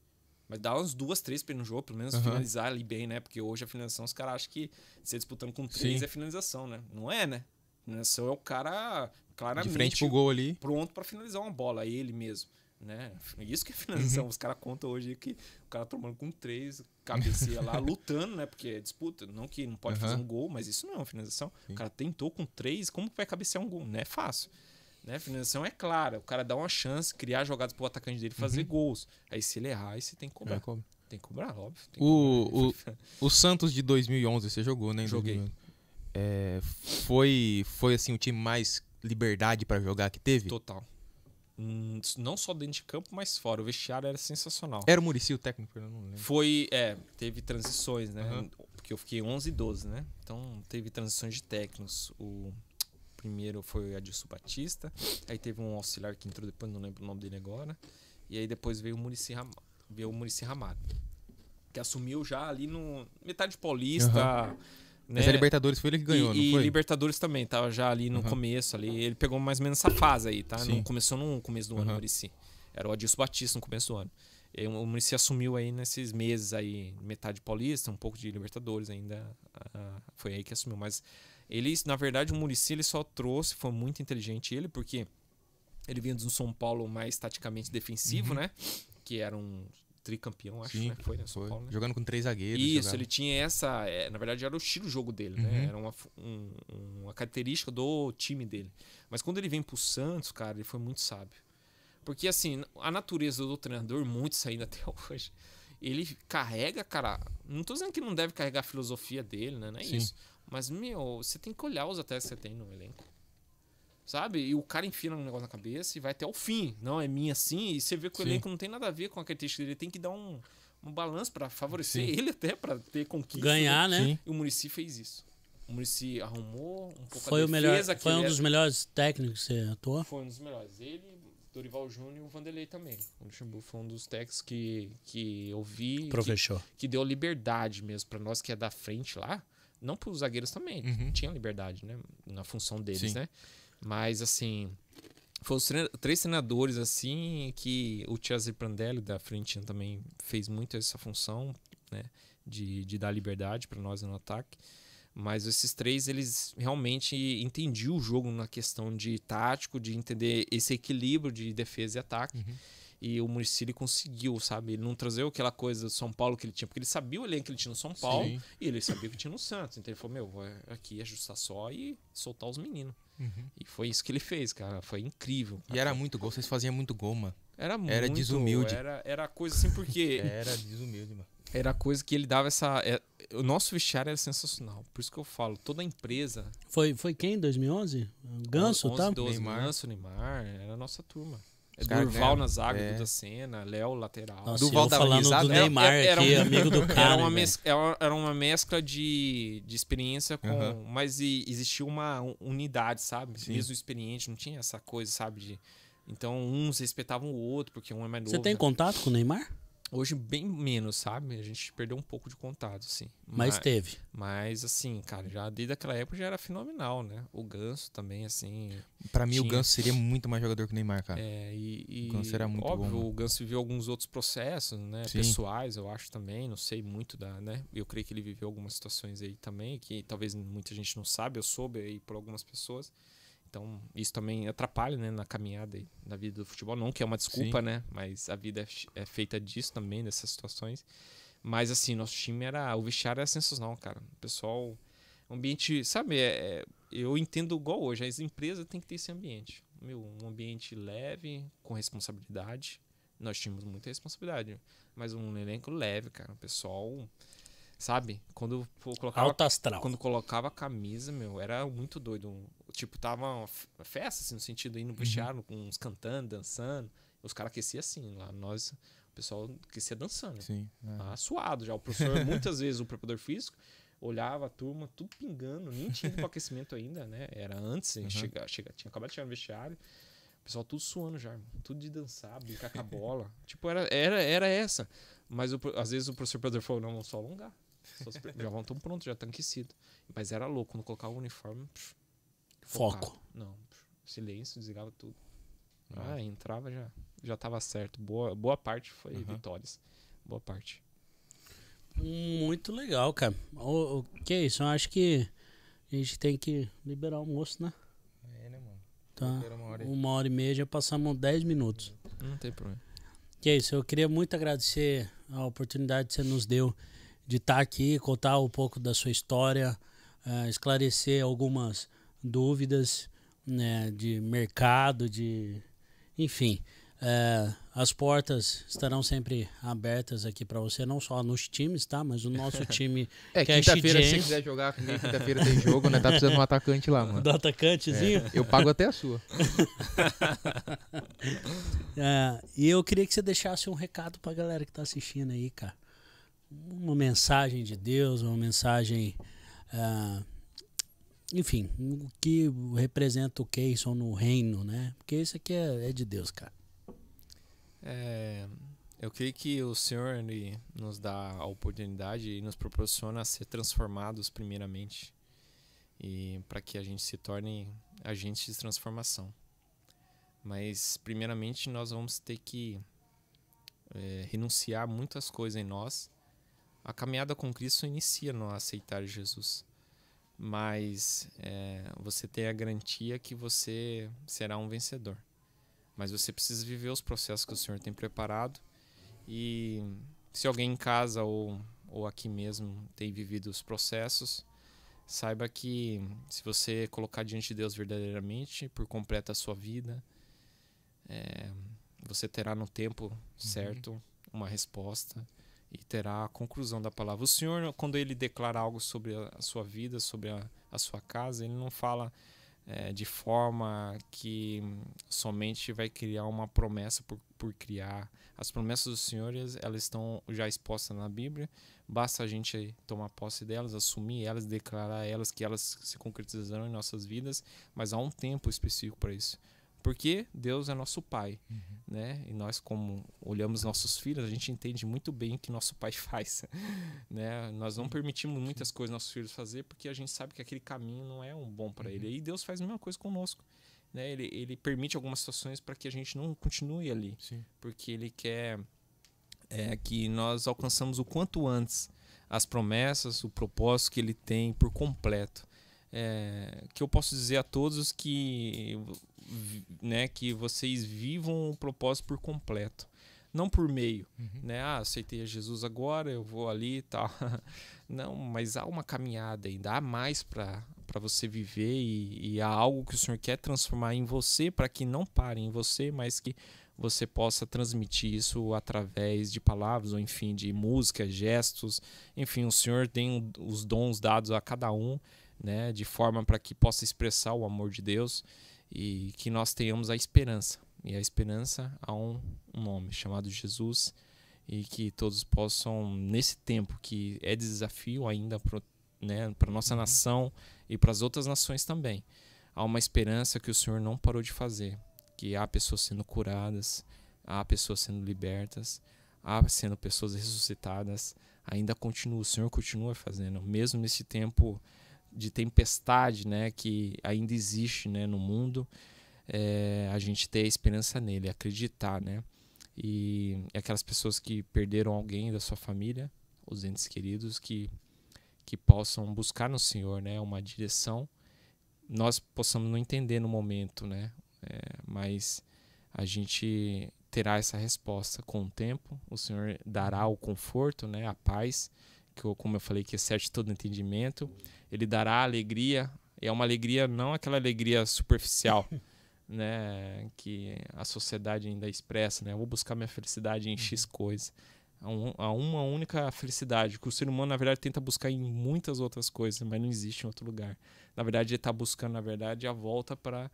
Mas dá uns duas, três pra ele no jogo, pelo menos uhum. finalizar ali bem, né? Porque hoje a finalização, os caras acham que você disputando com três Sim. é finalização, né? Não é, né? Finalização é o cara claramente. De frente pro gol ali. Pronto para finalizar uma bola, ele mesmo. Né? Isso que é finalização. Uhum. os caras contam hoje que o cara tomando com três, cabeceia lá [LAUGHS] lutando, né? Porque é disputa, não que não pode uhum. fazer um gol, mas isso não é uma finalização. Sim. O cara tentou com três, como que vai cabecear um gol? Não é fácil. Né? A finalização é clara, o cara dá uma chance, criar jogadas pro atacante dele fazer uhum. gols. Aí se ele errar, aí você tem que cobrar. É. Tem que cobrar, óbvio. o, cobrar. O, o Santos de 2011, você jogou, né? Joguei. É, foi, foi assim o time mais liberdade para jogar que teve? Total. Hum, não só dentro de campo, mas fora. O vestiário era sensacional. Era o Murici o técnico, eu não lembro. Foi, é, teve transições, né? Uhum. Porque eu fiquei 11 e 12, né? Então teve transições de técnicos. O primeiro foi o Adilson Batista, aí teve um auxiliar que entrou depois, não lembro o nome dele agora. E aí depois veio o Murici Ram... veio o Murici Ramalho, que assumiu já ali no metade paulista. Uhum é né? Mas a Libertadores foi ele que ganhou, e, não foi? E Libertadores também, tava já ali no uhum. começo. ali Ele pegou mais ou menos essa fase aí, tá? Sim. Não começou no começo do uhum. ano, Murici. Era o Adilson Batista no começo do ano. E o Murici assumiu aí nesses meses aí, metade paulista, um pouco de Libertadores ainda. Uh, foi aí que assumiu. Mas ele, na verdade, o Murici ele só trouxe, foi muito inteligente ele, porque ele vinha de um São Paulo mais taticamente defensivo, uhum. né? Que era um tricampeão, acho, Sim, né? Foi, né? foi. Paulo, né? Jogando com três zagueiros. Isso, jogava. ele tinha essa. É, na verdade, era o estilo jogo dele, né? uhum. né? Era uma, um, uma característica do time dele. Mas quando ele vem pro Santos, cara, ele foi muito sábio. Porque, assim, a natureza do treinador, muito saindo [LAUGHS] até hoje, ele carrega, cara. Não tô dizendo que não deve carregar a filosofia dele, né? Não é Sim. isso. Mas, meu, você tem que olhar os atletas que você tem no elenco. Sabe? E o cara enfia um negócio na cabeça e vai até o fim. Não, é minha assim E você vê que o sim. elenco não tem nada a ver com a característica dele. Ele tem que dar um, um balanço para favorecer sim. ele até, para ter conquista. Ganhar, né? né? Sim. E o Murici fez isso. O Murici arrumou um pouco foi a defesa. O melhor, foi um era... É dos melhores técnicos que você atuou? Foi um dos melhores. Ele, Dorival Júnior e o Vanderlei também. O Luxemburgo foi um dos técnicos que, que eu vi. Que, que deu liberdade mesmo para nós que é da frente lá. Não para os zagueiros também. Uhum. Tinha liberdade, né? Na função deles, Sim. né? Mas, assim, foram os treina três treinadores, assim, que o Thiago Prandelli, da Frentina, também fez muito essa função, né? De, de dar liberdade para nós no ataque. Mas esses três, eles realmente entendiam o jogo na questão de tático, de entender esse equilíbrio de defesa e ataque. Uhum. E o Muricy conseguiu, sabe? Ele não trazer aquela coisa do São Paulo que ele tinha, porque ele sabia o elenco que ele tinha no São Paulo Sim. e ele sabia que tinha no Santos. Então ele falou: Meu, vou aqui ajustar só e soltar os meninos. Uhum. E foi isso que ele fez, cara. Foi incrível. Cara. E era muito gol, vocês faziam muito gol, mano. Era muito. Era desumilde. Era, era coisa assim, porque. [LAUGHS] era desumilde, mano. Era coisa que ele dava essa. É, o nosso vestiário era sensacional. Por isso que eu falo, toda a empresa. Foi, foi quem em 2011? Ganso, 11, tá? 12, Neymar. Ganso, Neymar. Era a nossa turma. É Durval na zaga, é. Duda Senna, Léo lateral. Nossa, Durval tava falando risado. do é, Neymar era, é, era, aqui, um, amigo do [LAUGHS] cara. Era uma, mes, era uma mescla de, de experiência com... Mas e, existia uma unidade, sabe? Sim. Mesmo experiente, não tinha essa coisa, sabe? De, então uns respeitavam o outro, porque um é mais novo. Você tem né? contato com o Neymar? Hoje, bem menos, sabe? A gente perdeu um pouco de contato, assim. Mas, mas, teve. Mas, assim, cara, já desde aquela época já era fenomenal, né? O Ganso também, assim. para mim, tinha... o Ganso seria muito mais jogador que o Neymar, cara. É, e. e o Ganso era muito óbvio, bom. o Ganso viveu alguns outros processos, né? Sim. Pessoais, eu acho também. Não sei muito da, né? Eu creio que ele viveu algumas situações aí também, que talvez muita gente não sabe, eu soube aí por algumas pessoas. Então, isso também atrapalha né, na caminhada da vida do futebol. Não que é uma desculpa, Sim. né? Mas a vida é, é feita disso também, dessas situações. Mas, assim, nosso time era. O vestiário era sensacional, cara. O pessoal. Ambiente. Sabe, é, é, eu entendo igual hoje. As empresas têm que ter esse ambiente. Meu, um ambiente leve, com responsabilidade. Nós tínhamos muita responsabilidade. Mas um elenco leve, cara. O pessoal sabe? Quando colocava, Alta astral. Quando colocava a camisa, meu, era muito doido tipo, tava uma festa, assim, no sentido, indo no uhum. com uns cantando, dançando. Os caras aqueciam assim, lá nós, o pessoal aquecia dançando. Sim. É. Ah, suado já. O professor, [LAUGHS] muitas vezes, o preparador físico, olhava a turma, tudo pingando, nem tinha ido pro aquecimento ainda, né? Era antes, uhum. chega, chega, tinha acabado de chegar no vestiário. O pessoal tudo suando já, irmão. tudo de dançar, brincar com a bola. [LAUGHS] tipo, era, era, era essa. Mas o, às vezes o professor Pedro falou: não, vamos só alongar. Só [LAUGHS] já vão tão pronto, já tá aquecido. Mas era louco, quando colocava o uniforme. Psh, Foco. Não, silêncio, desligava tudo. Ah, ah entrava já já estava certo. Boa, boa parte foi uhum. vitórias. Boa parte. Muito legal, cara. O, o, que é isso? Eu acho que a gente tem que liberar o almoço, né? É, né, mano? Tá. Uma hora, uma hora e meia, já passamos 10 minutos. Não tem problema. Que é isso? Eu queria muito agradecer a oportunidade que você nos deu de estar aqui, contar um pouco da sua história, uh, esclarecer algumas dúvidas né, de mercado, de enfim. É, as portas estarão sempre abertas aqui para você, não só nos times, tá? Mas o nosso [LAUGHS] time. É, é, quinta-feira, se quiser jogar comigo, quinta-feira tem jogo, né? Tá precisando de um atacante lá, mano. Do atacantezinho? É, eu pago até a sua. [LAUGHS] é, e eu queria que você deixasse um recado pra galera que tá assistindo aí, cara. Uma mensagem de Deus, uma mensagem. Uh, enfim, o que representa o Keyson no reino, né? Porque isso aqui é, é de Deus, cara. É, eu creio que o Senhor nos dá a oportunidade e nos proporciona a ser transformados primeiramente e para que a gente se torne agentes de transformação. Mas primeiramente nós vamos ter que é, renunciar muitas coisas em nós. A caminhada com Cristo inicia no aceitar Jesus mas é, você tem a garantia que você será um vencedor. Mas você precisa viver os processos que o Senhor tem preparado e se alguém em casa ou, ou aqui mesmo tem vivido os processos, saiba que se você colocar diante de Deus verdadeiramente, por completa a sua vida, é, você terá no tempo uhum. certo uhum. uma resposta e terá a conclusão da palavra. O Senhor, quando ele declara algo sobre a sua vida, sobre a, a sua casa, ele não fala é, de forma que hum, somente vai criar uma promessa por, por criar. As promessas do Senhor, elas estão já expostas na Bíblia, basta a gente tomar posse delas, assumir elas, declarar elas, que elas se concretizarão em nossas vidas, mas há um tempo específico para isso. Porque Deus é nosso pai, uhum. né? E nós como olhamos nossos filhos, a gente entende muito bem o que nosso pai [LAUGHS] faz, né? Nós não uhum. permitimos muitas coisas nossos filhos fazer porque a gente sabe que aquele caminho não é um bom para uhum. ele. E Deus faz a mesma coisa conosco, né? Ele, ele permite algumas situações para que a gente não continue ali, Sim. porque ele quer é, que nós alcançamos o quanto antes as promessas, o propósito que ele tem por completo é, que eu posso dizer a todos que, né, que vocês vivam o propósito por completo. Não por meio, uhum. né? Ah, aceitei a Jesus agora, eu vou ali e tal. [LAUGHS] Não, mas há uma caminhada ainda, há mais para para você viver e, e, há algo que o Senhor quer transformar em você para que não pare em você, mas que você possa transmitir isso através de palavras, ou enfim, de música, gestos. Enfim, o Senhor tem os dons dados a cada um né, de forma para que possa expressar o amor de Deus e que nós tenhamos a esperança. E a esperança há um, um nome chamado Jesus e que todos possam nesse tempo que é desafio ainda para né, para nossa uhum. nação e para as outras nações também. Há uma esperança que o Senhor não parou de fazer, que há pessoas sendo curadas, há pessoas sendo libertas, há sendo pessoas ressuscitadas. Ainda continua, o Senhor continua fazendo, mesmo nesse tempo de tempestade né, que ainda existe né, no mundo, é, a gente ter esperança nele, acreditar, né? E é aquelas pessoas que perderam alguém da sua família, os entes queridos, que, que possam buscar no Senhor né, uma direção, nós possamos não entender no momento, né? É, mas a gente terá essa resposta com o tempo, o Senhor dará o conforto, né, a paz, que eu, como eu falei que excede todo entendimento, ele dará alegria. E é uma alegria, não aquela alegria superficial, [LAUGHS] né? Que a sociedade ainda expressa, né? Eu vou buscar minha felicidade em X uhum. coisas, A, uma única felicidade, que o ser humano, na verdade, tenta buscar em muitas outras coisas, mas não existe em outro lugar. Na verdade, ele está buscando, na verdade, a volta para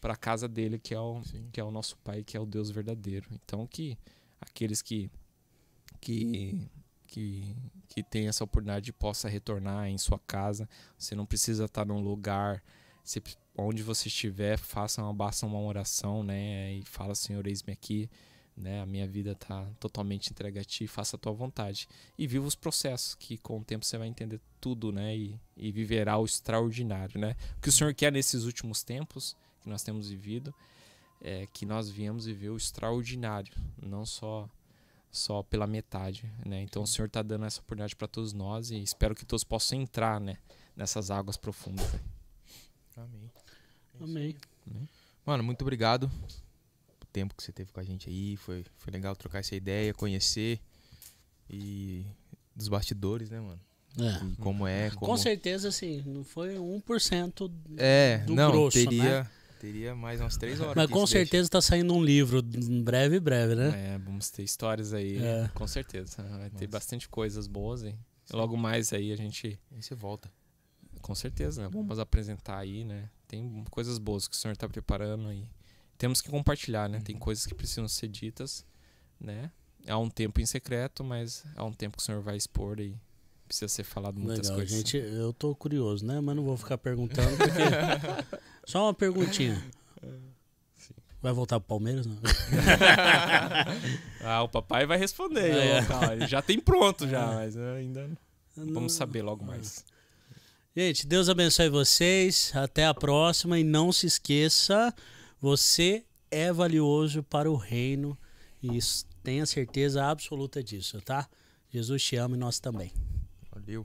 para a casa dele, que é, o, que é o nosso Pai, que é o Deus verdadeiro. Então, que aqueles que, que que, que tem essa oportunidade possa retornar em sua casa. Você não precisa estar num lugar. Você, onde você estiver, faça uma, basta uma oração, né? E fala, Senhor, eis-me aqui. Né? A minha vida está totalmente entregue a ti, faça a tua vontade. E viva os processos, que com o tempo você vai entender tudo, né? E, e viverá o extraordinário, né? O que o Senhor quer nesses últimos tempos que nós temos vivido é que nós viemos viver o extraordinário, não só só pela metade, né? Então o Senhor está dando essa oportunidade para todos nós e espero que todos possam entrar, né, nessas águas profundas. Amém. É Amém. Amém. Mano, muito obrigado o tempo que você teve com a gente aí, foi foi legal trocar essa ideia, conhecer e dos bastidores, né, mano? É. como é, como... Com certeza, sim. Não foi 1% do, é, do não, grosso, teria... né? Teria mais umas três horas. Mas com certeza está saindo um livro, breve, breve, né? É, vamos ter histórias aí, é. com certeza. Vai Nossa. ter bastante coisas boas hein. Sim. Logo mais aí a gente. Aí você volta. Com certeza, né? É. Vamos apresentar aí, né? Tem coisas boas que o senhor está preparando aí. Temos que compartilhar, né? Uhum. Tem coisas que precisam ser ditas, né? Há um tempo em secreto, mas há um tempo que o senhor vai expor aí precisa ser falado muitas Legal, coisas. Gente, eu tô curioso, né? Mas não vou ficar perguntando porque [LAUGHS] Só uma perguntinha. Vai voltar pro Palmeiras, não? [LAUGHS] ah, o papai vai responder. Ah, é. Ele é. já tem pronto, já, é. mas né, ainda não... Vamos saber logo mais. É. Gente, Deus abençoe vocês. Até a próxima. E não se esqueça, você é valioso para o reino. E tenha certeza absoluta disso, tá? Jesus te ama e nós também. Valeu.